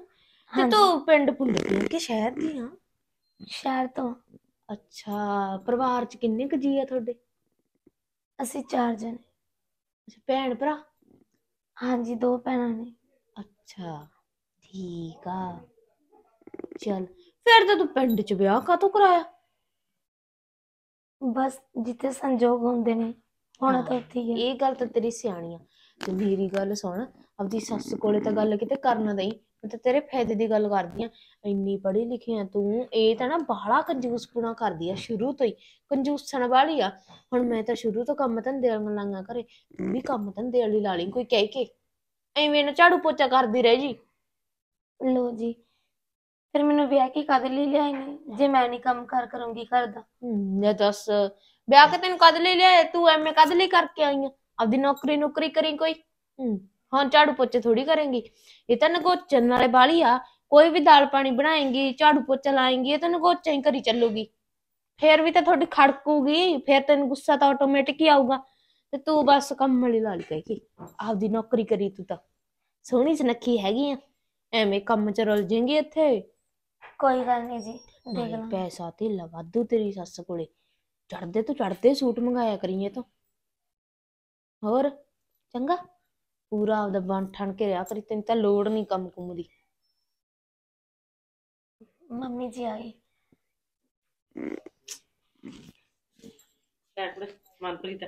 ਤੇ ਤੂੰ ਪਿੰਡ ਭੁੱਲ ਗਈ ਕਿ ਸ਼ਹਿਰ ਦੀ ਆ ਸ਼ਹਿਰ ਤੋਂ ਅੱਛਾ ਪਰਿਵਾਰ ਚ ਕਿੰਨੇ ਕ ਜੀ ਆ ਤੁਹਾਡੇ ਅਸੀਂ ਚਾਰ ਜਣੇ ਅੱਛਾ ਭੈਣ ਭਰਾ ਹਾਂਜੀ ਦੋ ਭੈਣਾਂ ਨੇ ਅੱਛਾ ਠੀਕ ਆ ਚਲ ਫਿਰ ਤਾਂ ਤੂੰ ਪਿੰਡ 'ਚ ਵਿਆਹ ਕਾਤੋਂ ਕਰਾਇਆ ਬਸ ਜਿੱਥੇ ਸੰਜੋਗ ਹੁੰਦੇ ਨੇ ਹੁਣ ਤਾਂ ਉੱਥੇ ਹੀ ਹੈ ਇਹ ਗੱਲ ਤਾਂ ਤੇਰੀ ਸਿਆਣੀ ਆ ਤੇ ਮੇਰੀ ਗੱਲ ਸੁਣ ਆਪਦੀ ਸੱਸ ਕੋਲੇ ਤਾਂ ਗੱਲ ਕਿਤੇ ਕਰਨਾ ਦਈ ਮੈਂ ਤਾਂ ਤੇਰੇ ਫਾਇਦੇ ਦੀ ਗੱਲ ਕਰਦੀ ਆ ਇੰਨੀ ਪੜ੍ਹੀ ਲਿਖੀ ਆ ਤੂੰ ਇਹ ਤਾਂ ਨਾ ਬਾਹਲਾ ਕੰਜੂਸਪੁਣਾ ਕਰਦੀ ਆ ਸ਼ੁਰੂ ਤੋਂ ਹੀ ਕੰਜੂਸਣ ਵਾਲੀ ਆ ਹੁਣ ਮੈਂ ਤਾਂ ਸ਼ੁਰੂ ਤੋਂ ਕੰਮ ਧੰਦੇ ਵਾਲੀ ਲਾਂਗਾ ਕਰੇ ਤੂੰ ਵੀ ਕੰਮ ਧੰਦੇ ਵਾਲੀ ਲਾ ਲਈ ਕੋਈ ਕਹਿ ਕੇ ਐਵੇਂ ਨਾ ਝਾੜੂ ਪੋਚਾ ਕਰਦੀ ਰਹਿ ਜੀ ਲੋ ਜੀ ਫਿਰ ਮੈਨੂੰ ਵਿਆਹ ਕੇ ਕਦ ਲਈ ਇਹਨੇ ਜੇ ਮੈਂ ਨਹੀਂ ਕੰਮ ਕਰ ਕਰੂੰਗੀ ਘਰ ਦਾ ਲੈ ਦੱਸ ਵਿਆਹ ਕੇ ਤੈਨੂੰ ਕਦ ਲਈ ਲਿਆ ਤੂੰ ਐਵੇਂ ਕਦ ਲਈ ਕਰਕੇ ਆਈ ਆ ਆਪਦੀ ਨੌਕਰੀ ਨੌਕਰੀ ਕਰੀ ਕੋਈ ਹੂੰ ਹੁਣ ਝਾੜੂ ਪੋਚੇ ਥੋੜੀ ਕਰੇਂਗੀ ਇਹ ਤਾਂ ਨਗੋਚਣ ਵਾਲੇ ਬਾਲੀ ਆ ਕੋਈ ਵੀ ਦਾਲ ਪਾਣੀ ਬਣਾਏਂਗੀ ਝਾੜੂ ਪੋਚਾ ਲਾਏਂਗੀ ਇਹ ਤਾਂ ਨਗੋਚਾਂ ਹੀ ਕਰੀ ਚੱਲੂਗੀ ਫੇਰ ਵੀ ਤਾਂ ਤੁਹਾਡੀ ਖੜਕੂਗੀ ਫੇਰ ਤੈਨੂੰ ਗੁੱਸਾ ਤਾਂ ਆਟੋਮੈਟਿਕ ਹੀ ਆਊਗਾ ਤੇ ਤੂੰ ਬਸ ਕੰਮ ਵਾਲੀ ਲਾਲ ਕਹਿ ਕੇ ਆਪਦੀ ਨੌਕਰੀ ਕਰੀ ਤੂੰ ਤਾਂ ਸੋਹਣੀ ਸੁਨੱਖੀ ਹੈਗੀ ਆ ਐਵੇਂ ਕੰਮ ਚ ਰਲ ਜਾਏਂਗੀ ਇੱਥੇ ਕੋਈ ਗੱਲ ਨਹੀਂ ਜੀ ਦੇਖ ਲਾਂ ਪੈਸਾ ਤੇ ਲਵਾਦੂ ਤੇਰੀ ਸੱਸ ਕੋਲੇ ਚੜਦੇ ਤੋਂ ਚੜਦੇ ਸੂਟ ਮੰਗਾਇਆ ਕਰੀਏ ਤਾਂ ਹੋਰ ਚੰਗਾ ਪੂਰਾ ਆਪਦਾ ਬਣ ਠਣ ਕੇ ਰਿਆ ਕਰੀ ਤੈਨੂੰ ਤਾਂ ਲੋੜ ਨਹੀਂ ਕੰਮ ਕੁੰਮ ਦੀ ਮੰਮੀ ਜੀ ਆਈ ਲੈ ਕੁੜੇ, ਮਨਪ੍ਰੀਤ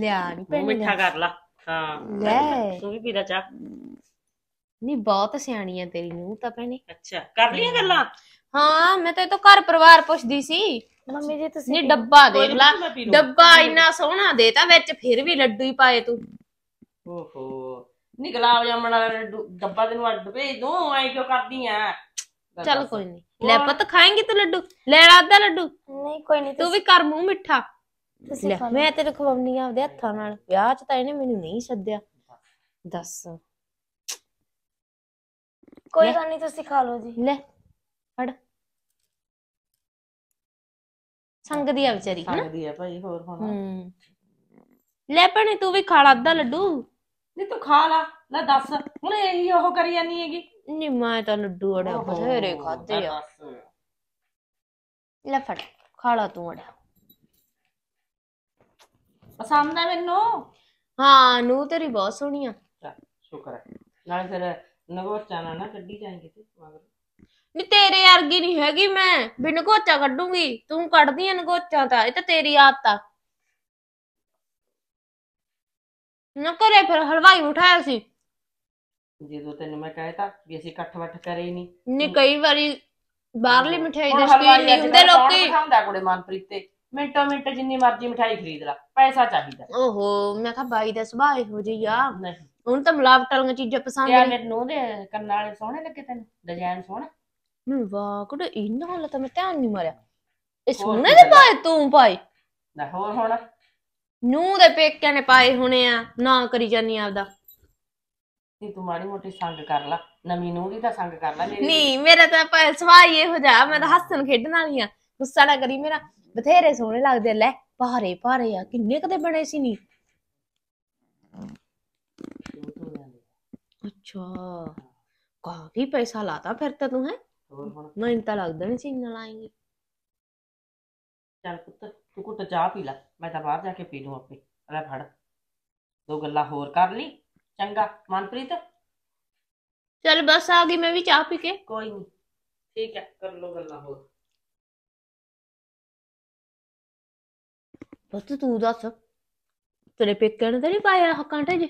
ਲਿਆ ਨਹੀਂ ਪੈਣੀ ਮਿੱਠਾ ਕਰ ਲਾ ਹਾਂ ਲੈ। ਤੂੰ ਵੀ ਪੀ ਲੈ ਚਾਹ ਨਹੀਂ ਬਹੁਤ ਸਿਆਣੀ ਆ ਤੇਰੀ ਨੂੰ ਤਾਂ ਭੈਣੇ ਅੱਛਾ ਕਰ ਲਈਆਂ ਗੱਲਾਂ ਹਾਂ ਮੈਂ ਤਾਂ ਇਹ ਤੋਂ ਘਰ ਪਰਿਵਾਰ ਪੁੱਛਦੀ ਸੀ ਮੰਮੀ ਜੀ ਤੁਸੀਂ ਨਹੀਂ ਡੱਬਾ ਦੇਖ ਲਾ ਡੱਬਾ ਇੰਨਾ ਸੋਹਣਾ ਦੇਤਾ ਵਿੱਚ ਫਿਰ ਵੀ ਲੱਡੂ ਹੀ ਪਾਏ ਤੂੰ ਓਹੋ ਨਿਕਲਾ ਜਾਮਣ ਵਾਲਾ ਡੁ- ਡੱਬਾ ਤੈਨੂੰ ਅੱਡ ਭੇਜ ਦੂੰ ਐਂ ਕਿਉਂ ਕਰਦੀ ਆ ਚਲ ਕੋਈ ਨਹੀਂ ਲੈ ਪੁੱਤ ਖਾਏਂਗੀ ਤੂੰ ਲੱਡੂ ਲੈ ਰਾਦਾ ਲੱਡੂ ਨਹੀਂ ਕੋਈ ਨਹੀਂ ਤੂੰ ਵੀ ਕਰ ਮੂੰਹ ਮਿੱਠਾ ਲੈ ਮੈਂ ਤੈਨੂੰ ਖਵਾਉਣੀ ਆ ਆਪਦੇ ਹੱਥਾਂ ਨਾਲ ਵਿਆਹ 'ਚ ਤਾਂ ਇਹਨੇ ਮੈਨੂੰ ਨਹੀਂ ਸੱਦਿਆ ਦੱਸ ਕੋਈ ਗੱਲ ਨਹੀਂ ਤੁਸੀਂ ਖਾ ਲਓ ਜੀ ਲੈ ਫੜ ਦੀ ਆ ਵਿਚਾਰੀ ਸੰਗ ਦੀ ਆ ਭਾਈ ਹੋਰ ਹੋਣਾ ਲੈ ਭੈਣੇ ਤੂੰ ਵੀ ਖਾ ਲਾ ਅੱਧਾ ਲੱਡੂ ਨਹੀਂ ਤੂੰ ਖਾ ਲਾ ਲੈ ਦੱਸ ਹੁਣ ਇਹੀ ਉਹ ਕਰੀ ਜਾਨੀ ਹੈਗੀ ਨਹੀਂ ਮੈਂ ਤਾਂ ਲੱਡੂ ਅੜਾ ਬਥੇਰੇ ਖਾਤੇ ਆ ਲੈ ਫੜ ਖਾ ਲਾ ਤੂੰ ਅੜਾ ਪਸੰਦ ਆ ਮੈਨੂੰ ਹਾਂ ਨੂੰ ਤੇਰੀ ਬਹੁਤ ਸੋਹਣੀ ਆ ਸ਼ੁਕਰ ਹੈ ਨਾਲ ਫਿਰ ਨਗੋਚਾ ਨਾ ਨਾ ਕੱਢੀ ਜਾਏਗੀ ਤੇ ਮਗਰ ਨੀ ਤੇਰੇ ਵਰਗੀ ਨਹੀਂ ਹੈਗੀ ਮੈਂ ਬਿਨ ਕੋਚਾ ਕੱਢੂਗੀ ਤੂੰ ਕੱਢਦੀ ਆਂ ਨਗੋਚਾ ਤਾਂ ਇਹ ਤਾਂ ਤੇਰੀ ਆਦਤ ਆ ਨਾ ਕਰੇ ਫਿਰ ਹਲਵਾਈ ਉਠਾਇਆ ਸੀ ਜਦੋਂ ਤੈਨੂੰ ਮੈਂ ਕਹਿਤਾ ਵੀ ਅਸੀਂ ਇਕੱਠ ਵੱਠ ਕਰੇ ਹੀ ਨਹੀਂ ਨਹੀਂ ਕਈ ਵਾਰੀ ਬਾਹਰਲੀ ਮਠਿਆਈ ਦੇ ਸ਼ੌਕੀਨ ਨਹੀਂ ਹੁੰਦੇ ਲੋਕੀ ਖਾਂਦਾ ਕੁੜੇ ਮਨਪ੍ਰੀਤ ਤੇ ਮਿੰਟੋ ਮਿੰਟ ਜਿੰਨੀ ਮਰਜ਼ੀ ਮਠਾਈ ਖਰੀਦ ਲੈ ਪੈਸਾ ਚਾਹੀਦਾ ਓਹੋ ਮੈਂ ਕਿਹਾ ਬਾਈ ਦਾ ਸੁਭਾਅ ਇਹੋ ਜਿਹਾ ਆ ਨਹੀਂ ਹੁਣ ਤਾਂ ਮਲਾਵਟ ਵਾਲੀਆਂ ਚੀਜ਼ਾਂ ਪਸੰਦ ਨਹੀਂ ਮੇਰੇ ਨੂੰ ਦੇ ਕੰਨਾਂ ਵਾਲੇ ਸੋਹਣੇ ਲੱਗੇ ਤੈਨੂੰ ਡਿਜ਼ਾਈਨ ਸੋਹਣਾ ਨਹੀਂ ਵਾਹ ਕੁੜੇ ਇਹਨਾਂ ਹਾਲਾ ਤਾਂ ਮੈਂ ਧਿਆਨ ਨਹੀਂ ਮਾਰਿਆ ਇਹ ਸੋਹਣੇ ਦੇ ਪਾਏ ਤੂੰ ਪਾਈ ਨਾ ਹੋਰ ਹੁਣ ਨੂੰ ਦੇ ਪੇਕਿਆਂ ਨੇ ਪਾਏ ਹੋਣੇ ਆ ਨਾ ਕਰੀ ਜਾਨੀ ਆਪਦਾ ਤੇ ਤੂੰ ਮਾੜੀ ਮੋਟੀ ਸੰਗ ਕਰ ਲੈ ਨਵੀਂ ਨੂੰ ਦੀ ਤਾਂ ਸੰਗ ਕਰ ਲੈ ਮੇਰੀ ਨਹੀਂ ਮੇਰਾ ਤਾਂ ਭਾਵੇਂ ਸਵਾਈ ਇਹੋ ਜਿਹਾ ਮੈਂ ਤਾਂ ਹੱਸਣ ਖੇਡਣ ਵਾਲੀ ਆ ਗੁੱਸਾ ਨਾ ਕਰੀ ਮੇਰਾ ਬਥੇਰੇ ਸੋਹਣੇ ਲੱਗਦੇ ਲੈ ਭਾਰੇ ਭਾਰੇ ਆ ਕਿੰਨੇ ਕਦੇ ਬਣੇ ਸੀ ਨਹੀਂ ਅੱਛਾ ਕਾਫੀ ਪੈਸਾ ਲਾਤਾ ਫਿਰ ਤਾਂ ਤੂੰ ਹੈ ਮੈਨੂੰ ਤਾਂ ਲੱਗਦਾ ਨਹੀਂ ਸੀ ਨਾ ਆਏਗੀ ਚੱਲ ਪੁੱਤ ਤੂੰ ਕੁੱਟ ਚਾਹ ਪੀ ਲੈ ਮੈਂ ਤਾਂ ਬਾਹਰ ਜਾ ਕੇ ਪੀ ਲਵਾਂ ਆਪੇ ਲੈ ਫੜ ਦੋ ਗੱਲਾਂ ਹੋਰ ਕਰ ਲਈ ਚੰਗਾ ਮਨਪ੍ਰੀਤ ਚਲ ਬਸ ਆ ਗਈ ਮੈਂ ਵੀ ਚਾਹ ਪੀ ਕੇ ਕੋਈ ਨਹੀਂ ਠੀਕ ਹੈ ਕਰ ਲੋ ਗੱਲਾਂ ਹੋਰ ਬਸ ਤੂੰ ਦੱਸ ਤੇਰੇ ਪੇਕਣ ਨੇ ਨਹੀਂ ਪਾਇਆ ਹੱਕਾਂ ਕਾਂਟੇ ਜੀ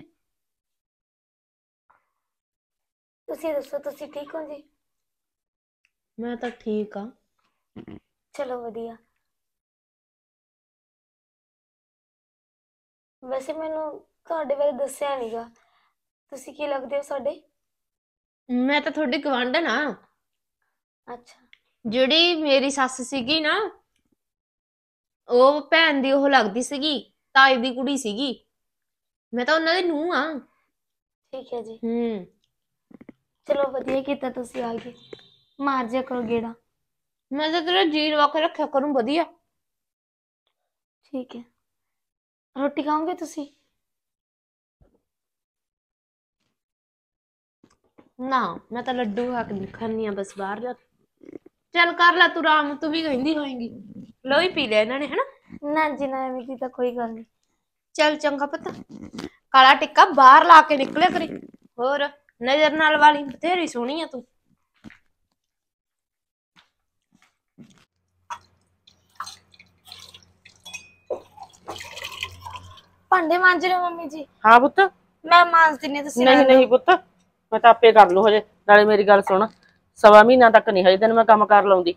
ਤੁਸੀਂ ਦੱਸੋ ਤੁਸੀਂ ਠੀਕ ਹੋ ਜੀ ਮੈਂ ਤਾਂ ਠੀਕ ਆ ਚਲੋ ਵਧੀਆ ਵੈਸੇ ਮੈਨੂੰ ਤੁਹਾਡੇ ਬਾਰੇ ਦੱਸਿਆ ਨਹੀਂਗਾ ਤੁਸੀਂ ਕੀ ਲੱਗਦੇ ਹੋ ਸਾਡੇ ਮੈਂ ਤਾਂ ਤੁਹਾਡੀ ਗਵਾਂਢਣ ਆ ਅੱਛਾ ਜਿਹੜੀ ਮੇਰੀ ਸੱਸ ਸੀਗੀ ਨਾ ਉਹ ਭੈਣ ਦੀ ਉਹ ਲੱਗਦੀ ਸੀਗੀ ਤਾਈ ਦੀ ਕੁੜੀ ਸੀਗੀ ਮੈਂ ਤਾਂ ਉਹਨਾਂ ਦੀ ਨੂੰ ਆ ਠੀਕ ਹੈ ਜੀ ਹੂੰ ਚਲੋ ਵਧੀਆ ਕੀਤਾ ਤੁਸੀਂ ਆ ਗਏ ਮਾਰ ਜਿਆ ਕਰੋ ਗੇੜਾ ਮੈਂ ਤਾਂ ਤੇਰਾ ਜੀਣ ਵਾਕ ਰੱਖਿਆ ਕਰੂੰ ਵਧੀਆ ਠੀਕ ਹੈ ਰੋਟੀ ਖਾਓਗੇ ਤੁਸੀਂ ਨਾ ਮੈਂ ਤਾਂ ਲੱਡੂ ਖਾ ਕੇ ਖਾਣੀ ਆ ਬਸ ਬਾਹਰ ਜਾ ਚੱਲ ਕਰ ਲੈ ਤੂੰ ਆਰਾਮ ਤੂੰ ਵੀ ਕਹਿੰਦੀ ਹੋਏਗੀ ਹੀ ਪੀ ਲਿਆ ਇਹਨਾਂ ਨੇ ਹਨਾ ਨਾ ਜੀ ਨਾ ਐਵੇਂ ਦੀ ਤਾਂ ਕੋਈ ਗੱਲ ਨਹੀਂ ਚੱਲ ਚੰਗਾ ਪਤਾ ਕਾਲਾ ਟਿੱਕਾ ਬਾਹਰ ਲਾ ਕੇ ਨਿਕਲਿਆ ਕਰੀ ਹੋਰ ਨਜ਼ਰ ਨਾਲ ਵਾਲੀ ਬਥੇਰੀ ਸੋਹਣੀ ਆ ਤੂੰ ਭਾਂਡੇ ਮਾਂਜ ਰਹੇ ਮੰਮੀ ਜੀ ਹਾਂ ਪੁੱਤ ਮੈਂ ਮਾਂਜ ਦਿੰਨੇ ਤੁਸੀਂ ਨਹੀਂ ਨਹੀਂ ਪੁੱਤ ਮੈਂ ਤਾਂ ਆਪੇ ਕਰ ਲੂ ਹਜੇ ਨਾਲੇ ਮੇਰੀ ਗੱਲ ਸੁਣ ਸਵਾ ਮਹੀਨਾ ਤੱਕ ਨਹੀਂ ਹਜੇ ਤੈਨੂੰ ਮੈਂ ਕੰਮ ਕਰ ਲਾਉਂਦੀ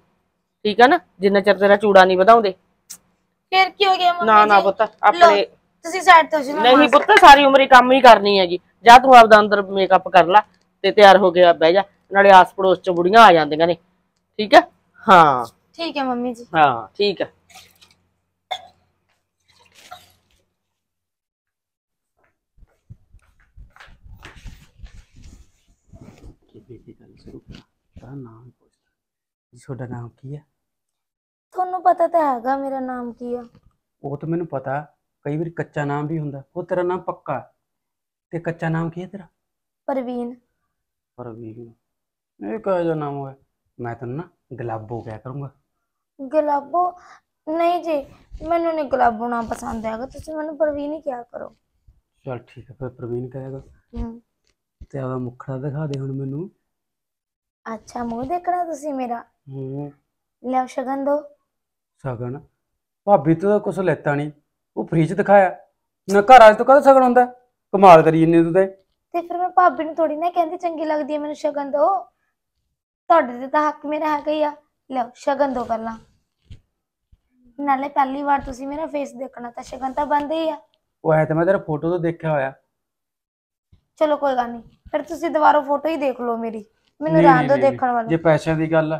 ਠੀਕ ਹੈ ਨਾ ਜਿੰਨਾ ਚਿਰ ਤੇਰਾ ਚੂੜਾ ਨਹੀਂ ਵਧਾਉਂਦੇ ਫੇਰ ਕੀ ਹੋ ਗਿਆ ਮੰਮੀ ਨਾ ਨਾ ਪੁੱਤ ਆਪਣੇ ਤੁਸੀਂ ਸਾਈਡ ਤੋਂ ਜੀ ਨਹੀਂ ਪੁੱਤ ਸਾਰੀ ਉਮਰ ਹੀ ਕੰਮ ਹੀ ਕਰਨੀ ਹੈਗੀ ਜਾ ਤੂੰ ਆਪਦਾ ਅੰਦਰ ਮੇਕਅਪ ਕਰ ਲੈ ਤੇ ਤਿਆਰ ਹੋ ਕੇ ਬਹਿ ਜਾ ਨਾਲੇ ਆਸ ਪੜੋਸ ਚ ਬੁੜੀਆਂ ਆ ਜਾਂਦੀਆਂ ਨੇ ਠੀਕ ਹੈ ਹਾਂ ਠੀਕ ਹੈ ਮੰਮੀ ਜੀ ਹਾਂ ਠੀਕ ਹੈ ਦਾ ਨਾਮ ਪੁੱਛਦਾ ਜੀ ਤੁਹਾਡਾ ਨਾਮ ਕੀ ਹੈ ਤੁਹਾਨੂੰ ਪਤਾ ਤਾਂ ਹੈਗਾ ਮੇਰਾ ਨਾਮ ਕੀ ਆ ਉਹ ਤਾਂ ਮੈਨੂੰ ਪਤਾ ਕਈ ਵਾਰ ਕੱਚਾ ਨਾਮ ਵੀ ਹੁੰਦਾ ਉਹ ਤੇਰਾ ਨਾਮ ਪੱਕਾ ਤੇ ਕੱਚਾ ਨਾਮ ਕੀ ਹੈ ਤੇਰਾ ਪ੍ਰਵੀਨ ਪਰਵੀਨ ਇਹ ਕਿਹੋ ਜਿਹਾ ਨਾਮ ਹੋਇਆ ਮੈਂ ਤੈਨੂੰ ਨਾ ਗਲਾਬੋ ਕਹਿ ਕਰੂੰਗਾ ਗਲਾਬੋ ਨਹੀਂ ਜੀ ਮੈਨੂੰ ਨਹੀਂ ਗਲਾਬੋ ਨਾ ਪਸੰਦ ਹੈਗਾ ਤੁਸੀਂ ਮੈਨੂੰ ਪ੍ਰਵੀਨ ਹੀ ਕਿਹਾ ਕਰੋ ਚਲ ਠੀਕ ਹੈ ਫਿਰ ਪ੍ਰਵੀਨ ਕਹੇਗਾ ਹਮ, ਤੇ ਆਵਾ ਮੁਖੜਾ ਦਿਖਾ ਦੇ ਹੁਣ ਮੈਨੂੰ ਅੱਛਾ ਮੂੰਹ ਦੇਖਣਾ ਤੁਸੀਂ ਮੇਰਾ ਹੂੰ ਲਿਆਓ ਸ਼ਗਨ ਦੋ ਸਗਨ ਭਾਬੀ ਤੋਂ ਕੁਝ ਲੈਤਾ ਨਹੀਂ ਉਹ ਫ੍ਰੀਜ ਦਿਖਾਇਆ ਨਾ ਘਰ ਆਜ ਤੋਂ ਕਦੋਂ ਸਗਨ ਹੁੰਦਾ ਕਮਾਲ ਕਰੀ ਜੰਨੇ ਤੂੰ ਤੇ ਤੇ ਫਿਰ ਮੈਂ ਭਾਬੀ ਨੂੰ ਥੋੜੀ ਨਾ ਕਹਿੰਦੀ ਚੰਗੀ ਲੱਗਦੀ ਹੈ ਮੈਨੂੰ ਸ਼ਗਨ ਦੋ ਤੁਹਾਡੇ ਤੇ ਤਾਂ ਹੱਕ ਮੇਰਾ ਹੈ ਗਈ ਆ ਲਓ ਸ਼ਗਨ ਦੋ ਪਹਿਲਾਂ ਨਾਲੇ ਪਹਿਲੀ ਵਾਰ ਤੁਸੀਂ ਮੇਰਾ ਫੇਸ ਦੇਖਣਾ ਤਾਂ ਸ਼ਗਨ ਤਾਂ ਬੰਦ ਹੀ ਆ ਉਹ ਐ ਤੇ ਮੈਂ ਤੇਰਾ ਫੋਟੋ ਤੋਂ ਦੇਖਿਆ ਹੋਇਆ ਚਲੋ ਕੋਈ ਗੱਲ ਨਹੀਂ ਫਿਰ ਤੁਸੀਂ ਦੁਬਾਰਾ ਫੋਟੋ ਹੀ ਦੇਖ ਲਓ ਮੇਰੀ ਮੈਨੂੰ ਰਹਿਣ ਦੋ ਦੇਖਣ ਵਾਲਾ ਜੇ ਪੈਸਿਆਂ ਦੀ ਗੱਲ ਲੈ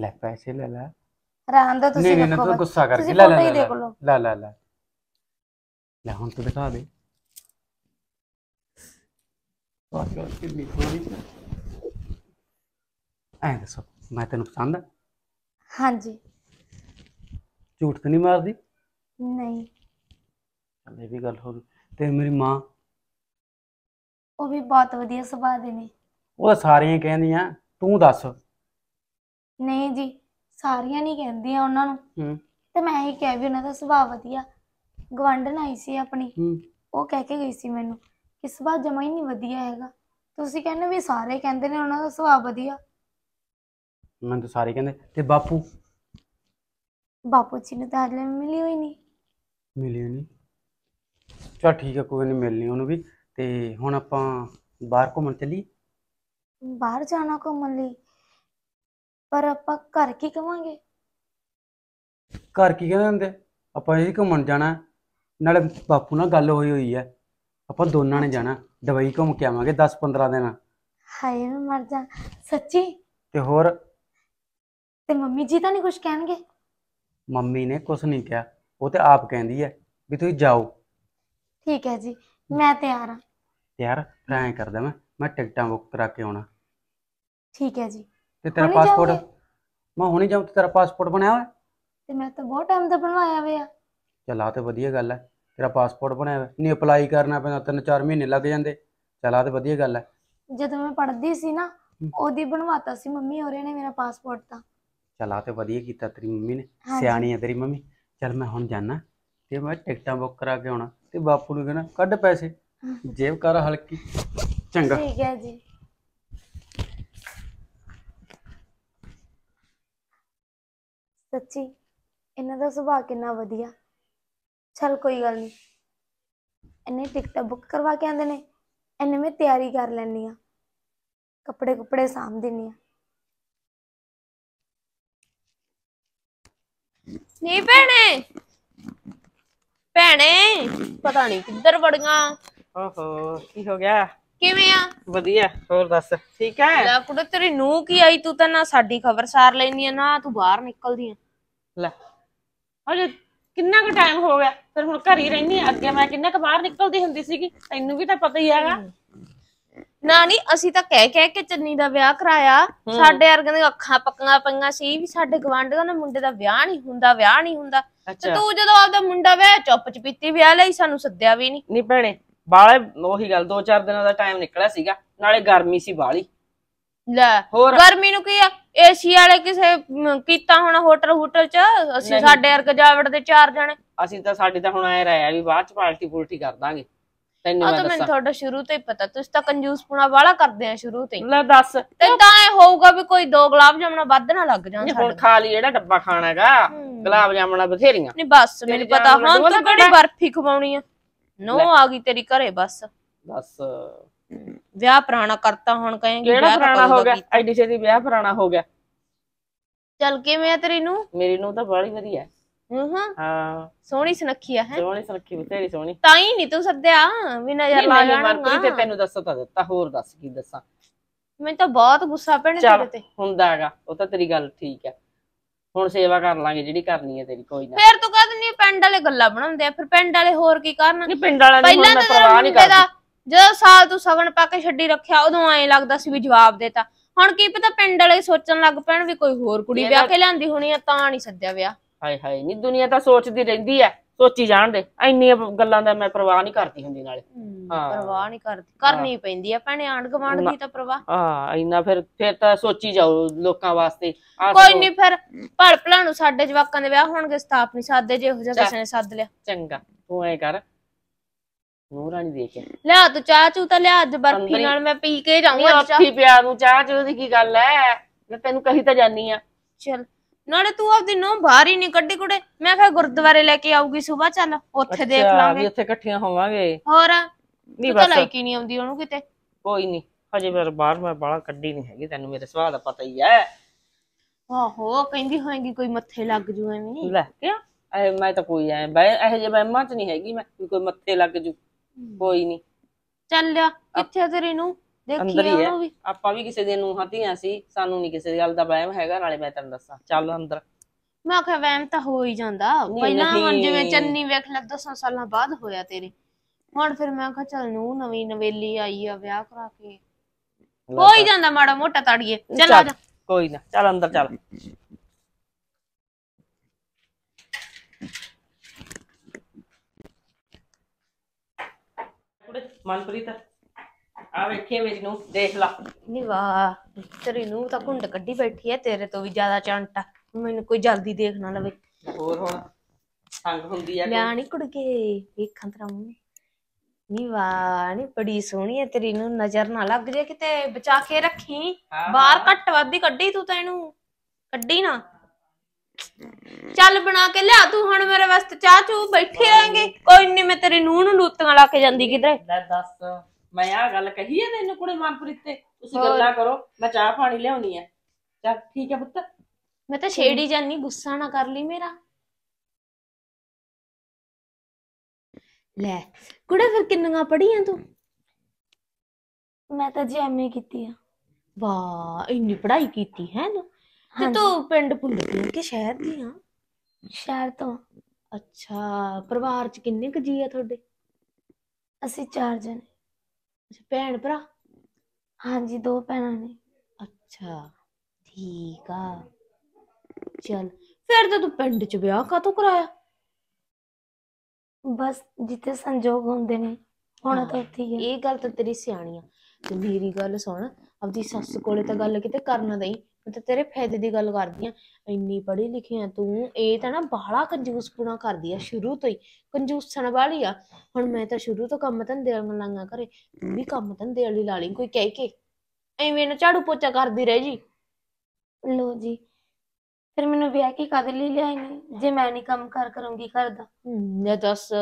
ਲੈ ਪੈਸੇ ਲੈ ਲੈ ਰਹਿਣ ਦੋ ਨਹੀਂ ਤੁਸੀਂ ਨਹੀਂ ਨਾ ਤੂੰ ਗੁੱਸਾ ਕਰਕੇ ਲੈ ਲੈ, ਲੈ ਲੈ ਲੈ ਲੈ ਹੁਣ ਤੂੰ ਦਿਖਾ ਦੇ ਵਾਹ ਯਾਰ ਕਿੰਨੀ ਸੋਹਣੀ ਐਂ ਦੱਸੋ ਮੈਂ ਤੈਨੂੰ ਪਸੰਦ ਆ ਹਾਂਜੀ ਝੂਠ ਤਾਂ ਨਹੀਂ ਮਾਰਦੀ ਨਹੀਂ ਚੱਲ ਇਹ ਵੀ ਗੱਲ ਹੋ ਗਈ ਤੇ ਮੇਰੀ ਮਾਂ ਉਹ ਵੀ ਬਹੁਤ ਵਧੀਆ ਸੁਭਾਅ ਦੇ ਨੇ ਉਹ ਸਾਰੀਆਂ ਕਹਿੰਦੀਆਂ ਤੂੰ ਦੱਸ ਨਹੀਂ ਜੀ ਸਾਰੀਆਂ ਨਹੀਂ ਕਹਿੰਦੀਆਂ ਉਹਨਾਂ ਨੂੰ ਹੂੰ ਤੇ ਮੈਂ ਹੀ ਕਹਿ ਵੀ ਉਹਨਾਂ ਦਾ ਸੁਭਾਅ ਵਧੀਆ ਗਵੰਡਨ ਆਈ ਸੀ ਆਪਣੀ ਹੂੰ ਉਹ ਕਹਿ ਕੇ ਗਈ ਸੀ ਮੈਨੂੰ ਕਿ ਸੁਭਾਅ ਜਮਾ ਹੀ ਨਹੀਂ ਵਧੀਆ ਹੈਗਾ ਤੁਸੀਂ ਕਹਿੰਦੇ ਵੀ ਸਾਰੇ ਕਹਿੰਦੇ ਨੇ ਉਹਨਾਂ ਦਾ ਸੁਭਾਅ ਵਧੀਆ ਮੈਂ ਤਾਂ ਸਾਰੇ ਕਹਿੰਦੇ ਤੇ ਬਾਪੂ ਬਾਪੂ ਜੀ ਨੂੰ ਤਾਂ ਹਲੇ ਮਿਲੀ ਹੋਈ ਨਹੀਂ ਮਿਲੀ ਨਹੀਂ ਚਾ ਠੀਕ ਹੈ ਕੋਈ ਨਹੀਂ ਮਿਲਣੀ ਉਹਨੂੰ ਵੀ ਤੇ ਹੁਣ ਆਪਾਂ ਬਾਹਰ ਘੁੰਮਣ ਚੱਲੀ ਬਾਹਰ ਜਾਣਾ ਘੁੰਮਣ ਲਈ ਪਰ ਆਪਾਂ ਘਰ ਕੀ ਕਵਾਂਗੇ ਘਰ ਕੀ ਕਹਿੰਦੇ ਹੁੰਦੇ ਆਪਾਂ ਇਹ ਘੁੰਮਣ ਜਾਣਾ ਨਾਲੇ ਬਾਪੂ ਨਾਲ ਗੱਲ ਹੋਈ ਹੋਈ ਹੈ ਆਪਾਂ ਦੋਨਾਂ ਨੇ ਜਾਣਾ ਦਵਾਈ ਘੁੰਮ ਕੇ ਆਵਾਂਗੇ 10-15 ਦਿਨ ਹਾਏ ਮੈਂ ਮਰ ਜਾ ਸੱਚੀ ਤੇ ਹੋਰ ਤੇ ਮੰਮੀ ਜੀ ਤਾਂ ਨਹੀਂ ਕੁਝ ਕਹਿਣਗੇ ਮੰਮੀ ਨੇ ਕੁਝ ਨਹੀਂ ਕਿਹਾ ਉਹ ਤੇ ਆਪ ਕਹਿੰਦੀ ਹੈ ਵੀ ਤੁਸੀਂ ਜਾਓ ਠੀਕ ਹੈ ਜੀ ਮੈਂ ਤਿਆਰ ਹਾਂ ਤੇ ਯਾਰ ਕਰ ਕਰਦਾ ਮੈਂ ਮੈਂ ਟਿਕਟਾਂ ਬੁੱਕ ਕਰਾ ਕੇ ਆਉਣਾ ਠੀਕ ਹੈ ਜੀ ਤੇ ਤੇਰਾ ਪਾਸਪੋਰਟ ਮੈਂ ਹੁਣੇ ਜਾਉਂ ਤੇ ਤੇਰਾ ਪਾਸਪੋਰਟ ਬਣਿਆ ਹੋਇਆ ਤੇ ਮੈਂ ਤਾਂ ਬਹੁਤ ਟਾਈਮ ਦਾ ਬਣਵਾਇਆ ਹੋਇਆ ਚੱਲ ਆ ਤੇ ਵਧੀਆ ਗੱਲ ਹੈ ਤੇਰਾ ਪਾਸਪੋਰਟ ਬਣਿਆ ਹੋਇਆ ਨਹੀਂ ਅਪਲਾਈ ਕਰਨਾ ਪੈਂਦਾ ਤਿੰਨ ਚਾਰ ਮਹੀਨੇ ਲੱਗ ਜਾਂਦੇ ਚੱਲ ਆ ਤੇ ਵਧੀਆ ਗੱਲ ਹੈ ਜਦੋਂ ਮੈਂ ਪੜ੍ਹਦੀ ਸੀ ਨਾ ਉਹਦੀ ਬਣਵਾਤਾ ਸੀ ਮੰਮੀ ਹੋਰੇ ਨੇ ਮੇਰਾ ਪਾਸਪੋਰਟ ਤਾਂ ਚੱਲ ਆ ਤੇ ਵਧੀਆ ਕੀਤਾ ਤੇਰੀ ਮੰਮੀ ਨੇ ਸਿਆਣੀ ਹੈ ਤੇਰੀ ਮੰਮੀ ਚੱਲ ਮੈਂ ਹੁਣ ਜਾਣਾ ਤੇ ਮੈਂ ਟਿਕਟਾਂ ਬੁੱਕ ਕਰਾ ਕੇ ਆਉਣਾ ਤੇ ਬਾਪੂ ਨੂੰ ਕਹਿਣਾ ਕੱਢ ਪੈਸੇ ਜੇਬ ਕਰ ਹਲਕੀ ਚੰਗਾ ਠੀਕ ਹੈ ਜੀ ਸੱਚੀ ਇਹਨਾਂ ਦਾ ਸੁਭਾਅ ਕਿੰਨਾ ਵਧੀਆ ਚਲ ਕੋਈ ਗੱਲ ਨਹੀਂ ਇਹਨੇ ਟਿਕਟ ਬੁੱਕ ਕਰਵਾ ਕੇ ਆਂਦੇ ਨੇ ਇਹਨੇ ਮੈਂ ਤਿਆਰੀ ਕਰ ਲੈਣੀ ਆ ਕੱਪੜੇ ਕੁਪੜੇ ਸਾਮ ਦਿੰਨੀ ਆ ਨੀ ਭੈਣੇ ਭੈਣੇ ਪਤਾ ਨਹੀਂ ਕਿੱਧਰ ਵੜੀਆਂ ਓਹੋ ਕੀ ਹੋ ਗਿਆ ਕਿਵੇਂ ਆ ਵਧੀਆ ਹੋਰ ਦੱਸ ਠੀਕ ਹੈ ਲੈ ਕੁੜੇ ਤੇਰੀ ਨੂੰ ਕੀ ਆਈ ਤੂੰ ਤਾਂ ਨਾ ਸਾਡੀ ਖਬਰ ਸਾਰ ਲੈਣੀ ਆ ਨਾ ਤੂੰ ਬਾਹਰ ਨਿਕਲਦੀ ਆ ਲੈ ਹਜੇ ਕਿੰਨਾ ਕੁ ਟਾਈਮ ਹੋ ਗਿਆ ਫਿਰ ਹੁਣ ਘਰ ਹੀ ਰਹਿਣੀ ਆ ਅੱਗੇ ਮੈਂ ਕਿੰਨਾ ਕੁ ਬਾਹਰ ਨਿਕਲਦੀ ਹੁੰਦੀ ਸੀਗੀ ਤੈਨੂੰ ਵੀ ਤਾਂ ਪਤਾ ਹੀ ਹੈਗਾ ਨਾ ਨਹੀਂ ਅਸੀਂ ਤਾਂ ਕਹਿ ਕਹਿ ਕੇ ਚੰਨੀ ਦਾ ਵਿਆਹ ਕਰਾਇਆ ਸਾਡੇ ਅਰਗਨ ਦੀਆਂ ਅੱਖਾਂ ਪੱਕੀਆਂ ਪਈਆਂ ਸੀ ਵੀ ਸਾਡੇ ਗਵਾਂਢੀਆਂ ਦੇ ਮੁੰਡੇ ਦਾ ਵਿਆਹ ਨਹੀਂ ਹੁੰਦਾ ਵਿਆਹ ਨਹੀਂ ਹੁੰਦਾ ਤੇ ਤੂੰ ਜਦੋਂ ਆਪਦਾ ਮੁੰਡਾ ਵਿਆਹ ਚੁੱਪ ਚਪੀਤੀ ਵਿਆਹ ਲਈ ਸਾਨੂੰ ਸੱਦਿਆ ਵੀ ਨਹੀਂ ਨਹੀਂ ਭੈਣੇ ਬਾਲੇ ਉਹੀ ਗੱਲ 2-4 ਦਿਨਾਂ ਦਾ ਟਾਈਮ ਨਿਕਲਿਆ ਸੀਗਾ ਨਾਲੇ ਗਰਮੀ ਸੀ ਬਾਲੀ ਲੈ ਹੋਰ ਗਰਮੀ ਨੂੰ ਕੀ ਆ ਏਸੀ ਵਾਲੇ ਕਿਸੇ ਕੀਤਾ ਹੋਣਾ ਹੋਟਲ ਹੋਟਲ ਚ ਅਸੀਂ ਸਾਡੇ ਵਰਗ ਜਾਵੜ ਦੇ ਚਾਰ ਜਣੇ ਅਸੀਂ ਤਾਂ ਸਾਡੇ ਤਾਂ ਹੁਣ ਐ ਰਹਿਆ ਵੀ ਬਾਅਦ ਚ ਪਾਰਟੀ ਪੁਲਟੀ ਕਰ ਦਾਂਗੇ ਤੈਨੂੰ ਉਹ ਮੈਂ ਤਾਂ ਮੈਂ ਤੁਹਾਡਾ ਸ਼ੁਰੂ ਤੋਂ ਹੀ ਪਤਾ ਤੁਸੀਂ ਤਾਂ ਕੰਜੂਸਪੁਣਾ ਵਾਲਾ ਕਰਦੇ ਆ ਸ਼ੁਰੂ ਤੋਂ ਹੀ ਲੈ ਦੱਸ ਤੇ ਤਾਂ ਇਹ ਹੋਊਗਾ ਵੀ ਕੋਈ ਦੋ ਗੁਲਾਬ ਜਾਮਣਾ ਵੱਧ ਨਾ ਲੱਗ ਜਾਣ ਨਹੀਂ ਹੁਣ ਖਾ ਲਈ ਜਿਹੜਾ ਡੱਬਾ ਖਾਣਾ ਹੈਗਾ ਗੁਲਾਬ ਜਾਮਣਾ ਬਥੇਰੀਆਂ ਨਹੀਂ ਬਸ ਮੈਨੂੰ ਪਤਾ ਹਾਂ ਤਾਂ ਕਿਹੜੀ ਬਰਫੀ ਖਵਾਉਣੀ ਆ ਨੋ ਆ ਗਈ ਤੇਰੀ ਘਰੇ ਬਸ ਬਸ ਵਿਆਹ ਪੁਰਾਣਾ ਕਰਤਾ ਹੁਣ ਕਹੇਂਗੇ ਕਿਹੜਾ ਪੁਰਾਣਾ ਹੋ ਗਿਆ ਐਡੀ ਛੇਤੀ ਵਿਆਹ ਪੁਰਾਣਾ ਹੋ ਗਿਆ ਚੱਲ ਕਿਵੇਂ ਆ ਤੇਰੀ ਨੂੰ ਮੇਰੀ ਨੂੰ ਤਾਂ ਬੜੀ ਵਧੀਆ ਹੈ ਹੂੰ ਹਾਂ ਹਾਂ ਸੋਹਣੀ ਸੁਨੱਖੀ ਆ ਹੈ ਸੋਹਣੀ ਸੁਨੱਖੀ ਤੇਰੀ ਸੋਹਣੀ ਤਾਂ ਹੀ ਨਹੀਂ ਤੂੰ ਸੱਦਿਆ ਵੀ ਨਜ਼ਰ ਲਾ ਜਾਣਾ ਕੋਈ ਤੇ ਤੈਨੂੰ ਦੱਸ ਤਾਂ ਦਿੱਤਾ ਹੋਰ ਦੱਸ ਕੀ ਦੱਸਾਂ ਮੈਨੂੰ ਤਾਂ ਬਹੁਤ ਗੁੱਸਾ ਪੈਣ ਤੇਰੇ ਤੇ ਹੁੰਦਾਗਾ ਉਹ ਤਾਂ ਤੇਰੀ ਗੱਲ ਠੀਕ ਆ ਹੁਣ ਸੇਵਾ ਕਰ ਲਾਂਗੇ ਜਿਹੜੀ ਕਰਨੀ ਹੈ ਤੇਰੀ ਕੋਈ ਨਾ ਫੇਰ ਤੂੰ ਕਹਿੰਦੀ ਨਹੀਂ ਪਿੰਡ ਵਾਲੇ ਗੱਲਾਂ ਬਣਾਉਂਦੇ ਆ ਫਿਰ ਪਿੰਡ ਵਾਲੇ ਹੋਰ ਕੀ ਕਰਨ ਨਹੀਂ ਪਿੰਡ ਵਾਲਿਆਂ ਦੀ ਮੈਂ ਪਰਵਾਹ ਨਹੀਂ ਕਰਦਾ ਜਦੋਂ ਸਾਲ ਤੂੰ ਸਗਣ ਪਾ ਕੇ ਛੱਡੀ ਰੱਖਿਆ ਉਦੋਂ ਐਂ ਲੱਗਦਾ ਸੀ ਵੀ ਜਵਾਬ ਦੇਤਾ ਹੁਣ ਕੀ ਪਤਾ ਪਿੰਡ ਵਾਲੇ ਸੋਚਣ ਲੱਗ ਪੈਣ ਵੀ ਕੋਈ ਹੋਰ ਕੁੜੀ ਵਿਆਹ ਕੇ ਲਿਆਂਦੀ ਹੋਣੀ ਆ ਤਾਂ ਨਹੀਂ ਸੱਦਿਆ ਵਿਆਹ ਹਾਏ ਹਾਏ ਨਹੀਂ ਦੁਨੀਆ ਤਾਂ ਸੋਚਦੀ ਰਹਿੰਦੀ ਐ ਸੋਚੀ ਜਾਣ ਦੇ ਐਨੀ ਗੱਲਾਂ ਦਾ ਮੈਂ ਪਰਵਾਹ ਨਹੀਂ ਕਰਦੀ ਹੁੰਦੀ ਨਾਲੇ ਹਾਂ ਪ੍ਰਵਾਹ ਨਹੀਂ ਕਰਦੀ ਕਰਨੀ ਪੈਂਦੀ ਆ ਭੈਣੇ ਆਂਡ ਗਵਾਂਡ ਦੀ ਤਾਂ ਪਰਵਾਹ ਹਾਂ ਇੰਨਾ ਫਿਰ ਫਿਰ ਤਾਂ ਸੋਚੀ ਜਾਓ ਲੋਕਾਂ ਵਾਸਤੇ ਕੋਈ ਨਹੀਂ ਫਿਰ ਭੜ ਭਲਾ ਨੂੰ ਸਾਡੇ ਜਵਾਕਾਂ ਦੇ ਵਿਆਹ ਹੋਣਗੇ ਸਤਾਪ ਨਹੀਂ ਸਾਦੇ ਜੇ ਇਹੋ ਜਿਹਾ ਕਿਸੇ ਨੇ ਸੱਦ ਲਿਆ ਚੰਗਾ ਤੂੰ ਐ ਕਰ ਨੂਰਾਨੀ ਦੇਖਿਆ ਲਿਆ ਤੂੰ ਚਾਹ ਚੂ ਤਾਂ ਲਿਆ ਅੱਜ ਬਰਫੀ ਨਾਲ ਮੈਂ ਪੀ ਕੇ ਜਾਊਂਗਾ ਚਾਹ ਪਿਆ ਨੂੰ ਚਾਹ ਚੂ ਦੀ ਕੀ ਗੱਲ ਐ ਮੈਂ ਤੈਨੂੰ ਕਹੀ ਤਾਂ ਜਾਨੀ ਆ ਚਲ ਨਾਲੇ ਤੂੰ ਆਪਦੀ ਨੂੰ ਬਾਹਰ ਹੀ ਨਹੀਂ ਕੱਢੀ ਕੁੜੇ ਮੈਂ ਕਿਹਾ ਗੁਰਦੁਆਰੇ ਲੈ ਕੇ ਆਊਗੀ ਸਵੇਰ ਚੱਲ ਉੱਥੇ ਦੇਖ ਅੱਛਾ, ਲਾਂਗੇ ਉੱਥੇ ਇਕੱਠੀਆਂ ਹੋਵਾਂਗੇ ਹੋਰ ਨਹੀਂ ਬਸ ਲਾਇਕ ਹੀ ਨਹੀਂ ਆਉਂਦੀ ਉਹਨੂੰ ਕਿਤੇ ਕੋਈ ਨਹੀਂ ਹਜੇ ਮੇਰੇ ਬਾਹਰ ਮੈਂ ਬਾਹਲਾ ਕੱਢੀ ਨਹੀਂ ਹੈਗੀ ਤੈਨੂੰ ਮੇਰੇ ਸਵਾਲ ਦਾ ਪਤਾ ਹੀ ਹੈ ਆਹੋ ਕਹਿੰਦੀ ਹੋਏਗੀ ਕੋਈ ਮੱਥੇ ਲੱਗ ਜੂ ਐਵੇਂ ਲੈ ਕਿਆ ਐ ਮੈਂ ਤਾਂ ਕੋਈ ਐ ਬਈ ਇਹ ਜੇ ਵਹਿਮਾਂ ਚ ਨਹੀਂ ਹੈਗੀ ਮੈਂ ਕੋਈ ਮੱਥੇ ਲੱਗ ਜੂ ਕੋਈ ਨਹੀਂ ਚੱਲ ਲਿਆ ਕਿੱਥੇ ਆ ਤੇਰੀ ਨੂੰ ਅੰਦਰ ਹੀ ਹੈ ਆਪਾਂ ਵੀ ਕਿਸੇ ਦੇ ਨੂੰ ਹਤੀਆਂ ਸੀ ਸਾਨੂੰ ਨਹੀਂ ਕਿਸੇ ਦੀ ਗੱਲ ਦਾ ਵਹਿਮ ਹੈਗਾ ਨਾਲੇ ਮੈਂ ਤੈਨੂੰ ਦੱਸਾਂ ਚੱਲ ਅੰਦਰ ਮੈਂ ਆਖਿਆ ਵਹਿਮ ਤਾਂ ਹੋ ਹੀ ਜਾਂਦਾ ਪਹਿਲਾਂ ਹੁਣ ਜਿਵੇਂ ਚੰਨੀ ਵੇਖ ਲੈ 10 ਸਾਲਾਂ ਬਾਅਦ ਹੋਇਆ ਤੇਰੇ ਹੁਣ ਫਿਰ ਮੈਂ ਆਖਿਆ ਚੱਲ ਨੂੰ ਨਵੀਂ ਨਵੇਲੀ ਆਈ ਆ ਵਿਆਹ ਕਰਾ ਕੇ ਹੋ ਹੀ ਜਾਂਦਾ ਮਾੜਾ ਮੋਟਾ ਤੜੀਏ ਚੱਲ ਆ ਜਾ ਕੋਈ ਨਾ ਚੱਲ ਅੰਦਰ ਚੱਲ ਕੁੜੇ ਮਨਪ੍ਰੀਤ ਆ ਵੇਖੀ ਮੇਰੀ ਨੂੰ ਦੇਖ ਲਾ ਨੀ ਵਾਹ ਤੇਰੀ ਨੂੰ ਤਾਂ ਘੁੰਡ ਕੱਢੀ ਬੈਠੀ ਐ ਤੇਰੇ ਤੋਂ ਵੀ ਜ਼ਿਆਦਾ ਚੰਟਾ ਮੈਨੂੰ ਕੋਈ ਜਲਦੀ ਦੇਖ ਨਾ ਲਵੇ ਹੋਰ ਹੁਣ ਸੰਗ ਹੁੰਦੀ ਐ ਕੋਈ। ਮੈਂ ਨਹੀਂ ਕੁੜਕੇ ਵੇਖਾਂ ਤੇਰਾ ਮੂੰਹ ਨੀ ਵਾਹ ਨੀ ਬੜੀ ਸੋਹਣੀ ਐ ਤੇਰੀ ਨੂੰ ਨਜ਼ਰ ਨਾ ਲੱਗ ਜੇ ਕਿਤੇ ਬਚਾ ਕੇ ਰੱਖੀ ਬਾਹਰ ਹਾਂ। ਘੱਟ ਵੱਧ ਕੱਢੀ ਤੂੰ ਤਾਂ ਇਹਨੂੰ ਕੱਢੀ ਨਾ ਚੱਲ ਬਣਾ ਕੇ ਲਿਆ ਤੂੰ ਹੁਣ ਮੇਰੇ ਵਾਸਤੇ ਚਾਹ ਚੂ ਬੈਠੇ ਰਾਂਗੇ ਕੋਈ ਨਹੀਂ ਮੈਂ ਤੇਰੀ ਨੂੰ ਨੂੰ ਲੂਤਾਂ ਲਾ ਕੇ ਜਾਂਦੀ ਕਿਧਰੇ ਲੈ ਦੱਸ ਮੈਂ ਆ ਗੱਲ ਕਹੀ ਹੈ ਤੈਨੂੰ ਕੁੜੇ ਮਨਪ੍ਰੀਤ ਤੇ ਤੁਸੀਂ ਗੱਲਾਂ ਕਰੋ ਮੈਂ ਚਾਹ ਪਾਣੀ ਲਿਆਉਣੀ ਐ ਚੱਲ ਠੀਕ ਹੈ ਪੁੱਤ ਮੈਂ ਤਾਂ ਛੇੜੀ ਜਾਨੀ ਗੁੱਸਾ ਨਾ ਕਰ ਲਈ ਮੇਰਾ ਲੈ ਕੁੜਾ ਫਿਰ ਕਿੰਨੀਆਂ ਪੜੀਆਂ ਤੂੰ ਮੈਂ ਤਾਂ ਜੀ ਐਮਏ ਕੀਤੀ ਆ ਵਾਹ ਇੰਨੀ ਪੜ੍ਹਾਈ ਕੀਤੀ ਹੈ ਨਾ ਤੇ ਤੂੰ ਪਿੰਡ ਭੁੱਲ ਗਈ ਕਿ ਸ਼ਹਿਰ ਦੀ ਆ ਸ਼ਹਿਰ ਤੋਂ ਅੱਛਾ ਪਰਿਵਾਰ ਚ ਕਿੰਨੇ ਕੁ ਜੀ ਆ ਤੁਹਾਡੇ ਅਸੀਂ ਚਾਰ ਜਣੇ ਅੱਛਾ ਭੈਣ ਭਰਾ ਹਾਂਜੀ ਦੋ ਭੈਣਾਂ ਨੇ ਅੱਛਾ ਠੀਕ ਆ ਚਲ ਫਿਰ ਤਾਂ ਤੂੰ ਪਿੰਡ 'ਚ ਵਿਆਹ ਕਾਤੋਂ ਕਰਾਇਆ ਬਸ ਜਿੱਥੇ ਸੰਜੋਗ ਹੁੰਦੇ ਨੇ ਹੁਣ ਤਾਂ ਉੱਥੇ ਹੀ ਹੈ ਇਹ ਗੱਲ ਤਾਂ ਤੇਰੀ ਸਿਆਣੀ ਆ ਤੇ ਮੇਰੀ ਗੱਲ ਸੁਣ ਆਪਦੀ ਸੱਸ ਕੋਲੇ ਤਾਂ ਗੱਲ ਕਿਤੇ ਕਰਨ ਦਈ ਮੈਂ ਤਾਂ ਤੇਰੇ ਫਾਇਦੇ ਦੀ ਗੱਲ ਕਰਦੀ ਆ ਇੰਨੀ ਪੜ੍ਹੀ ਲਿਖੀ ਆ ਤੂੰ ਇਹ ਤਾਂ ਨਾ ਬਾਹਲਾ ਕੰਜੂਸਪੁਣਾ ਕਰਦੀ ਆ ਸ਼ੁਰੂ ਤੋਂ ਹੀ ਕੰਜੂਸਣ ਵਾਲੀ ਆ ਹੁਣ ਮੈਂ ਤਾਂ ਸ਼ੁਰੂ ਤੋਂ ਕੰਮ ਧੰਦੇ ਵਾਲੀਆਂ ਲਾਂਗਾ ਕਰੇ ਤੂੰ ਵੀ ਕੰਮ ਧੰਦੇ ਵਾਲੀ ਲਾ ਲਈ ਕੋਈ ਕਹਿ ਕੇ ਐਵੇਂ ਨਾ ਝਾੜੂ ਪੋਚਾ ਕਰਦੀ ਰਹਿ ਜੀ ਲੋ ਜੀ ਫਿਰ ਮੈਨੂੰ ਵਿਆਹ ਕੀ ਕਦ ਲਈ ਲਿਆਈ ਨਹੀਂ ਜੇ ਮੈਂ ਨਹੀਂ ਕੰਮ ਕਰ ਕਰੂੰਗੀ ਘਰ ਦਾ ਨੇ ਦੱਸ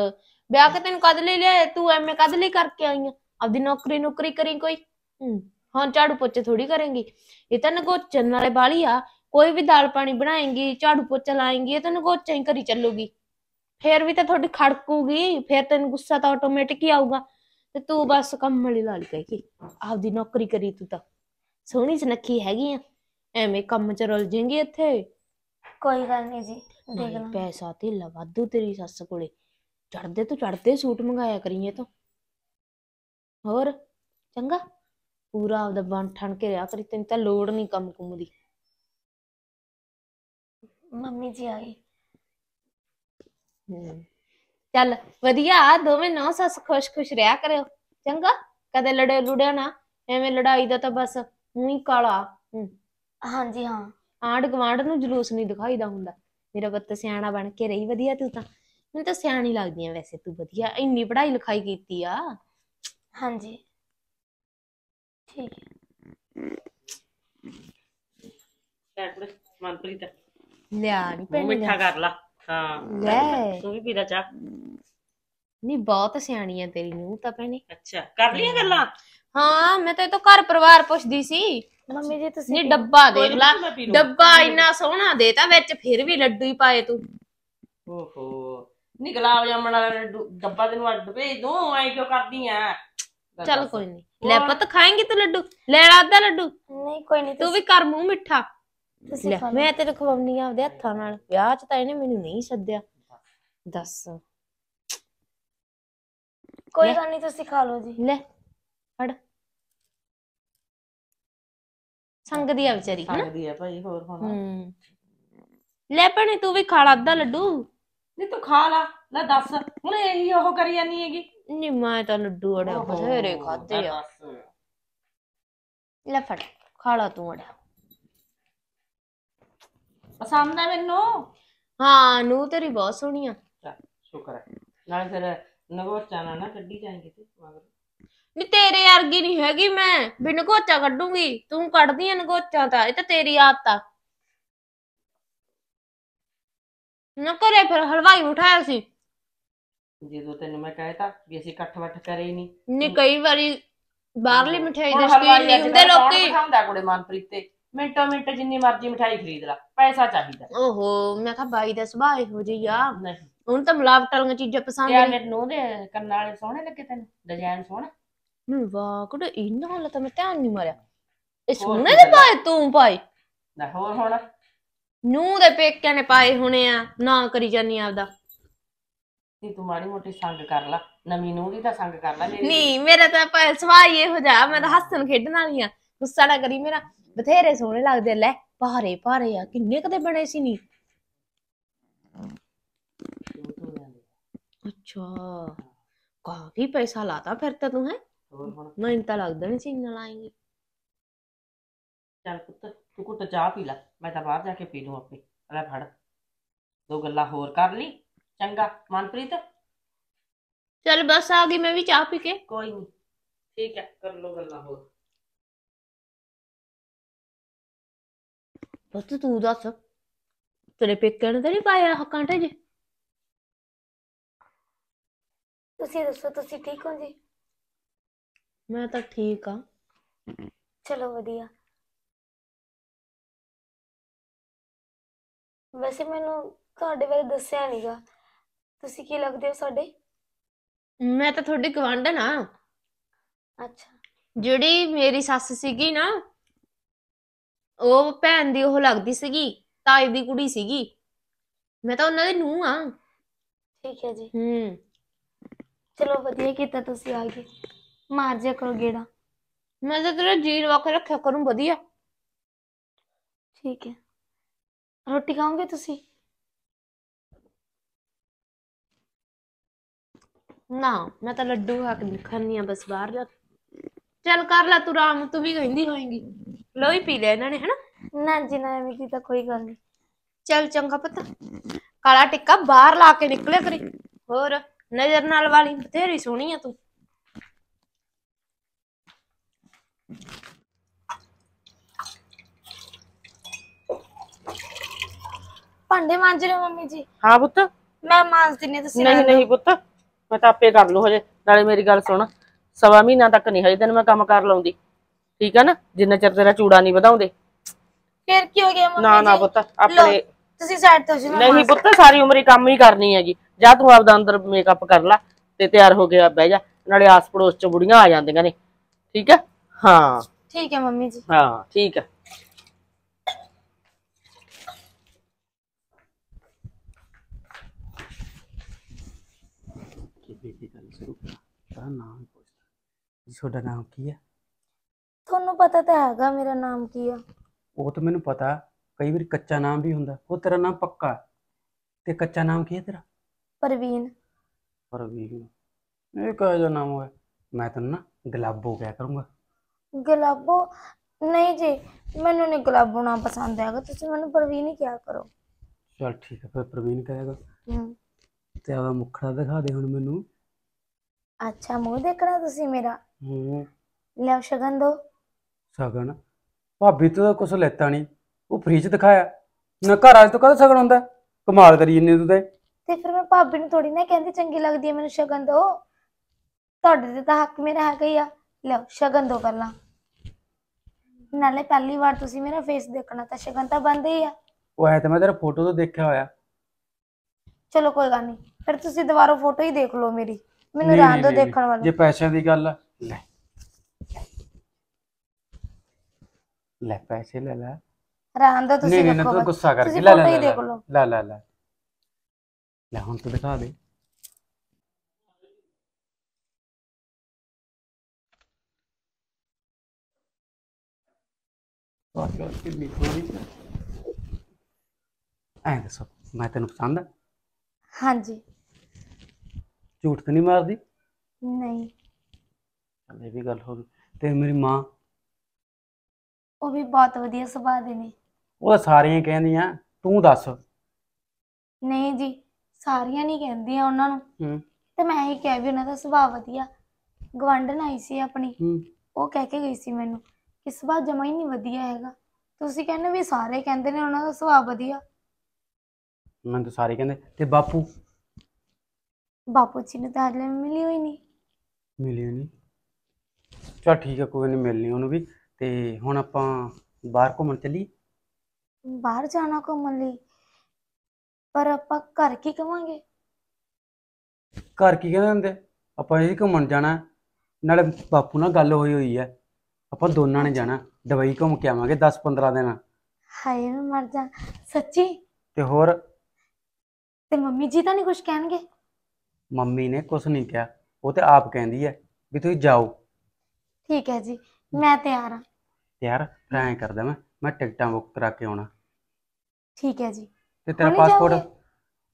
ਵਿਆਹ ਕਿ ਤੈਨੂੰ ਕਦ ਲਈ ਲਿਆ ਤੂੰ ਐਵੇਂ ਕਦ ਲਈ ਕਰਕੇ ਆਈ ਆ ਆਪਦੀ ਨੌਕਰੀ ਨੌਕਰੀ ਕਰੀ ਕੋਈ ਹੂੰ ਹੁਣ ਝਾੜੂ ਪੋਚੇ ਥੋੜੀ ਕਰੇਂਗੀ ਇਹ ਤਾਂ ਨਗੋਚਣ ਵਾਲੇ ਬਾਲੀ ਆ ਕੋਈ ਵੀ ਦਾਲ ਪਾਣੀ ਬਣਾਏਂਗੀ ਝਾੜੂ ਪੋਚਾ ਲਾਏਂਗੀ ਇਹ ਤਾਂ ਨਗੋਚਾਂ ਹੀ ਕਰੀ ਚੱਲੂਗੀ ਫੇਰ ਵੀ ਤਾਂ ਤੁਹਾਡੀ ਖੜਕੂਗੀ ਫੇਰ ਤੈਨੂੰ ਗੁੱਸਾ ਤਾਂ ਆਟੋਮੈਟਿਕ ਹੀ ਆਊਗਾ ਤੇ ਤੂੰ ਬਸ ਕੰਮ ਵਾਲੀ ਲਾਲ ਕਹੇਗੀ ਆਪਦੀ ਨੌਕਰੀ ਕਰੀ ਤੂੰ ਤਾਂ ਸੋਹਣੀ ਜਨਖੀ ਹੈਗੀ ਆ ਐਵੇਂ ਕੰਮ ਚ ਰਲ ਜਾਏਂਗੀ ਇੱਥੇ ਕੋਈ ਗੱਲ ਨਹੀਂ ਜੀ ਦੇਖ ਲਾ ਪੈਸਾ ਤੇ ਦੂ ਤੇਰੀ ਸੱਸ ਕੋਲੇ ਚੜਦੇ ਤੋਂ ਚੜਦੇ ਸੂਟ ਮੰਗਾਇਆ ਕਰੀਏ ਤੋ ਹੋਰ ਚੰਗਾ ਪੂਰਾ ਆਪਦਾ ਬਣ ਠਣ ਕੇ ਰਿਆ ਕਰੀ ਤੈਨੂੰ ਤਾਂ ਲੋੜ ਨਹੀਂ ਕੰਮ ਕੁੰਮ ਦੀ ਮੰਮੀ ਜੀ ਆਈ ਚੱਲ ਵਧੀਆ ਆ ਦੋਵੇਂ ਨੌ ਸੱਸ ਖੁਸ਼ ਖੁਸ਼ ਰਿਹਾ ਕਰਿਓ ਚੰਗਾ ਕਦੇ ਲੜੇ ਲੁੜਿਆ ਨਾ ਐਵੇਂ ਲੜਾਈ ਦਾ ਤਾਂ ਬਸ ਊਂ ਹੀ ਕਾਲਾ ਹਾਂਜੀ ਹਾਂ ਆਂਡ ਗਵਾਂਡ ਨੂੰ ਜਲੂਸ ਨਹੀਂ ਦਿਖਾਈਦਾ ਹੁੰਦਾ ਮੇਰਾ ਬੱਤ ਸਿਆਣਾ ਬਣ ਕੇ ਰਹੀ ਵਧੀਆ ਤੂੰ ਤਾਂ ਮੈਨੂੰ ਤਾਂ ਸਿਆਣੀ ਲੱਗਦੀ ਆ ਵੈਸੇ ਤੂੰ ਵਧੀਆ ਇੰਨੀ ਪੜ੍ਹਾਈ ਲਿਖਾਈ ਕੀਤੀ ਆ ਹਾਂਜੀ ਠੀਕ ਲੈ ਕੁੜੇ ਮਨਪ੍ਰੀਤ ਲਿਆ ਨਹੀਂ ਮੂੰਹ ਕਰ ਲਾ ਹਾਂ ਲੈ ਵੀ ਪੀ ਲੈ ਚਾਹ ਨਹੀਂ ਬਹੁਤ ਸਿਆਣੀ ਆ ਤੇਰੀ ਨੂੰ ਤਾਂ ਪੈਣੀ ਅੱਛਾ ਕਰ ਲਈਆਂ ਗੱਲਾਂ ਹਾਂ ਮੈਂ ਤਾਂ ਇਹ ਤੋਂ ਘਰ ਪਰਿਵਾਰ ਪੁੱਛਦੀ ਸੀ ਮੰਮੀ ਜੀ ਤੁਸੀਂ ਨੀ ਡੱਬਾ ਦੇਖ ਲਾ ਡੱਬਾ ਇੰਨਾ ਸੋਹਣਾ ਦੇਤਾ ਵਿੱਚ ਫਿਰ ਵੀ ਲੱਡੂ ਹੀ ਪਾਏ ਤੂੰ ਓਹੋ ਨੀ ਗੁਲਾਬ ਜਾਮਣ ਵਾਲਾ ਡੱਬਾ ਤੈਨੂੰ ਅੱਡ ਭੇਜ ਦੂੰ ਐਂ ਕਿਉਂ ਕਰਦੀ ਆ ਚੱਲ ਕੋਈ ਨਹੀਂ ਲੈ ਪੁੱਤ ਖਾਏਂਗੀ ਤੂੰ ਲੱਡੂ ਲੈ ਆਦਾ ਲੱਡੂ ਨਹੀਂ ਕੋਈ ਨਹੀਂ ਤੂੰ ਵੀ ਕਰ ਮੂੰਹ ਮਿੱਠਾ ਲੈ ਮੈਂ ਤੇਰੇ ਖਵਾਉਣੀ ਆਪਦੇ ਹੱਥਾਂ ਨਾਲ ਵਿਆਹ 'ਚ ਤਾਂ ਇਹਨੇ ਮੈਨੂੰ ਨਹੀਂ ਸੱਦਿਆ ਦੱਸ ਕੋਈ ਗੱਲ ਨਹੀਂ ਤੁਸੀਂ ਖਾ ਲਓ ਜੀ ਲੈ ਫੜ ਦੀ ਆ ਵਿਚਾਰੀ ਸੰਗ ਦੀ ਆ ਭਾਈ ਹੋਰ ਹੋਣਾ ਲੈ ਪਣੀ ਤੂੰ ਵੀ ਖਾ ਲਾ ਅੱਧਾ ਲੱਡੂ ਨਹੀਂ ਤੂੰ ਖਾ ਲਾ ਲੈ ਦੱਸ ਹੁਣ ਇਹੀ ਉਹ ਕਰੀ ਜਾਨੀ ਹੈਗੀ ਨੀ ਮੈਂ ਤਾਂ ਲੱਡੂ ਅੜਿਆ ਬਥੇਰੇ ਖਾਦੇ ਆ ਲੈ ਫੜ ਖਾ ਲਾ ਤੂੰ ਅੜਿਆ ਪਸੰਦ ਆ ਮੈਨੂੰ ਹਾਂ ਨੂੰ ਤੇਰੀ ਬਹੁਤ ਸੋਹਣੀ ਆ ਸ਼ੁਕਰ ਹੈ ਨਾਲ ਫਿਰ ਨਗੋਚਾ ਚਾਣਾ ਨਾ ਕੱਢੀ ਜਾਏਗੀ ਤੇ ਮਗਰ ਨੀ ਤੇਰੇ ਵਰਗੀ ਨਹੀਂ ਹੈਗੀ ਮੈਂ ਬਿਨ ਕੋਚਾ ਕੱਢੂਗੀ ਤੂੰ ਕੱਢਦੀ ਐ ਨਗੋਚਾ ਤਾਂ ਇਹ ਤਾਂ ਤੇਰੀ ਆਦਤ ਆ ਨਾ ਕਰੇ ਫਿਰ ਹਲਵਾਈ ਉਠਾਇਆ ਸੀ ਜਦੋਂ ਤੈਨੂੰ ਮੈਂ ਕਹਿਤਾ ਵੀ ਅਸੀਂ ਇਕੱਠ ਵੱਠ ਕਰੇ ਨਹੀਂ ਨਹੀਂ ਕਈ ਵਾਰੀ ਬਾਹਰਲੀ ਮਠਿਆਈ ਦੇ ਸ਼ੌਕੀਨ ਨਹੀਂ ਹੁੰਦੇ ਲੋਕੀ ਖਾਂਦਾ ਕੋਲੇ ਮਨਪ੍ਰੀਤ ਤੇ ਮਿੰਟੋ ਮਿੰਟ ਜਿੰਨੀ ਮਰਜ਼ੀ ਮਠਿਆਈ ਖਰੀਦ ਲੈ ਪੈਸਾ ਚਾਹੀਦਾ ਓਹੋ ਮੈਂ ਕਿਹਾ ਬਾਈ ਦਾ ਸੁਭਾਅ ਇਹੋ ਜਿਹਾ ਆ ਨਹੀਂ ਹੁਣ ਤਾਂ ਮਲਾਵਟਾਂ ਵਾਲੀਆਂ ਚੀਜ਼ਾਂ ਪਸੰਦ ਨਹੀਂ ਮੇਰੇ ਨੂੰ ਦੇ ਕੰਨਾਂ ਵਾਲੇ ਸੋਹਣੇ ਲੱਗੇ ਤੈਨੂੰ ਡਿਜ਼ਾਈਨ ਸੋਹਣਾ ਨੂੰ ਵਾਹ ਕੁੜੇ ਇੰਨਾ ਹਾਲਾ ਤਾਂ ਮੈਂ ਧਿਆਨ ਨਹੀਂ ਮਾਰਿਆ ਇਹ ਸੋਹਣੇ ਦੇ ਪਾਏ ਤੂੰ ਭਾਈ ਨਾ ਹੋਰ ਹੁਣ ਨੂੰ ਦੇ ਪੇਕਿਆਂ ਨੇ ਪਾਏ ਹੋਣੇ ਆ ਨਾ ਕਰੀ ਜਾਨੀ ਆਪਦਾ ਤੇ ਤੂੰ ਮਾੜੀ ਮੋਟੀ ਸੰਗ ਕਰ ਲੈ ਨਵੀਂ ਨੂੜੀ ਦਾ ਤਾਂ ਸੰਗ ਕਰ ਲੈ ਮੇਰੀ ਨਹੀਂ ਮੇਰਾ ਤਾਂ ਭਾਵੇਂ ਸਵਾਈ ਇਹੋ ਜਾ ਮੈਂ ਤਾਂ ਹੱਸਣ ਖੇਡਣ ਵਾਲੀ ਆ ਗੁੱਸਾ ਨਾ ਕਰੀ ਮੇਰਾ ਬਥੇਰੇ ਸੋਹਣੇ ਲੱਗਦੇ ਲੈ ਭਾਰੇ ਭਾਰੇ ਆ ਕਿੰਨੇ ਕਦੇ ਬਣੇ ਸੀ ਨਹੀਂ ਅੱਛਾ ਕਾਫੀ ਪੈਸਾ ਲਾਤਾ ਫਿਰ ਤਾਂ ਤੂੰ ਹੈ ਹੋਰ ਹੁਣ ਤਾਂ ਲੱਗਦਾ ਨਹੀਂ ਸੀ ਇੰਨਾ ਲਾਏਗੀ ਚੱਲ ਪੁੱਤ ਤੂੰ ਘੁੱਟ ਚਾਹ ਪੀ ਲੈ ਮੈਂ ਤਾਂ ਬਾਹਰ ਜਾ ਕੇ ਪੀ ਲੂੰ ਆਪੇ ਲੈ ਫੜ ਦੋ ਗੱਲਾਂ ਹੋਰ ਕਰ ਲਈ ਚੰਗਾ ਮਨਪ੍ਰੀਤ ਚਲ ਬਸ ਆ ਗਈ ਮੈਂ ਵੀ ਚਾਹ ਪੀ ਕੇ ਕੋਈ ਨਹੀਂ ਠੀਕ ਹੈ ਕਰ ਲੋ ਗੱਲਾਂ ਹੋਰ ਬਸ ਤੂੰ ਦੱਸ ਤੇਰੇ ਪੇਕਿਆਂ ਨੇ ਤਾਂ ਨਹੀਂ ਪਾਇਆ ਹੱਕਾਂ ਟੇ ਜੀ ਤੁਸੀਂ ਦੱਸੋ ਤੁਸੀਂ ਠੀਕ ਹੋ ਜੀ ਮੈਂ ਤਾਂ ਠੀਕ ਆ ਚਲੋ ਵਧੀਆ ਵੈਸੇ ਮੈਨੂੰ ਤੁਹਾਡੇ ਬਾਰੇ ਦੱਸਿਆ ਨਹੀਂਗਾ ਤੁਸੀਂ ਕੀ ਲੱਗਦੇ ਹੋ ਸਾਡੇ ਮੈਂ ਤਾਂ ਤੁਹਾਡੀ ਗਵਾਂਢਣ ਆ ਅੱਛਾ ਜਿਹੜੀ ਮੇਰੀ ਸੱਸ ਸੀਗੀ ਨਾ ਉਹ ਭੈਣ ਦੀ ਉਹ ਲੱਗਦੀ ਸੀਗੀ ਤਾਈ ਦੀ ਕੁੜੀ ਸੀਗੀ ਮੈਂ ਤਾਂ ਉਹਨਾਂ ਦੀ ਨੂੰ ਆ ਠੀਕ ਹੈ ਜੀ ਹੂੰ ਚਲੋ ਵਧੀਆ ਕੀਤਾ ਤੁਸੀਂ ਆ ਗਏ ਮਾਰ ਜਾ ਕਰੋ ਗੇੜਾ ਮੈਂ ਤਾਂ ਤੇਰਾ ਜੀਰ ਲਵਾ ਰੱਖਿਆ ਕਰੂੰ ਵਧੀਆ ਠੀਕ ਹੈ ਰੋਟੀ ਖਾਓਗੇ ਤੁਸੀਂ ਨਾ ਮੈਂ ਤਾਂ ਲੱਡੂ ਖਾ ਕੇ ਖਾਣੀ ਆ ਬਸ ਬਾਹਰ ਜਾ ਚੱਲ ਕਰ ਲੈ ਤੂੰ ਆਰਾਮ ਤੂੰ ਵੀ ਕਹਿੰਦੀ ਲੋ ਹੀ ਪੀ ਲਿਆ ਇਹਨਾਂ ਨੇ ਹਨਾ ਨਾ ਜੀ ਨਾ ਐਵੇਂ ਦੀ ਤਾਂ ਕੋਈ ਗੱਲ ਨਹੀਂ ਚੱਲ ਚੰਗਾ ਪਤਾ ਕਾਲਾ ਟਿੱਕਾ ਬਾਹਰ ਲਾ ਕੇ ਨਿਕਲਿਆ ਕਰੀ ਹੋਰ ਨਜ਼ਰ ਨਾਲ ਵਾਲੀ ਬਥੇਰੀ ਸੋਹਣੀ ਆ ਤੂੰ ਭਾਂਡੇ ਮਾਂਜ ਰਹੇ ਮੰਮੀ ਜੀ ਹਾਂ ਪੁੱਤ ਮੈਂ ਮਾਂਜ ਦਿੰਨੀ ਤੁਸੀਂ ਨਹੀਂ ਨਹੀਂ ਪੁੱਤ ਮੈਂ ਤਾਂ ਆਪੇ ਕਰ ਲੂ ਹਜੇ ਨਾਲੇ ਮੇਰੀ ਗੱਲ ਸੁਣ ਸਵਾ ਮਹੀਨਾ ਤੱਕ ਨਹੀਂ ਹਜੇ ਤੈਨੂੰ ਮੈਂ ਕੰਮ ਕਰ ਲਾਉਂਦੀ ਠੀਕ ਆ ਨਾ ਜਿੰਨਾ ਚਿਰ ਤੇਰਾ ਚੂੜਾ ਨਹੀਂ ਵਧਾਉਂਦੇ ਫਿਰ ਕੀ ਹੋ ਗਿਆ ਮੰਮੀ ਨਾ ਨਾ ਪੁੱਤ ਆਪਣੇ ਤੁਸੀਂ ਸਾਈਡ ਤੋਂ ਜੀ ਨਹੀਂ ਪੁੱਤ ਸਾਰੀ ਉਮਰ ਹੀ ਕੰਮ ਹੀ ਕਰਨੀ ਹੈਗੀ ਜਾ ਤੂੰ ਆਪਦਾ ਅੰਦਰ ਮੇਕਅਪ ਕਰ ਲੈ ਤੇ ਤਿਆਰ ਹੋ ਕੇ ਬਹਿ ਜਾ ਨਾਲੇ ਆਸ ਪੜੋਸ ਚ ਬੁੜੀਆਂ ਆ ਜਾਂਦੀਆਂ ਨੇ ਠੀਕ ਹੈ ਹਾਂ ਠੀਕ ਹੈ ਮੰਮੀ ਜੀ ਹਾਂ ਠੀਕ ਹੈ ਤੁਹਾਡਾ ਨਾਮ ਪੁੱਛਦਾ ਜੀ ਤੁਹਾਡਾ ਨਾਮ ਕੀ ਹੈ ਤੁਹਾਨੂੰ ਪਤਾ ਤਾਂ ਹੈਗਾ ਮੇਰਾ ਨਾਮ ਕੀ ਆ ਉਹ ਤਾਂ ਮੈਨੂੰ ਪਤਾ ਕਈ ਵਾਰ ਕੱਚਾ ਨਾਮ ਵੀ ਹੁੰਦਾ ਉਹ ਤੇਰਾ ਨਾਮ ਪੱਕਾ ਤੇ ਕੱਚਾ ਨਾਮ ਕੀ ਹੈ ਤੇਰਾ ਪ੍ਰਵੀਨ ਪ੍ਰਵੀਨ ਇਹ ਕਾਹਦਾ ਨਾਮ ਹੋਇਆ ਮੈਂ ਤੈਨੂੰ ਨਾ ਗਲਾਬੋ ਕਹਿ ਕਰੂੰਗਾ ਗਲਾਬੋ ਨਹੀਂ ਜੀ ਮੈਨੂੰ ਨਹੀਂ ਗਲਾਬੋ ਨਾ ਪਸੰਦ ਹੈਗਾ ਤੁਸੀਂ ਮੈਨੂੰ ਪ੍ਰਵੀਨ ਹੀ ਕਿਹਾ ਕਰੋ ਚਲ ਠੀਕ ਹੈ ਫਿਰ ਪ੍ਰਵੀਨ ਕਹੇਗਾ ਹਾਂ ਤੇ ਆਵਾ ਮੁਖੜਾ ਦਿਖਾ ਦੇ ਹੁਣ ਮੈਨੂੰ ਅੱਛਾ ਮੂੰਹ ਦੇਖਣਾ ਤੁਸੀਂ ਮੇਰਾ ਹੂੰ ਲੈ ਸ਼ਗਨ ਦੋ ਸਗਨ ਭਾਬੀ ਤੋਂ ਤਾਂ ਕੁਛ ਲੈਤਾ ਨਹੀਂ ਉਹ ਫ੍ਰੀ ਦਿਖਾਇਆ ਨਾ ਘਰ ਵਾਲੇ ਤੋਂ ਕਦੋਂ ਸਗਨ ਹੁੰਦਾ ਕਮਾਲ ਕਰੀ ਇੰਨੇ ਤੂੰ ਤੇ ਤੇ ਫਿਰ ਮੈਂ ਭਾਬੀ ਨੂੰ ਥੋੜੀ ਨਾ ਕਹਿੰਦੀ ਚੰਗੀ ਲੱਗਦੀ ਹੈ ਮੈਨੂੰ ਸ਼ਗਨ ਦੋ ਤੁਹਾਡੇ ਤੇ ਤਾਂ ਹੱਕ ਮੇਰਾ ਹੈਗਾ ਹੀ ਆ ਲੈ ਸ਼ਗਨ ਦੋ ਪਹਿਲਾਂ ਨਾਲੇ ਪਹਿਲੀ ਵਾਰ ਤੁਸੀਂ ਮੇਰਾ ਫੇਸ ਦੇਖਣਾ ਤਾਂ ਸ਼ਗਨ ਤਾਂ ਬੰਦ ਹੀ ਆ ਉਹ ਐ ਤਾਂ ਮੈਂ ਤੇਰਾ ਫੋਟੋ ਤੋਂ ਦੇਖਿਆ ਹੋਇਆ ਚਲੋ ਕੋਈ ਗੱਲ ਨਹੀਂ ਫਿਰ ਤੁਸੀਂ ਦੁਬਾਰਾ ਫੋਟੋ ਹੀ ਦੇਖ ਲਓ ਮੇਰੀ ਮੈਨੂੰ ਰਹਿਣ ਦੋ ਦੇਖਣ ਵਾਲਾ ਜੇ ਪੈਸਿਆਂ ਦੀ ਗੱਲ ਆ, ਲੈ ਲੈ ਪੈਸੇ ਲੈ ਲੈ ਰਹਿਣ ਦੋ ਤੁਸੀਂ ਨਹੀਂ ਨਹੀਂ ਤੂੰ ਗੁੱਸਾ ਕਰਕੇ ਲੈ ਲੈ ਲੈ ਲੈ ਲੈ ਲੈ ਹੁਣ ਤੂੰ ਦਿਖਾ ਦੇ ਆਹ ਕਿ ਦੱਸੋ ਮੈਂ ਤੈਨੂੰ ਪਸੰਦ ਹਾਂਜੀ ਝੂਠ ਤੇ ਨਹੀਂ ਮਾਰਦੀ ਨਹੀਂ ਇਹ ਵੀ ਗੱਲ ਹੋ ਗਈ ਤੇ ਮੇਰੀ ਮਾਂ ਉਹ ਵੀ ਬਹੁਤ ਵਧੀਆ ਸੁਭਾਅ ਦੇ ਨੇ ਉਹ ਸਾਰੀਆਂ ਕਹਿੰਦੀਆਂ ਤੂੰ ਦੱਸ ਨਹੀਂ ਜੀ ਸਾਰੀਆਂ ਨਹੀਂ ਕਹਿੰਦੀਆਂ ਉਹਨਾਂ ਨੂੰ ਹੂੰ ਤੇ ਮੈਂ ਹੀ ਕਹਿ ਵੀ ਉਹਨਾਂ ਦਾ ਸੁਭਾਅ ਵਧੀਆ ਗਵੰਡਣ ਆਈ ਸੀ ਆਪਣੀ ਹੂੰ ਉਹ ਕਹਿ ਕੇ ਗਈ ਸੀ ਮੈਨੂੰ ਕਿ ਸੁਭਾਅ ਜਮਾ ਹੀ ਨਹੀਂ ਵਧੀਆ ਹੈਗਾ ਤੁਸੀਂ ਕਹਿੰਦੇ ਵੀ ਸਾਰੇ ਕਹਿੰਦੇ ਨੇ ਉਹਨਾਂ ਦਾ ਸੁਭਾਅ ਵਧੀਆ ਮੈਨੂੰ ਤਾਂ ਸਾਰੇ ਕਹਿੰਦੇ ਤੇ ਬਾਪੂ ਬਾਪੂ ਜੀ ਨੂੰ ਤਾਂ ਹਲੇ ਮਿਲੀ ਹੋਈ ਨਹੀਂ ਮਿਲੀ ਨਹੀਂ ਚਾ ਠੀਕ ਹੈ ਕੋਈ ਨਹੀਂ ਮਿਲਣੀ ਉਹਨੂੰ ਵੀ ਤੇ ਹੁਣ ਆਪਾਂ ਬਾਹਰ ਘੁੰਮਣ ਚੱਲੀ ਬਾਹਰ ਜਾਣਾ ਘੁੰਮਣ ਲਈ ਪਰ ਆਪਾਂ ਘਰ ਕੀ ਕਵਾਂਗੇ ਘਰ ਕੀ ਕਹਿੰਦੇ ਹੁੰਦੇ ਆਪਾਂ ਇਹ ਘੁੰਮਣ ਜਾਣਾ ਨਾਲੇ ਬਾਪੂ ਨਾਲ ਗੱਲ ਹੋਈ ਹੋਈ ਹੈ ਆਪਾਂ ਦੋਨਾਂ ਨੇ ਜਾਣਾ ਦਵਾਈ ਘੁੰਮ ਕੇ ਆਵਾਂਗੇ 10-15 ਦਿਨ ਹਾਏ ਮੈਂ ਮਰ ਜਾ ਸੱਚੀ ਤੇ ਹੋਰ ਤੇ ਮੰਮੀ ਜੀ ਤਾਂ ਨਹੀਂ ਕੁਝ ਕਹਿਣਗੇ ਮੰਮੀ ਨੇ ਕੁਝ ਨਹੀਂ ਕਿਹਾ ਉਹ ਤੇ ਆਪ ਕਹਿੰਦੀ ਹੈ ਵੀ ਤੁਸੀਂ ਜਾਓ ਠੀਕ ਹੈ ਜੀ ਮੈਂ ਤਿਆਰ ਆ ਤਿਆਰ ਐਂ ਕਰਦਾ ਮੈਂ ਮੈਂ ਟਿਕਟਾਂ ਬੁੱਕ ਕਰਾ ਕੇ ਆਉਣਾ ਠੀਕ ਹੈ ਜੀ ਤੇ ਤੇਰਾ ਪਾਸਪੋਰਟ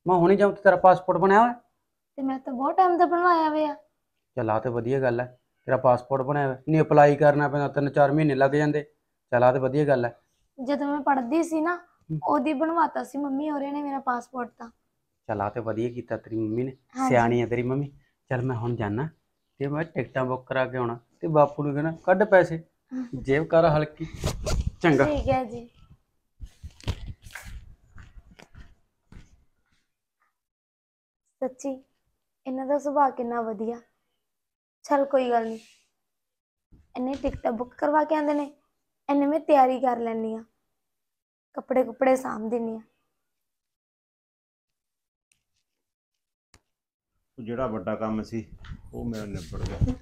ਮੈਂ ਹੁਣੇ ਜਾਉਂ ਤੇ ਤੇਰਾ ਪਾਸਪੋਰਟ ਬਣਿਆ ਹੋਇਆ ਤੇ ਮੈਂ ਤਾਂ ਬਹੁਤ ਟਾਈਮ ਦਾ ਬਣਵਾਇਆ ਹੋਇਆ ਆ ਤੇ ਵਧੀਆ ਗੱਲ ਹੈ ਤੇਰਾ ਪਾਸਪੋਰਟ ਬਣਿਆ ਹੋਇਆ ਨਹੀਂ ਅਪਲਾਈ ਕਰਨਾ ਪੈਂਦਾ ਤਿੰਨ ਚਾਰ ਮਹੀਨੇ ਲੱਗ ਜਾਂਦੇ ਆ ਤੇ ਵਧੀਆ ਗੱਲ ਹੈ ਜਦੋਂ ਮੈਂ ਪੜ੍ਹਦੀ ਸੀ ਨਾ ਉਹਦੀ ਬਣਵਾਤਾ ਸੀ ਮੰਮੀ ਹੋਰੇ ਨੇ ਮੇਰਾ ਪਾਸਪੋਰਟ ਤਾਂ ਚੱਲ ਆ ਤੇ ਵਧੀਆ ਕੀਤਾ ਤੇਰੀ ਮੰਮੀ ਨੇ ਸਿਆਣੀ ਆ ਤੇਰੀ ਮੰਮੀ ਚੱਲ ਮੈਂ ਹੁਣ ਜਾਣਾ ਤੇ ਮੈਂ ਟਿਕਟਾਂ ਬੁੱਕ ਕਰਾ ਕੇ ਆਉਣਾ ਤੇ ਬਾਪੂ ਨੂੰ ਕਹਿਣਾ ਕੱਢ ਪੈਸੇ ਜੇਬ ਕਰ ਹਲਕੀ ਚੰਗਾ ਠੀਕ ਹੈ ਜੀ ਸੱਚੀ ਇਹਨਾਂ ਦਾ ਸੁਭਾਅ ਕਿੰਨਾ ਵਧੀਆ ਚੱਲ ਕੋਈ ਗੱਲ ਨਹੀਂ ਇਹਨੇ ਟਿਕਟਾਂ ਬੁੱਕ ਕਰਵਾ ਕੇ ਆਂਦੇ ਨੇ ਇਹਨੇ ਮੈਂ ਤਿਆਰੀ ਕਰ ਲੈਣੀ ਆ ਕੱਪੜੇ ਕੁਪੜੇ ਸਾਂਭ ਦਿੰਨੀ ਆ ਜਿਹੜਾ ਵੱਡਾ ਕੰਮ ਸੀ ਉਹ ਮੇਰਾ ਨਿਬੜ ਗਿਆ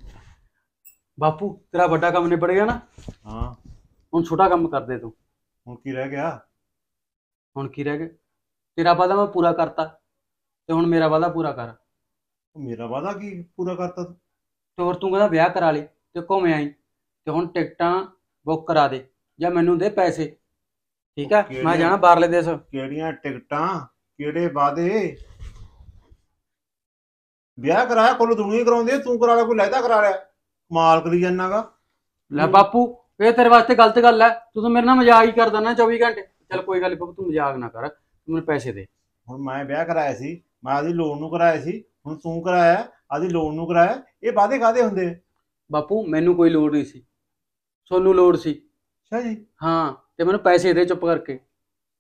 ਬਾਪੂ ਤੇਰਾ ਵੱਡਾ ਕੰਮ ਨਿਬੜ ਗਿਆ ਨਾ ਹਾਂ ਹੁਣ ਛੋਟਾ ਕੰਮ ਕਰ ਦੇ ਤੂੰ ਹੁਣ ਕੀ ਰਹਿ ਗਿਆ ਹੁਣ ਕੀ ਰਹਿ ਗਿਆ ਤੇਰਾ ਵਾਦਾ ਮੈਂ ਪੂਰਾ ਕਰਤਾ ਤੇ ਹੁਣ ਮੇਰਾ ਵਾਦਾ ਪੂਰਾ ਕਰ ਮੇਰਾ ਵਾਦਾ ਕੀ ਪੂਰਾ ਕਰਤਾ ਤੋਰ ਤੇ ਹੋਰ ਤੂੰ ਕਹਿੰਦਾ ਵਿਆਹ ਕਰਾ ਲਈ ਤੇ ਘੁੰਮੇ ਆਈ ਤੇ ਹੁਣ ਟਿਕਟਾਂ ਬੁੱਕ ਕਰਾ ਦੇ ਜਾਂ ਮੈਨੂੰ ਦੇ ਪੈਸੇ ਠੀਕ ਆ ਮੈਂ ਜਾਣਾ ਬਾਹਰਲੇ ਦੇਸ਼ ਕਿਹੜੀਆਂ ਟਿਕਟਾਂ ਕਿਹੜੇ ਵਾਦੇ ਵਿਆਹ ਕਰਾਇਆ ਕੁੱਲ ਹੀ ਕਰਾਉਂਦੀ ਤੂੰ ਕਰਾ ਲੈ ਕੋਈ ਲੈਦਾ ਕਰਾ ਲਿਆ ਕਮਾਲ ਕਰੀ ਜਾਨਾਗਾ ਲੈ ਬਾਪੂ ਇਹ ਤੇਰੇ ਵਾਸਤੇ ਗਲਤ ਗੱਲ ਹੈ ਤੂੰ ਤਾਂ ਮੇਰੇ ਨਾਲ ਮਜ਼ਾਕ ਹੀ ਕਰਦਾ ਨਾ 24 ਘੰਟੇ ਚੱਲ ਕੋਈ ਗੱਲ ਬਾਪੂ ਤੂੰ ਮਜ਼ਾਕ ਨਾ ਕਰ ਤੂੰ ਮੈਨੂੰ ਪੈਸੇ ਦੇ ਹੁਣ ਮੈਂ ਵਿਆਹ ਕਰਾਇਆ ਸੀ ਮੈਂ ਆਦੀ ਲੋਨ ਨੂੰ ਕਰਾਇਆ ਸੀ ਹੁਣ ਤੂੰ ਕਰਾਇਆ ਆਦੀ ਲੋਨ ਨੂੰ ਕਰਾਇਆ ਇਹ ਵਾਦੇ ਕਾਦੇ ਹੁੰਦੇ ਬਾਪੂ ਮੈਨੂੰ ਕੋਈ ਲੋੜ ਨਹੀਂ ਸੀ ਤੁਹਾਨੂੰ ਲੋੜ ਸੀ ਅੱਛਾ ਜੀ ਹਾਂ ਤੇ ਮੈਨੂੰ ਪੈਸੇ ਦੇ ਚੁੱਪ ਕਰਕੇ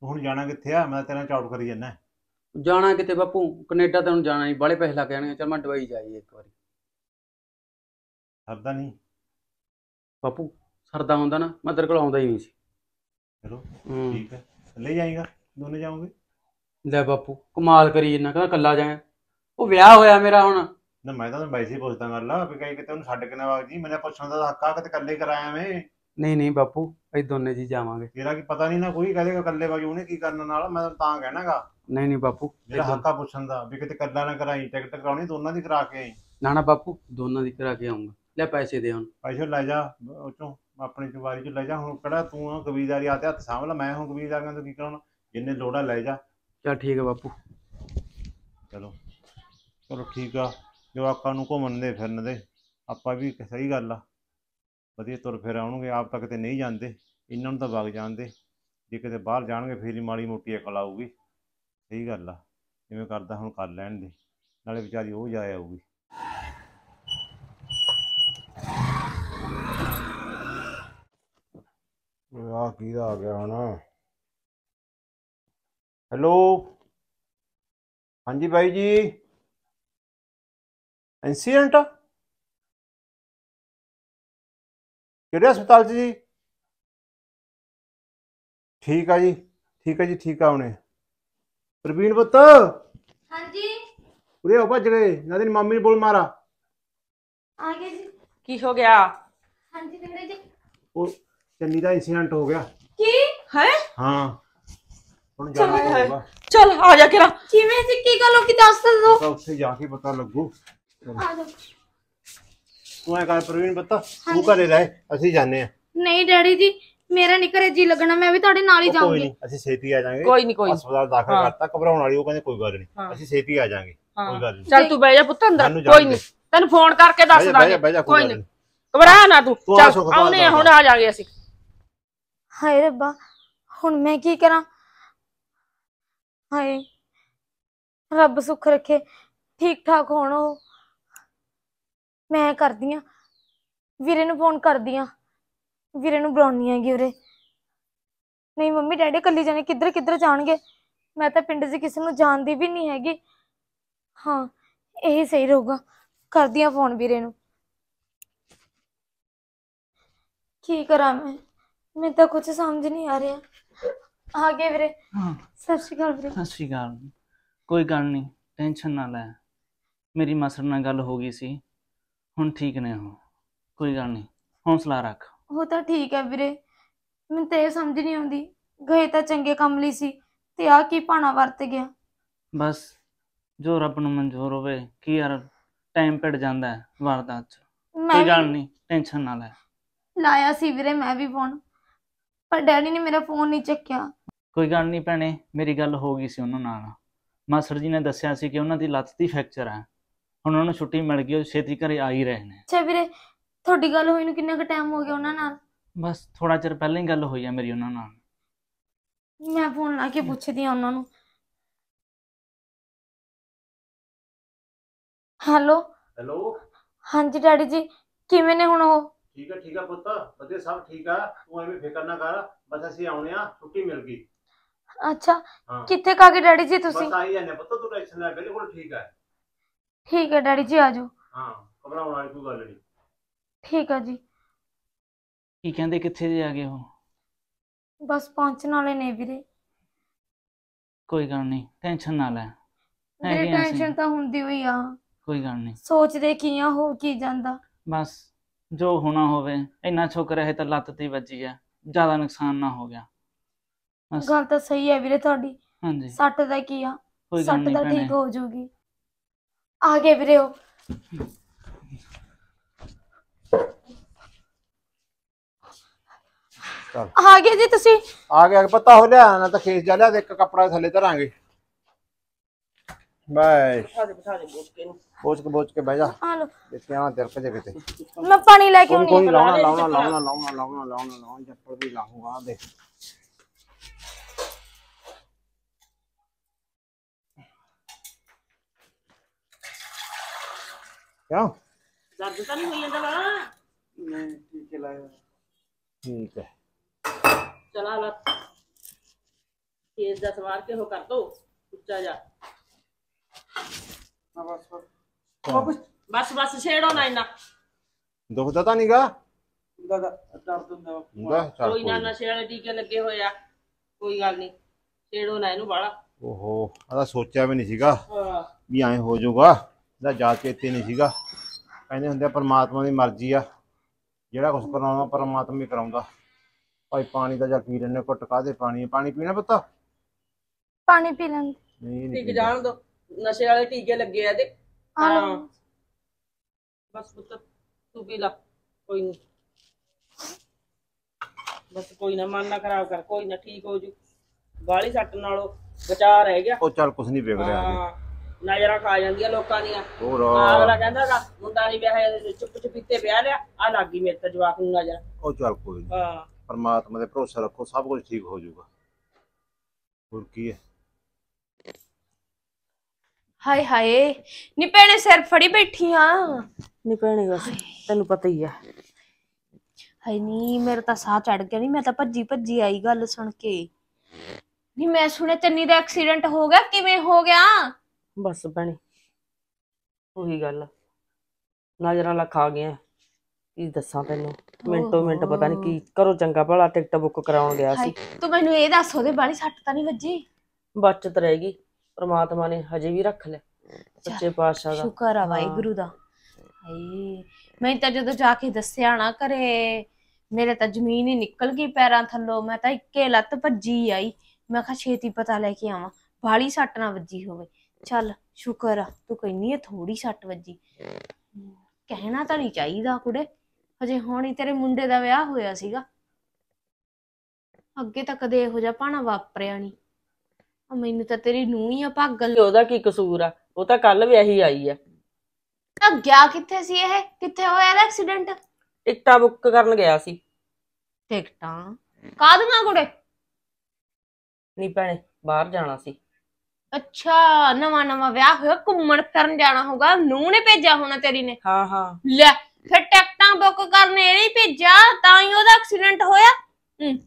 ਹੁਣ ਜਾਣਾ ਕਿੱਥੇ ਆ ਮੈਂ ਤੇਰਾ ਚਾਟ ਕਰੀ ਜਾਣਾ ਜਾਣਾ ਕਿਤੇ ਬਾਪੂ ਕੈਨੇਡਾ ਤੈਨੂੰ ਜਾਣਾ ਨਹੀਂ ਬਾਲੇ ਪੈਸੇ ਲੱਗ ਜਾਣਗੇ ਚਲ ਮੈਂ ਦਵਾਈ ਜਾਈ ਇੱਕ ਵਾਰੀ ਸਰਦਾ ਨਹੀਂ ਬਾਪੂ ਸਰਦਾ ਹੁੰਦਾ ਨਾ ਮੈਂ ਤੇਰੇ ਕੋਲ ਆਉਂਦਾ ਹੀ ਨਹੀਂ ਸੀ ਚਲੋ ਠੀਕ ਹੈ ਲੈ ਜਾਏਗਾ ਦੋਨੇ ਜਾਓਗੇ ਲੈ ਬਾਪੂ ਕਮਾਲ ਕਰੀ ਇਹਨਾਂ ਕਹਿੰਦਾ ਕੱਲਾ ਜਾਏ ਉਹ ਵਿਆਹ ਹੋਇਆ ਮੇਰਾ ਹੁਣ ਨਾ ਮੈਂ ਤਾਂ ਤੁਹਾਨੂੰ ਪੁੱਛਦਾ ਕਰ ਲਾ ਵੀ ਕਹੀ ਕਿਤੇ ਉਹਨੂੰ ਛੱਡ ਕੇ ਨਾ ਵਗ ਜੀ ਮੈਂ ਪੁੱਛਣ ਦਾ ਹੱਕ ਆ ਕਿਤੇ ਕੱਲੇ ਕਰਾਇਆ ਮੈਂ ਨਹੀਂ ਨਹੀਂ ਬਾਪੂ ਅਸੀਂ ਦੋਨੇ ਜੀ ਜਾਵਾਂਗੇ ਤੇਰਾ ਕੀ ਪਤਾ ਨਹੀਂ ਨਾ ਕੋਈ ਕਹਦੇ ਕੱਲੇ ਵਗ ਉਹਨੇ ਕੀ ਕਰਨ ਨਾਲ ਮੈਂ ਤਾਂ ਤਾਂ ਕਹਿਣਾਗਾ ਨਹੀਂ ਨਹੀਂ ਬਾਪੂ ਜਿਹੜਾ ਹਾਕਾ ਪੁੱਛਣ ਦਾ ਵੀ ਕਿਤੇ ਕੱਲਾ ਨਾ ਕਰਾਈ ਟਿਕਟ ਕਰਾਉਣੀ ਦੋਨਾਂ ਦੀ ਕਰਾ ਕੇ ਆਈ ਨਾ ਨਾ ਬਾਪੂ ਦੋਨਾਂ ਦੀ ਕਰਾ ਕੇ ਆਉਂਗਾ ਲੈ ਪੈਸੇ ਦੇ ਹੁਣ ਪੈਸੇ ਲੈ ਜਾ ਉਹ ਚੋਂ ਆਪਣੀ ਚਵਾਰੀ ਚ ਲੈ ਜਾ ਹੁਣ ਕਿਹੜਾ ਤੂੰ ਆ ਕਬੀਦਾਰੀ ਆ ਤੇ ਹੱਥ ਸਾਂਭ ਲੈ ਮੈਂ ਹੁਣ ਕਬੀਲਦਾਰੀਆਂ ਤੋਂ ਕੀ ਕਰਾਉਣਾ ਜਿੰਨੇ ਲੋੜਾ ਲੈ ਜਾ ਚਲ ਠੀਕ ਹੈ ਬਾਪੂ ਚਲੋ ਚਲੋ ਠੀਕ ਆ ਜਵਾਕਾਂ ਨੂੰ ਘੁੰਮਣ ਦੇ ਫਿਰਨ ਦੇ ਆਪਾਂ ਵੀ ਸਹੀ ਗੱਲ ਆ ਵਧੀਆ ਤੁਰ ਫਿਰ ਆਉਣਗੇ ਆਪ ਤੱਕ ਤੇ ਨਹੀਂ ਜਾਂਦੇ ਇਹਨਾਂ ਨੂੰ ਤਾਂ ਵਗ ਜਾਂਦੇ ਜੇ ਕਿਤੇ ਬਾਹਰ ਜਾਣਗੇ ਫੇਰ ਹੀ ਮਾੜੀ ਮੋਟੀ ਅਕਲ ਆਊਗੀ ਸਹੀ ਗੱਲ ਆ ਜਿਵੇਂ ਕਰਦਾ ਹੁਣ ਕਰ ਲੈਣ ਦੇ ਨਾਲੇ ਵਿਚਾਰੀ ਉਹ ਜਾਇਆ ਆਊਗੀ ਆ ਕੀ ਦਾ ਆ ਗਿਆ ਹਣਾ ਹੈਲੋ ਹਾਂਜੀ ਬਾਈ ਜੀ ਇਨਸੀਡੈਂਟ ਕਿਹੜੇ ਹਸਪਤਾਲ 'ਚ ਜੀ ਠੀਕ ਆ ਜੀ ਠੀਕ ਆ ਜੀ ਠੀਕ ਆ ਉਹਨੇ ਪ੍ਰਵੀਨ ਪੁੱਤ ਹਾਂਜੀ ਉਰੇ ਆ ਭੱਜ ਗਏ ਨਾ ਤੇਰੀ ਮੰਮੀ ਨੇ ਬੋਲ ਮਾਰਾ ਆ ਗਏ ਜੀ ਕੀ ਹੋ ਗਿਆ ਹਾਂਜੀ ਵੀਰੇ ਜੀ ਉਹ ਚੰਨੀ ਦਾ ਇਨਸੀਡੈਂਟ ਹੋ ਗਿਆ ਕੀ ਹੈ ਹਾਂ ਹੁਣ ਜਾਣਾ ਚੱਲ। ਹੋਊਗਾ ਚਲ ਆ ਜਾ ਕਿਰਾ ਕਿਵੇਂ ਸੀ ਕੀ ਗੱਲ ਹੋ ਕੀ ਦੱਸ ਤਾਂ ਦਿਓ ਤਾਂ ਉੱਥੇ ਜਾ ਕੇ ਪਤਾ ਲੱਗੂ ਆ ਜਾਓ ਤੂੰ ਐ ਕਰ ਪ੍ਰਵੀਨ ਪੁੱਤ ਤੂੰ ਘਰੇ ਰਹਿ ਅਸੀਂ ਜਾਣੇ ਆ ਨਹੀਂ ਡੈਡੀ ਜੀ ਮੇਰਾ ਨਹੀਂ ਘਰੇ ਜੀ ਲੱਗਣਾ ਮੈਂ ਵੀ ਤੁਹਾਡੇ ਨਾਲ ਹੀ ਉਹ ਕੋਈ ਨਹੀਂ ਅਸੀਂ ਛੇਤੀ ਆ ਜਾਾਂਗੇ ਕੋਈ ਨਹੀਂ ਕੋਈ ਹਸਪਤਾਲ ਦਾਖਲ ਕਰਤਾ ਘਬਰਾਉਣ ਵਾਲੀ ਉਹ ਕਹਿੰਦੇ ਕੋਈ ਗੱਲ ਨਹੀਂ ਅਸੀਂ ਛੇਤੀ ਆ ਜਾਾਂਗੇ ਕੋਈ ਗੱਲ ਨਹੀਂ ਚੱਲ ਤੂੰ ਬਹਿ ਜਾ ਪੁੱਤ ਅੰਦਰ ਕੋਈ ਨਹੀਂ ਤੈਨੂੰ ਫੋਨ ਕਰਕੇ ਦੱਸ ਬਹਿ ਬਹਿ ਜਾ, ਦਾਂਗੇ ਕੋਈ ਨਹੀਂ ਘਬਰਾ ਨਾ ਤੂੰ ਚੱਲ ਆਉਨੇ ਹੁਣ ਆ ਜਾਾਂਗੇ ਅਸੀਂ ਹਾਏ ਰੱਬਾ ਹੁਣ ਮੈਂ ਕੀ ਕਰਾਂ ਹਾਏ ਰੱਬ ਸੁੱਖ ਰੱਖੇ ਠੀਕ ਠਾਕ ਹੋਣ ਉਹ ਮੈਂ ਕਰਦੀ ਆ ਵੀਰੇ ਨੂੰ ਫੋਨ ਕਰਦੀ ਆ ਵੀਰੇ ਨੂੰ ਬੁਲਾਉਣੀ ਹੈਗੀ ਉਰੇ ਨਹੀਂ ਮੰਮੀ ਡੈਡੀ ਕੱਲੀ ਜਾਣੇ ਕਿੱਧਰ ਕਿੱਧਰ ਜਾਣਗੇ ਮੈਂ ਤਾਂ ਪਿੰਡ 'ਚ ਕਿਸੇ ਨੂੰ ਜਾਣਦੀ ਵੀ ਨਹੀਂ ਹੈਗੀ ਹਾਂ ਇਹ ਸਹੀ ਰਹੂਗਾ ਕਰਦੀ ਆ ਫੋਨ ਵੀਰੇ ਨੂੰ ਕੀ ਕਰਾਂ ਮੈਂ ਮੈਨੂੰ ਤਾਂ ਕੁਝ ਸਮਝ ਨਹੀਂ ਆ ਰਿਹਾ ਆ ਗਏ ਵੀਰੇ ਹਾਂ ਸਤਿ ਸ਼੍ਰੀ ਅਕਾਲ ਵੀਰੇ ਸਤਿ ਸ਼੍ਰੀ ਅਕਾਲ ਕੋਈ ਗੱਲ ਨਹੀਂ ਟੈਨਸ਼ਨ ਨਾ ਲੈ ਮੇਰੀ ਮਾਸਰ ਨਾਲ ਗੱਲ ਹੋ ਗਈ ਸੀ ਹੁਣ ਠੀਕ ਨੇ ਉਹ ਕੋਈ ਗੱਲ ਨਹੀਂ ਹੌਸਲਾ ਰੱਖ ਉਹ ਤਾਂ ਠੀਕ ਹੈ ਵੀਰੇ ਮੈਨੂੰ ਤੇ ਸਮਝ ਨਹੀਂ ਆਉਂਦੀ ਗਏ ਤਾਂ ਚੰਗੇ ਕੰਮ ਲਈ ਸੀ ਤੇ ਆ ਕੀ ਪਾਣਾ ਵਰਤ ਗਿਆ ਬਸ ਜੋ ਰੱਬ ਨੂੰ ਮਨਜ਼ੂਰ ਹੋਵੇ ਕੀ ਯਾਰ ਟਾਈਮ ਪੜ ਜਾਂਦਾ ਹੈ ਵਾਰਦਾਤ ਚ ਕੋਈ ਗੱਲ ਨਹੀਂ ਟੈਨਸ਼ਨ ਨਾ ਲੈ ਲਾਇਆ ਸੀ ਵੀਰੇ ਮੈਂ ਵੀ ਫੋਨ ਪਰ ਡੈਡੀ ਨੇ ਮੇਰਾ ਫੋਨ ਨਹੀਂ ਚੱਕਿਆ ਕੋਈ ਗੱਲ ਨਹੀਂ ਭੈਣੇ ਮੇਰੀ ਗੱਲ ਹੋ ਗਈ ਸੀ ਉਹਨਾਂ ਨਾਲ ਮਾਸਟਰ ਜੀ ਨੇ ਦੱਸਿਆ ਸੀ ਕਿ ਉਹਨਾਂ ਦੀ ਲੱਤ ਦੀ ਫ੍ਰੈਕਚਰ ਹੈ ਹੁਣ ਉਹਨਾਂ ਨੂੰ ਛੁੱਟੀ ਮਿਲ ਗਈ ਉਹ ਛੇਤੀ ਘਰੇ ਆ ਹੀ ਰਹੇ ਨੇ ਅੱਛਾ ਵੀਰੇ ਤੁਹਾਡੀ ਗੱਲ ਹੋਈ ਨੂੰ ਕਿੰਨਾ ਕੁ ਟਾਈਮ ਹੋ ਗਿਆ ਉਹਨਾਂ ਨਾਲ ਬਸ ਥੋੜਾ ਚਿਰ ਪਹਿਲਾਂ ਹੀ ਗੱਲ ਹੋਈ ਆ ਮੇਰੀ ਉਹਨਾਂ ਨਾਲ ਮੈਂ ਫੋਨ ਲਾ ਕੇ ਪੁੱਛਦੀ ਆ ਉਹਨਾਂ ਨੂੰ ਹੈਲੋ ਹੈਲੋ ਹਾਂਜੀ ਡੈਡੀ ਜੀ ਕਿਵੇਂ ਨੇ ਹੁਣ ਉਹ ਠੀਕ ਆ ਠੀਕ ਆ ਪੁੱਤ ਵਧੀਆ ਸਭ ਠੀਕ ਆ ਤੂੰ ਐਵੇਂ ਫਿਕਰ ਨਾ ਕਰ ਬਸ ਅਸੀਂ ਆਉਣੇ ਆ ਛੁੱਟੀ ਮਿਲ ਗਈ ਅੱਛਾ ਕਿੱਥੇ ਕਾ ਗਏ ਡੈਡੀ ਜੀ ਤੁਸੀਂ ਬਸ ਆਈ ਜਾਂਦੇ ਪੁੱਤ ਤੂੰ ਟੈਨਸ਼ਨ ਨਾ ਲੈ ਬਿਲਕੁਲ ਠੀਕ ਆ ਠੀਕ ਆ ਡੈਡੀ ਜੀ ਆਜੋ ਹਾਂ ਘਬਰਾਉਣ ਵਾਲੀ ਕੋਈ ਗੱਲ ਨਹੀਂ ਠੀਕ ਆ ਜੀ ਕੀ ਕਹਿੰਦੇ ਕਿੱਥੇ ਜੇ ਆ ਗਏ ਹੋ ਬਸ ਪਹੁੰਚਣ ਵਾਲੇ ਨੇ ਵੀਰੇ ਕੋਈ ਗੱਲ ਨਹੀਂ ਟੈਨਸ਼ਨ ਨਾ ਲੈ ਵੀਰੇ ਟੈਨਸ਼ਨ ਤਾਂ ਹੁੰਦੀ ਹੋਈ ਆ ਕੋਈ ਗੱਲ ਨਹੀਂ ਸੋਚਦੇ ਕੀ ਆ ਹੋ ਕੀ ਜਾਂਦਾ ਬਸ ਜੋ ਹੋਣਾ ਹੋਵੇ ਇੰਨਾ ਸ਼ੁਕਰ ਹੈ ਤਾਂ ਲੱਤ ਤੇ ਵੱਜੀ ਆ ਜ਼ਿਆਦਾ ਨੁਕਸਾਨ ਨਾ ਹੋ ਗਿਆ ਬਸ ਗੱਲ ਤਾਂ ਸਹੀ ਹੈ ਵੀਰੇ ਤੁਹਾਡੀ ਹਾਂਜੀ ਸੱਟ ਦਾ ਕੀ ਆ ਸੱਟ ਦਾ ਠੀਕ ਹੋ ਜਾਊਗੀ ਆ ਗਏ ਵੀਰੇ ਉਹ ਆ ਗਏ ਜੀ ਤੁਸੀਂ ਆ ਗਿਆ ਪਤਾ ਹੋ ਲਿਆ ਨਾ ਤਾਂ ਖੇਸ ਜਾ ਲਿਆ ਤੇ ਇੱਕ ਕੱਪੜਾ ਥੱਲੇ ਧਰਾਂਗੇ ਬਾਈ ਬੋਚ ਕੇ ਬੋਚ ਕੇ ਬਹਿ ਜਾ ਆ ਲੋ ਇੱਥੇ ਆਣਾ ਦਿਲ ਭਜੇ ਕਿਤੇ ਮੈਂ ਪਾਣੀ ਲੈ ਕੇ ਆਉਣੀ ਕੋਈ ਲਾਉਣਾ ਲਾਉਣਾ ਲਾਉਣਾ ਲਾਉਣਾ ਲਾਉਣਾ ਲਾਉਣਾ ਲਾਉਣਾ ਜੱਪੜ ਵੀ ਲਾਹੂਗਾ ਦੇ ਕਿਉਂ ਦਰਦ ਤਾਂ ਨਹੀਂ ਹੋਈ ਜਾਂਦਾ ਵਾ ਨਹੀਂ ਠੀਕ ਹੈ ਠੀਕ ਹੈ ਚਲਾ ला केस ਦਾ ਸਵਾਰ ਕੇ ਹੋ ਕਰ ਦੋ ਉੱਚਾ ਜਾ ਬਸ ਬਸ ਬਸ ਛੇੜੋ ਨਾ ਇਨਾ ਦੁਖਦਾ ਤਾਂ ਨਹੀਂਗਾ ਦਾ ਦਰਦ ਹੁੰਦਾ ਕੋਈ ਨਾ ਨਸ਼ੇ ਵਾਲੇ ਟੀਕੇ ਲੱਗੇ ਹੋਏ ਆ ਕੋਈ ਗੱਲ ਨਹੀਂ ਛੇੜੋ ਨਾ ਇਹਨੂੰ ਬਾਲਾ ਓਹੋ ਆਦਾ ਸੋਚਿਆ ਵੀ ਨਹੀਂ ਸੀਗਾ ਵੀ ਐ ਹੋ ਜਾਊਗਾ ਇਹਦਾ ਜਾ ਕੇ ਇੱਥੇ ਨਹੀਂ ਸੀਗਾ ਕਹਿੰਦੇ ਹੁੰਦੇ ਆ ਪਰਮਾਤਮਾ ਦੀ ਮਰਜ਼ੀ ਆ ਜਿਹੜਾ ਕੁਝ ਕਰਾਉਣਾ ਪਰਮਾਤਮਾ ਹੀ ਕਰਾਉਂਦਾ ਭਾਈ ਪਾਣੀ ਦਾ ਜਾ ਕੀ ਰਹਿਣੇ ਘੁੱਟ ਕਾਦੇ ਪਾਣੀ ਪਾਣੀ ਪੀਣਾ ਪੁੱਤ ਪਾਣੀ ਪੀ ਲੈਂਦੇ ਨਹੀਂ ਨਹੀਂ ਠੀਕ ਜਾਣ ਦੋ ਨਸ਼ੇ ਵਾਲੇ ਟੀਕੇ ਲੱਗੇ ਆ ਤੇ ਹਾਂ ਬਸ ਪੁੱਤ ਤੂੰ ਵੀ ਲਾ ਕੋਈ ਨਹੀਂ ਬਸ ਕੋਈ ਨਾ ਮਨ ਨਾ ਖਰਾਬ ਕਰ ਕੋਈ ਨਾ ਠੀਕ ਹੋ ਜੂ ਬਾਲੀ ਸੱਟ ਨਾਲੋ ਬਚਾ ਰਹਿ ਗਿਆ ਉਹ ਚੱਲ ਕੁਛ ਨਹੀਂ ਵਿਗੜਿਆ ਹਾਂ ਨਜ਼ਰਾਂ ਖਾ ਜਾਂਦੀਆਂ ਲੋਕਾਂ ਦੀਆਂ ਹੋਰ ਅਗਲਾ ਕਹਿੰਦਾ ਦਾ ਮੁੰਡਾ ਨਹੀਂ ਵਿਆਹਿਆ ਚੁੱਪ ਤੇ ਵਿਆਹ ਲਿਆ ਆ ਲੱਗੀ ਮੇਰੇ ਤੇ ਜਵਾਕ ਨੂੰ ਨਜ਼ਰ ਉਹ ਚੱਲ ਕੋਈ ਹਾਂ ਪਰਮਾਤਮਾ ਦੇ ਭਰੋਸਾ ਰੱਖੋ ਸਭ ਕੁਝ ਠੀਕ ਹੋ ਜਾਊਗਾ ਹੋਰ ਕੀ ਹੈ ਹਾਏ ਹਾਏ ਨੀ ਪੈਣੇ ਸਿਰ ਫੜੀ ਬੈਠੀ ਆ ਨਹੀਂ ਪੈਣੇ ਬਸ ਤੈਨੂੰ ਪਤਾ ਹੀ ਆ ਹਾਏ ਨੀ ਮੇਰਾ ਤਾਂ ਸਾਹ ਚੜ ਗਿਆ ਨਹੀਂ ਮੈਂ ਤਾਂ ਭੱਜੀ ਭੱਜੀ ਆਈ ਗੱਲ ਸੁਣ ਕੇ ਨਹੀਂ ਮੈਂ ਸੁਣਿਆ ਚੰਨੀ ਦਾ ਐਕਸੀਡੈਂਟ ਹੋ ਗਿਆ ਕਿਵੇਂ ਹੋ ਗਿਆ ਬਸ ਬਣੀ ਉਹੀ ਗੱਲ ਨਜ਼ਰਾਂ ਲੱਖ ਆ ਗਿਆ ਕੀ ਦੱਸਾਂ ਤੈਨੂੰ ਮਿੰਟੋ ਮਿੰਟ ਪਤਾ ਨਹੀਂ ਕੀ ਕਰੋ ਚੰਗਾ ਭਲਾ ਟਿਕਟ ਬੁੱਕ ਕਰਾਉਣ ਗਿਆ ਸੀ ਤੂੰ ਮੈਨੂੰ ਇਹ ਦੱਸ ਉਹਦੇ ਬਾਣੀ ਛੱਟ ਤਾਂ ਨਹੀਂ ਵੱਜੀ ਬਚਤ ਰਹੇਗੀ ਪ੍ਰਮਾਤਮਾ ਨੇ ਹਜੇ ਵੀ ਰੱਖ ਲਿਆ ਸੱਚੇ ਪਾਤਸ਼ਾਹ ਦਾ ਸ਼ੁਕਰ ਆ ਵਾਹਿਗੁਰੂ ਦਾ ਹਾਏ ਮੈਂ ਤਾਂ ਜਦੋਂ ਜਾ ਕੇ ਦੱਸਿਆ ਨਾ ਕਰੇ ਮੇਰੇ ਤਾਂ ਜ਼ਮੀਨ ਹੀ ਨਿਕਲ ਗਈ ਪੈਰਾਂ ਥੱਲੋ ਮੈਂ ਤਾਂ ਇੱਕੇ ਲੱਤ ਭੱਜੀ ਆਈ ਮੈਂ ਕਿਹਾ ਛੇਤੀ ਪਤਾ ਲੈ ਕੇ ਆਵਾਂ ਬਾਲੀ ਸੱਟ ਨਾ ਵੱਜੀ ਹੋਵੇ ਚੱਲ ਸ਼ੁਕਰ ਆ ਤੂੰ ਕਹਿੰਨੀ ਹੈ ਥੋੜੀ ਸੱਟ ਵੱਜੀ ਕਹਿਣਾ ਤਾਂ ਨਹੀਂ ਚਾਹੀਦਾ ਕੁੜੇ ਹਜੇ ਹੁਣੀ ਤੇਰੇ ਮੁੰਡੇ ਦਾ ਵਿਆਹ ਹੋਇਆ ਸੀਗਾ ਅੱਗੇ ਤਾਂ ਕਦੇ ਇਹੋ ਜਿਹਾ ਪਾਣਾ ਵਾਪਰਿਆ ਨਹੀਂ ਆ ਮੈਨੂੰ ਤਾਂ ਤੇਰੀ ਨੂੰਹ ਹੀ ਆ ਪਾਗਲ ਉਹਦਾ ਕੀ ਕਸੂਰ ਆ ਉਹ ਤਾਂ ਕੱਲ ਇਹੀ ਆਈ ਆ ਤਾਂ ਗਿਆ ਕਿੱਥੇ ਸੀ ਇਹ ਕਿੱਥੇ ਹੋਇਆ ਐਕਸੀਡੈਂਟ ਟਿਕਟਾਂ ਬੁੱਕ ਕਰਨ ਗਿਆ ਸੀ ਟਿਕਟਾਂ ਕਾਦੀਆਂ ਕੋੜੇ ਨਹੀਂ ਪਾਣੇ ਬਾਹਰ ਜਾਣਾ ਸੀ ਅੱਛਾ ਨਵਾਂ ਨਵਾਂ ਵਿਆਹ ਹੋਇਆ ਘੁੰਮਣ ਫਿਰਨ ਜਾਣਾ ਹੋਗਾ ਨੂੰਹ ਨੇ ਭੇਜਿਆ ਹੋਣਾ ਤੇਰੀ ਨੇ ਹਾਂ ਹਾਂ ਲੈ ਫਿਰ ਟਿਕਟਾਂ ਬੁੱਕ ਕਰਨ ਇਹਦੀ ਭੇਜਿਆ ਤਾਂ ਹੀ ਉਹਦਾ ਐਕਸੀਡੈਂਟ ਹੋਇਆ ਹੂੰ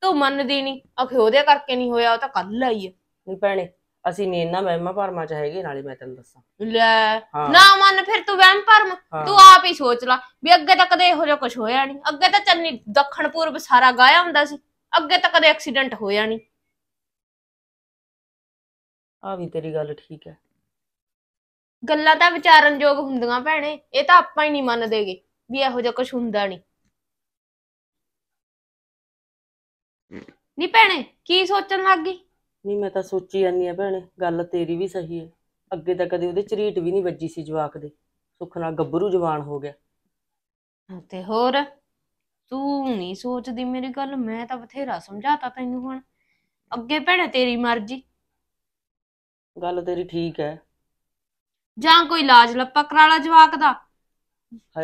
ਤੂੰ ਮੰਨਦੀ ਨਹੀਂ ਆਖੇ ਉਹਦੇ ਕਰਕੇ ਨਹੀਂ ਹੋਇਆ ਉਹ ਤਾਂ ਕੱਲ ਆਈ ਹੈ ਨਹੀਂ ਭੈਣੇ ਅਸੀਂ ਨਹੀਂ ਇਹਨਾਂ ਵਹਿਮਾਂ ਭਰਮਾਂ ਚ ਹੈਗੇ ਨਾਲੇ ਮੈਂ ਤੈਨੂੰ ਦੱਸਾਂ ਲੈ ਨਾ ਮੰਨ ਫਿਰ ਤੂੰ ਵਹਿਮ ਭਰਮ ਤੂੰ ਆਪ ਹੀ ਸੋਚ ਲੈ ਵੀ ਅੱਗੇ ਤਾਂ ਕਦੇ ਇਹੋ ਜਿਹਾ ਕੁਝ ਹੋਇਆ ਨਹੀਂ ਅੱਗੇ ਤਾਂ ਚੰਨੀ ਦੱਖਣ ਪੂਰਬ ਸਾਰਾ ਗਾਇਆ ਹੁੰਦਾ ਸੀ ਅੱਗੇ ਤਾਂ ਕਦੇ ਐਕਸੀਡੈਂਟ ਹੋਇਆ ਨਹੀਂ ਆ ਵੀ ਤੇਰੀ ਗੱਲ ਠੀਕ ਹੈ ਗੱਲਾਂ ਤਾਂ ਵਿਚਾਰਨ ਯੋਗ ਹੁੰਦੀਆਂ ਭੈਣੇ ਇਹ ਤਾਂ ਆਪਾਂ ਹੀ ਨਹੀਂ ਮੰਨਦੇਗੇ ਵੀ ਇਹੋ ਜਿਹਾ ਕੁਝ ਹੁੰਦਾ ਨਹੀਂ ਨਹੀਂ ਭੈਣੇ ਕੀ ਸੋਚਣ ਲੱਗ ਗਈ ਨਹੀਂ ਮੈਂ ਤਾਂ ਸੋਚੀ ਜਾਂਦੀ ਆ ਭੈਣੇ ਗੱਲ ਤੇਰੀ ਵੀ ਸਹੀ ਹੈ ਅੱਗੇ ਤਾਂ ਕਦੇ ਉਹਦੇ ਚਰੀਟ ਵੀ ਨਹੀਂ ਵੱਜੀ ਸੀ ਜਵਾਕ ਦੇ ਸੁੱਖ ਨਾਲ ਗੱਭਰੂ ਜਵਾਨ ਹੋ ਗਿਆ ਤੇ ਹੋਰ ਤੂੰ ਨਹੀਂ ਸੋਚਦੀ ਮੇਰੀ ਗੱਲ ਮੈਂ ਤਾਂ ਬਥੇਰਾ ਸਮਝਾਤਾ ਤੈਨੂੰ ਹੁਣ ਅੱਗੇ ਭੈਣੇ ਤੇਰੀ ਮਰਜ਼ੀ ਗੱਲ ਤੇਰੀ ਠੀਕ ਹੈ ਜਾਂ ਕੋਈ ਇਲਾਜ ਲੱਪਾ ਕਰਾਲਾ ਜਵਾਕ ਦਾ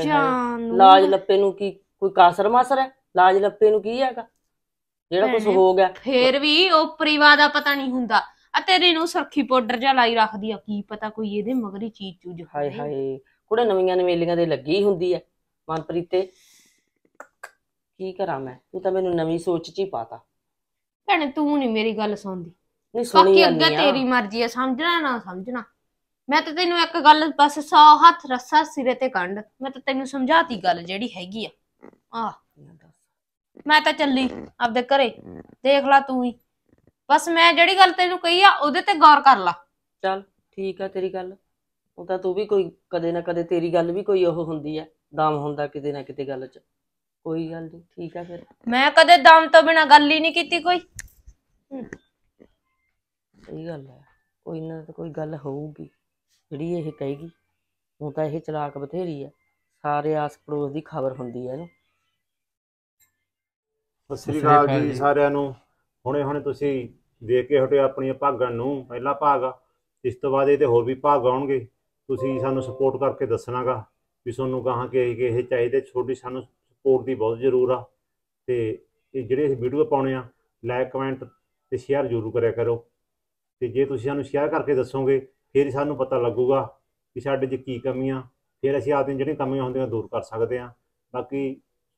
ਜਾਨ ਨੂੰ ਲਾਜ ਲੱਪੇ ਨੂੰ ਕੀ ਕੋਈ ਕਾਸਰ ਮਾਸਰ ਹੈ ਲਾਜ ਲੱਪੇ ਨੂੰ ਕੀ ਹੈਗਾ ਜਿਹੜਾ ਕੁਝ ਹੋ ਗਿਆ ਫੇਰ ਵੀ ਉਹ ਪਰਿਵਾਰ ਦਾ ਪਤਾ ਨਹੀਂ ਹੁੰਦਾ ਆ ਤੇਰੀ ਨੂੰ ਸਰਖੀ ਪਾਊਡਰ ਜਾਂ ਲਾਈ ਰੱਖਦੀ ਆ ਕੀ ਪਤਾ ਕੋਈ ਇਹਦੇ ਮਗਰੀ ਚੀਜ਼ ਚੂਜ ਹਾਏ ਹਾਏ ਕੁੜੇ ਨਵੀਆਂ ਨਵੇਲੀਆਂ ਦੇ ਲੱਗੀ ਹੁੰਦੀ ਐ ਮਨਪ੍ਰੀਤ ਤੇ ਕੀ ਕਰਾਂ ਮੈਂ ਤੂੰ ਤਾਂ ਮੈਨੂੰ ਨਵੀਂ ਸੋਚ ਚ ਹੀ ਪਾਤਾ ਭੈਣੇ ਤੂੰ ਨਹੀਂ ਮੇਰੀ ਗੱਲ ਸੁਣਦੀ ਨਹੀਂ ਸੁਣੀ ਬਾਕੀ ਅੱਗੇ ਤੇਰੀ ਮਰਜ਼ੀ ਆ ਸਮਝਣਾ ਨਾ ਸਮਝਣਾ ਮੈਂ ਤਾਂ ਤੈਨੂੰ ਇੱਕ ਗੱਲ ਬਸ ਸੌ ਹੱਥ ਰੱਸਾ ਸਿਰੇ ਤੇ ਕੰਡ ਮੈਂ ਤਾਂ ਤੈਨੂੰ ਸਮਝਾਤੀ ਗੱਲ ਜਿਹੜੀ ਹੈਗੀ ਆ ਆ ਮੈਂ ਤਾਂ ਚੱਲੀ ਆਪਦੇ ਘਰੇ ਦੇਖ ਲੈ ਤੂੰ ਹੀ ਬਸ ਮੈਂ ਜਿਹੜੀ ਗੱਲ ਤੈਨੂੰ ਕਹੀ ਆ ਉਹਦੇ ਤੇ ਗੌਰ ਕਰ ਲਾ ਚੱਲ ਠੀਕ ਆ ਤੇਰੀ ਗੱਲ ਉਹ ਤਾਂ ਤੂੰ ਵੀ ਕੋਈ ਕਦੇ ਨਾ ਕਦੇ ਤੇਰੀ ਗੱਲ ਵੀ ਕੋਈ ਉਹ ਹੁੰਦੀ ਆ ਦਮ ਹੁੰਦਾ ਕਿਤੇ ਨਾ ਕਿਤੇ ਗੱਲ 'ਚ ਕੋਈ ਗੱਲ ਨਹੀਂ ਠੀਕ ਆ ਫਿਰ ਮੈਂ ਕਦੇ ਦਮ ਤੋਂ ਬਿਨਾ ਗੱਲ ਹੀ ਨਹੀਂ ਕੀਤੀ ਕੋਈ ਸਹੀ ਗੱਲ ਆ ਕੋਈ ਨਾ ਤਾਂ ਕੋਈ ਗੱਲ ਹੋਊਗੀ ਜਿਹੜੀ ਇਹ ਕਹੇਗੀ ਉਹ ਤਾਂ ਇਹ ਚਲਾਕ ਬਥੇਰੀ ਆ ਸਾਰੇ ਆਸ ਪੜੋਸ ਦੀ ਖਬਰ ਹੁੰਦੀ ਆ ਇਹਨੂੰ ਸਤਿ ਸ੍ਰੀ ਅਕਾਲ ਜੀ ਸਾਰਿਆਂ ਨੂੰ ਹੁਣੇ ਹੁਣੇ ਤੁਸੀਂ ਦੇਖ ਕੇ ਹਟੇ ਆਪਣੀਆਂ ਭਾਗਾਂ ਨੂੰ ਪਹਿਲਾ ਭਾਗ ਇਸ ਤੋਂ ਬਾਅਦ ਇਹ ਤੇ ਹੋਰ ਵੀ ਭਾਗ ਆਉਣਗੇ ਤੁਸੀਂ ਸਾਨੂੰ ਸਪੋਰਟ ਕਰਕੇ ਦੱਸਣਾਗਾ ਵੀ ਤੁਹਾਨੂੰ ਕਹਾਂ ਕਿ ਇਹ ਚਾਹੀਦੇ ਛੋਟੀ ਸਾਨੂੰ ਸਪੋਰਟ ਦੀ ਬਹੁਤ ਜ਼ਰੂਰ ਆ ਤੇ ਇਹ ਜਿਹੜੇ ਅਸੀਂ ਵੀਡੀਓ ਪਾਉਣੇ ਆ ਲਾਈਕ ਕਮੈਂਟ ਤੇ ਸ਼ੇਅਰ ਜ਼ਰੂਰ ਕਰਿਆ ਕਰੋ ਤੇ ਜੇ ਤੁਸੀਂ ਸਾਨੂੰ ਸ਼ੇਅਰ ਕਰਕੇ ਦੱਸੋਗੇ ਫਿਰ ਸਾਨੂੰ ਪਤਾ ਲੱਗੂਗਾ ਕਿ ਸਾਡੇ 'ਚ ਕੀ ਕਮੀਆਂ ਫਿਰ ਅਸੀਂ ਆਪਣੀ ਜਿਹੜੀਆਂ ਕਮੀਆਂ ਹੁੰਦੀਆਂ ਦੂਰ ਕਰ ਸਕਦੇ ਹਾਂ ਬਾਕੀ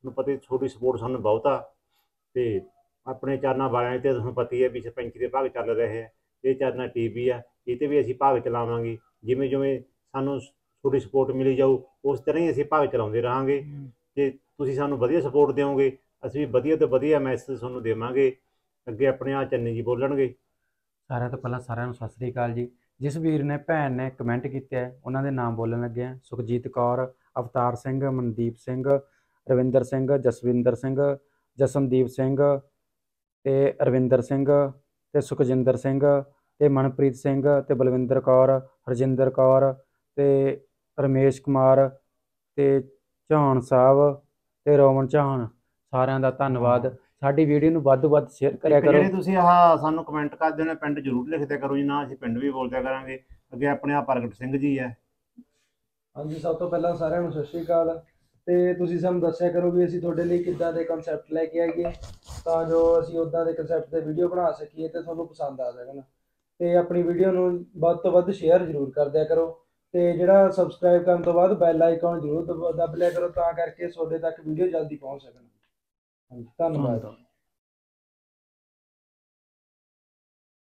ਨੂੰ ਪਤਾ ਛੋਟੀ ਸਪੋਰਟ ਸਾਨੂੰ ਬਹੁਤਾ ਤੇ ਆਪਣੇ ਚਾਰਨਾ ਵਾਲਿਆਂ ਤੇ ਤੁਹਾਨੂੰ ਪਤੀ ਹੈ ਵੀ ਸਰਪੰਚ ਦੇ ਭਾਗ ਚੱਲ ਰਹੇ ਹੈ ਇਹ ਚਾਰਨਾ ਟੀਵੀ ਆ ਇਹ ਤੇ ਵੀ ਅਸੀਂ ਭਾਗ ਚਲਾਵਾਂਗੇ ਜਿਵੇਂ ਜਿਵੇਂ ਸਾਨੂੰ ਥੋੜੀ ਸਪੋਰਟ ਮਿਲੀ ਜਾਊ ਉਸ ਤਰ੍ਹਾਂ ਹੀ ਅਸੀਂ ਭਾਗ ਚਲਾਉਂਦੇ ਰਹਾਂਗੇ ਤੇ ਤੁਸੀਂ ਸਾਨੂੰ ਵਧੀਆ ਸਪੋਰਟ ਦਿਓਗੇ ਅਸੀਂ ਵੀ ਵਧੀਆ ਤੋਂ ਵਧੀਆ ਮੈਸੇਜ ਤੁਹਾਨੂੰ ਦੇਵਾਂਗੇ ਅੱਗੇ ਆਪਣੇ ਆ ਚੰਨੀ ਜੀ ਬੋਲਣਗੇ ਸਾਰਿਆਂ ਤੋਂ ਪਹਿਲਾਂ ਸਾਰਿਆਂ ਨੂੰ ਸਤਿ ਸ੍ਰੀ ਅਕਾਲ ਜੀ ਜਿਸ ਵੀਰ ਨੇ ਭੈਣ ਨੇ ਕਮੈਂਟ ਕੀਤਾ ਹੈ ਉਹਨਾਂ ਦੇ ਨਾਮ ਬੋਲਣ ਲੱਗੇ ਆ ਸੁਖਜੀਤ ਕੌਰ ਅਵਤਾਰ ਸਿੰਘ ਮਨਦੀਪ ਸਿੰਘ ਰਵਿੰਦਰ ਸਿੰਘ ਜਸਵਿੰਦਰ ਸਿੰਘ ਜਸਨਦੀਪ ਸਿੰਘ ਤੇ ਅਰਵਿੰਦਰ ਸਿੰਘ ਤੇ ਸੁਖਜਿੰਦਰ ਸਿੰਘ ਤੇ ਮਨਪ੍ਰੀਤ ਸਿੰਘ ਤੇ ਬਲਵਿੰਦਰ ਕੌਰ ਹਰਜਿੰਦਰ ਕੌਰ ਤੇ ਰਮੇਸ਼ ਕੁਮਾਰ ਤੇ ਚੌਹਾਨ ਸਾਹਿਬ ਤੇ ਰੋਮਨ ਚੌਹਾਨ ਸਾਰਿਆਂ ਦਾ ਧੰਨਵਾਦ ਸਾਡੀ ਵੀਡੀਓ ਨੂੰ ਵੱਧ ਤੋਂ ਵੱਧ ਸ਼ੇਅਰ ਕਰਿਆ ਕਰੋ ਜਿਹੜੇ ਤੁਸੀਂ ਆਹ ਸਾਨੂੰ ਕਮੈਂਟ ਕਰਦੇ ਹੋ ਪਿੰਡ ਜ਼ਰੂਰ ਲਿਖਦੇ ਕਰੋ ਜੀ ਨਾ ਅਸੀਂ ਪਿੰਡ ਵੀ ਬੋਲਦੇ ਕਰਾਂਗੇ ਅੱਗੇ ਆਪਣੇ ਆ ਪ੍ਰਗਟ ਸਿੰਘ ਜੀ ਹੈ ਹਾਂਜੀ ਸਭ ਤੋਂ ਪਹਿਲਾਂ ਸਾਰਿਆਂ ਨੂੰ ਸਤਿ ਸ਼੍ਰੀ ਅਕਾਲ ਤੇ ਤੁਸੀਂ ਸਾਨੂੰ ਦੱਸਿਆ ਕਰੋ ਵੀ ਅਸੀਂ ਤੁਹਾਡੇ ਲਈ ਕਿੱਦਾਂ ਦੇ ਕਨਸੈਪਟ ਲੈ ਕੇ ਆਈਏ ਤਾਂ ਜੋ ਅਸੀਂ ਉਦਾਂ ਦੇ ਕਨਸੈਪਟ ਤੇ ਵੀਡੀਓ ਬਣਾ ਸਕੀਏ ਤੇ ਤੁਹਾਨੂੰ ਪਸੰਦ ਆ ਸਕਣ ਤੇ ਆਪਣੀ ਵੀਡੀਓ ਨੂੰ ਵੱਧ ਤੋਂ ਵੱਧ ਸ਼ੇਅਰ ਜ਼ਰੂਰ ਕਰ ਦਿਆ ਕਰੋ ਤੇ ਜਿਹੜਾ ਸਬਸਕ੍ਰਾਈਬ ਕਰਨ ਤੋਂ ਬਾਅਦ ਬੈਲ ਆਈਕਨ ਜ਼ਰੂਰ ਦਬਾ ਲਿਆ ਕਰੋ ਤਾਂ ਕਰਕੇ ਤੁਹਾਡੇ ਤੱਕ ਵੀਡੀਓ ਜਲਦੀ ਪਹੁੰਚ ਸਕਣ محترم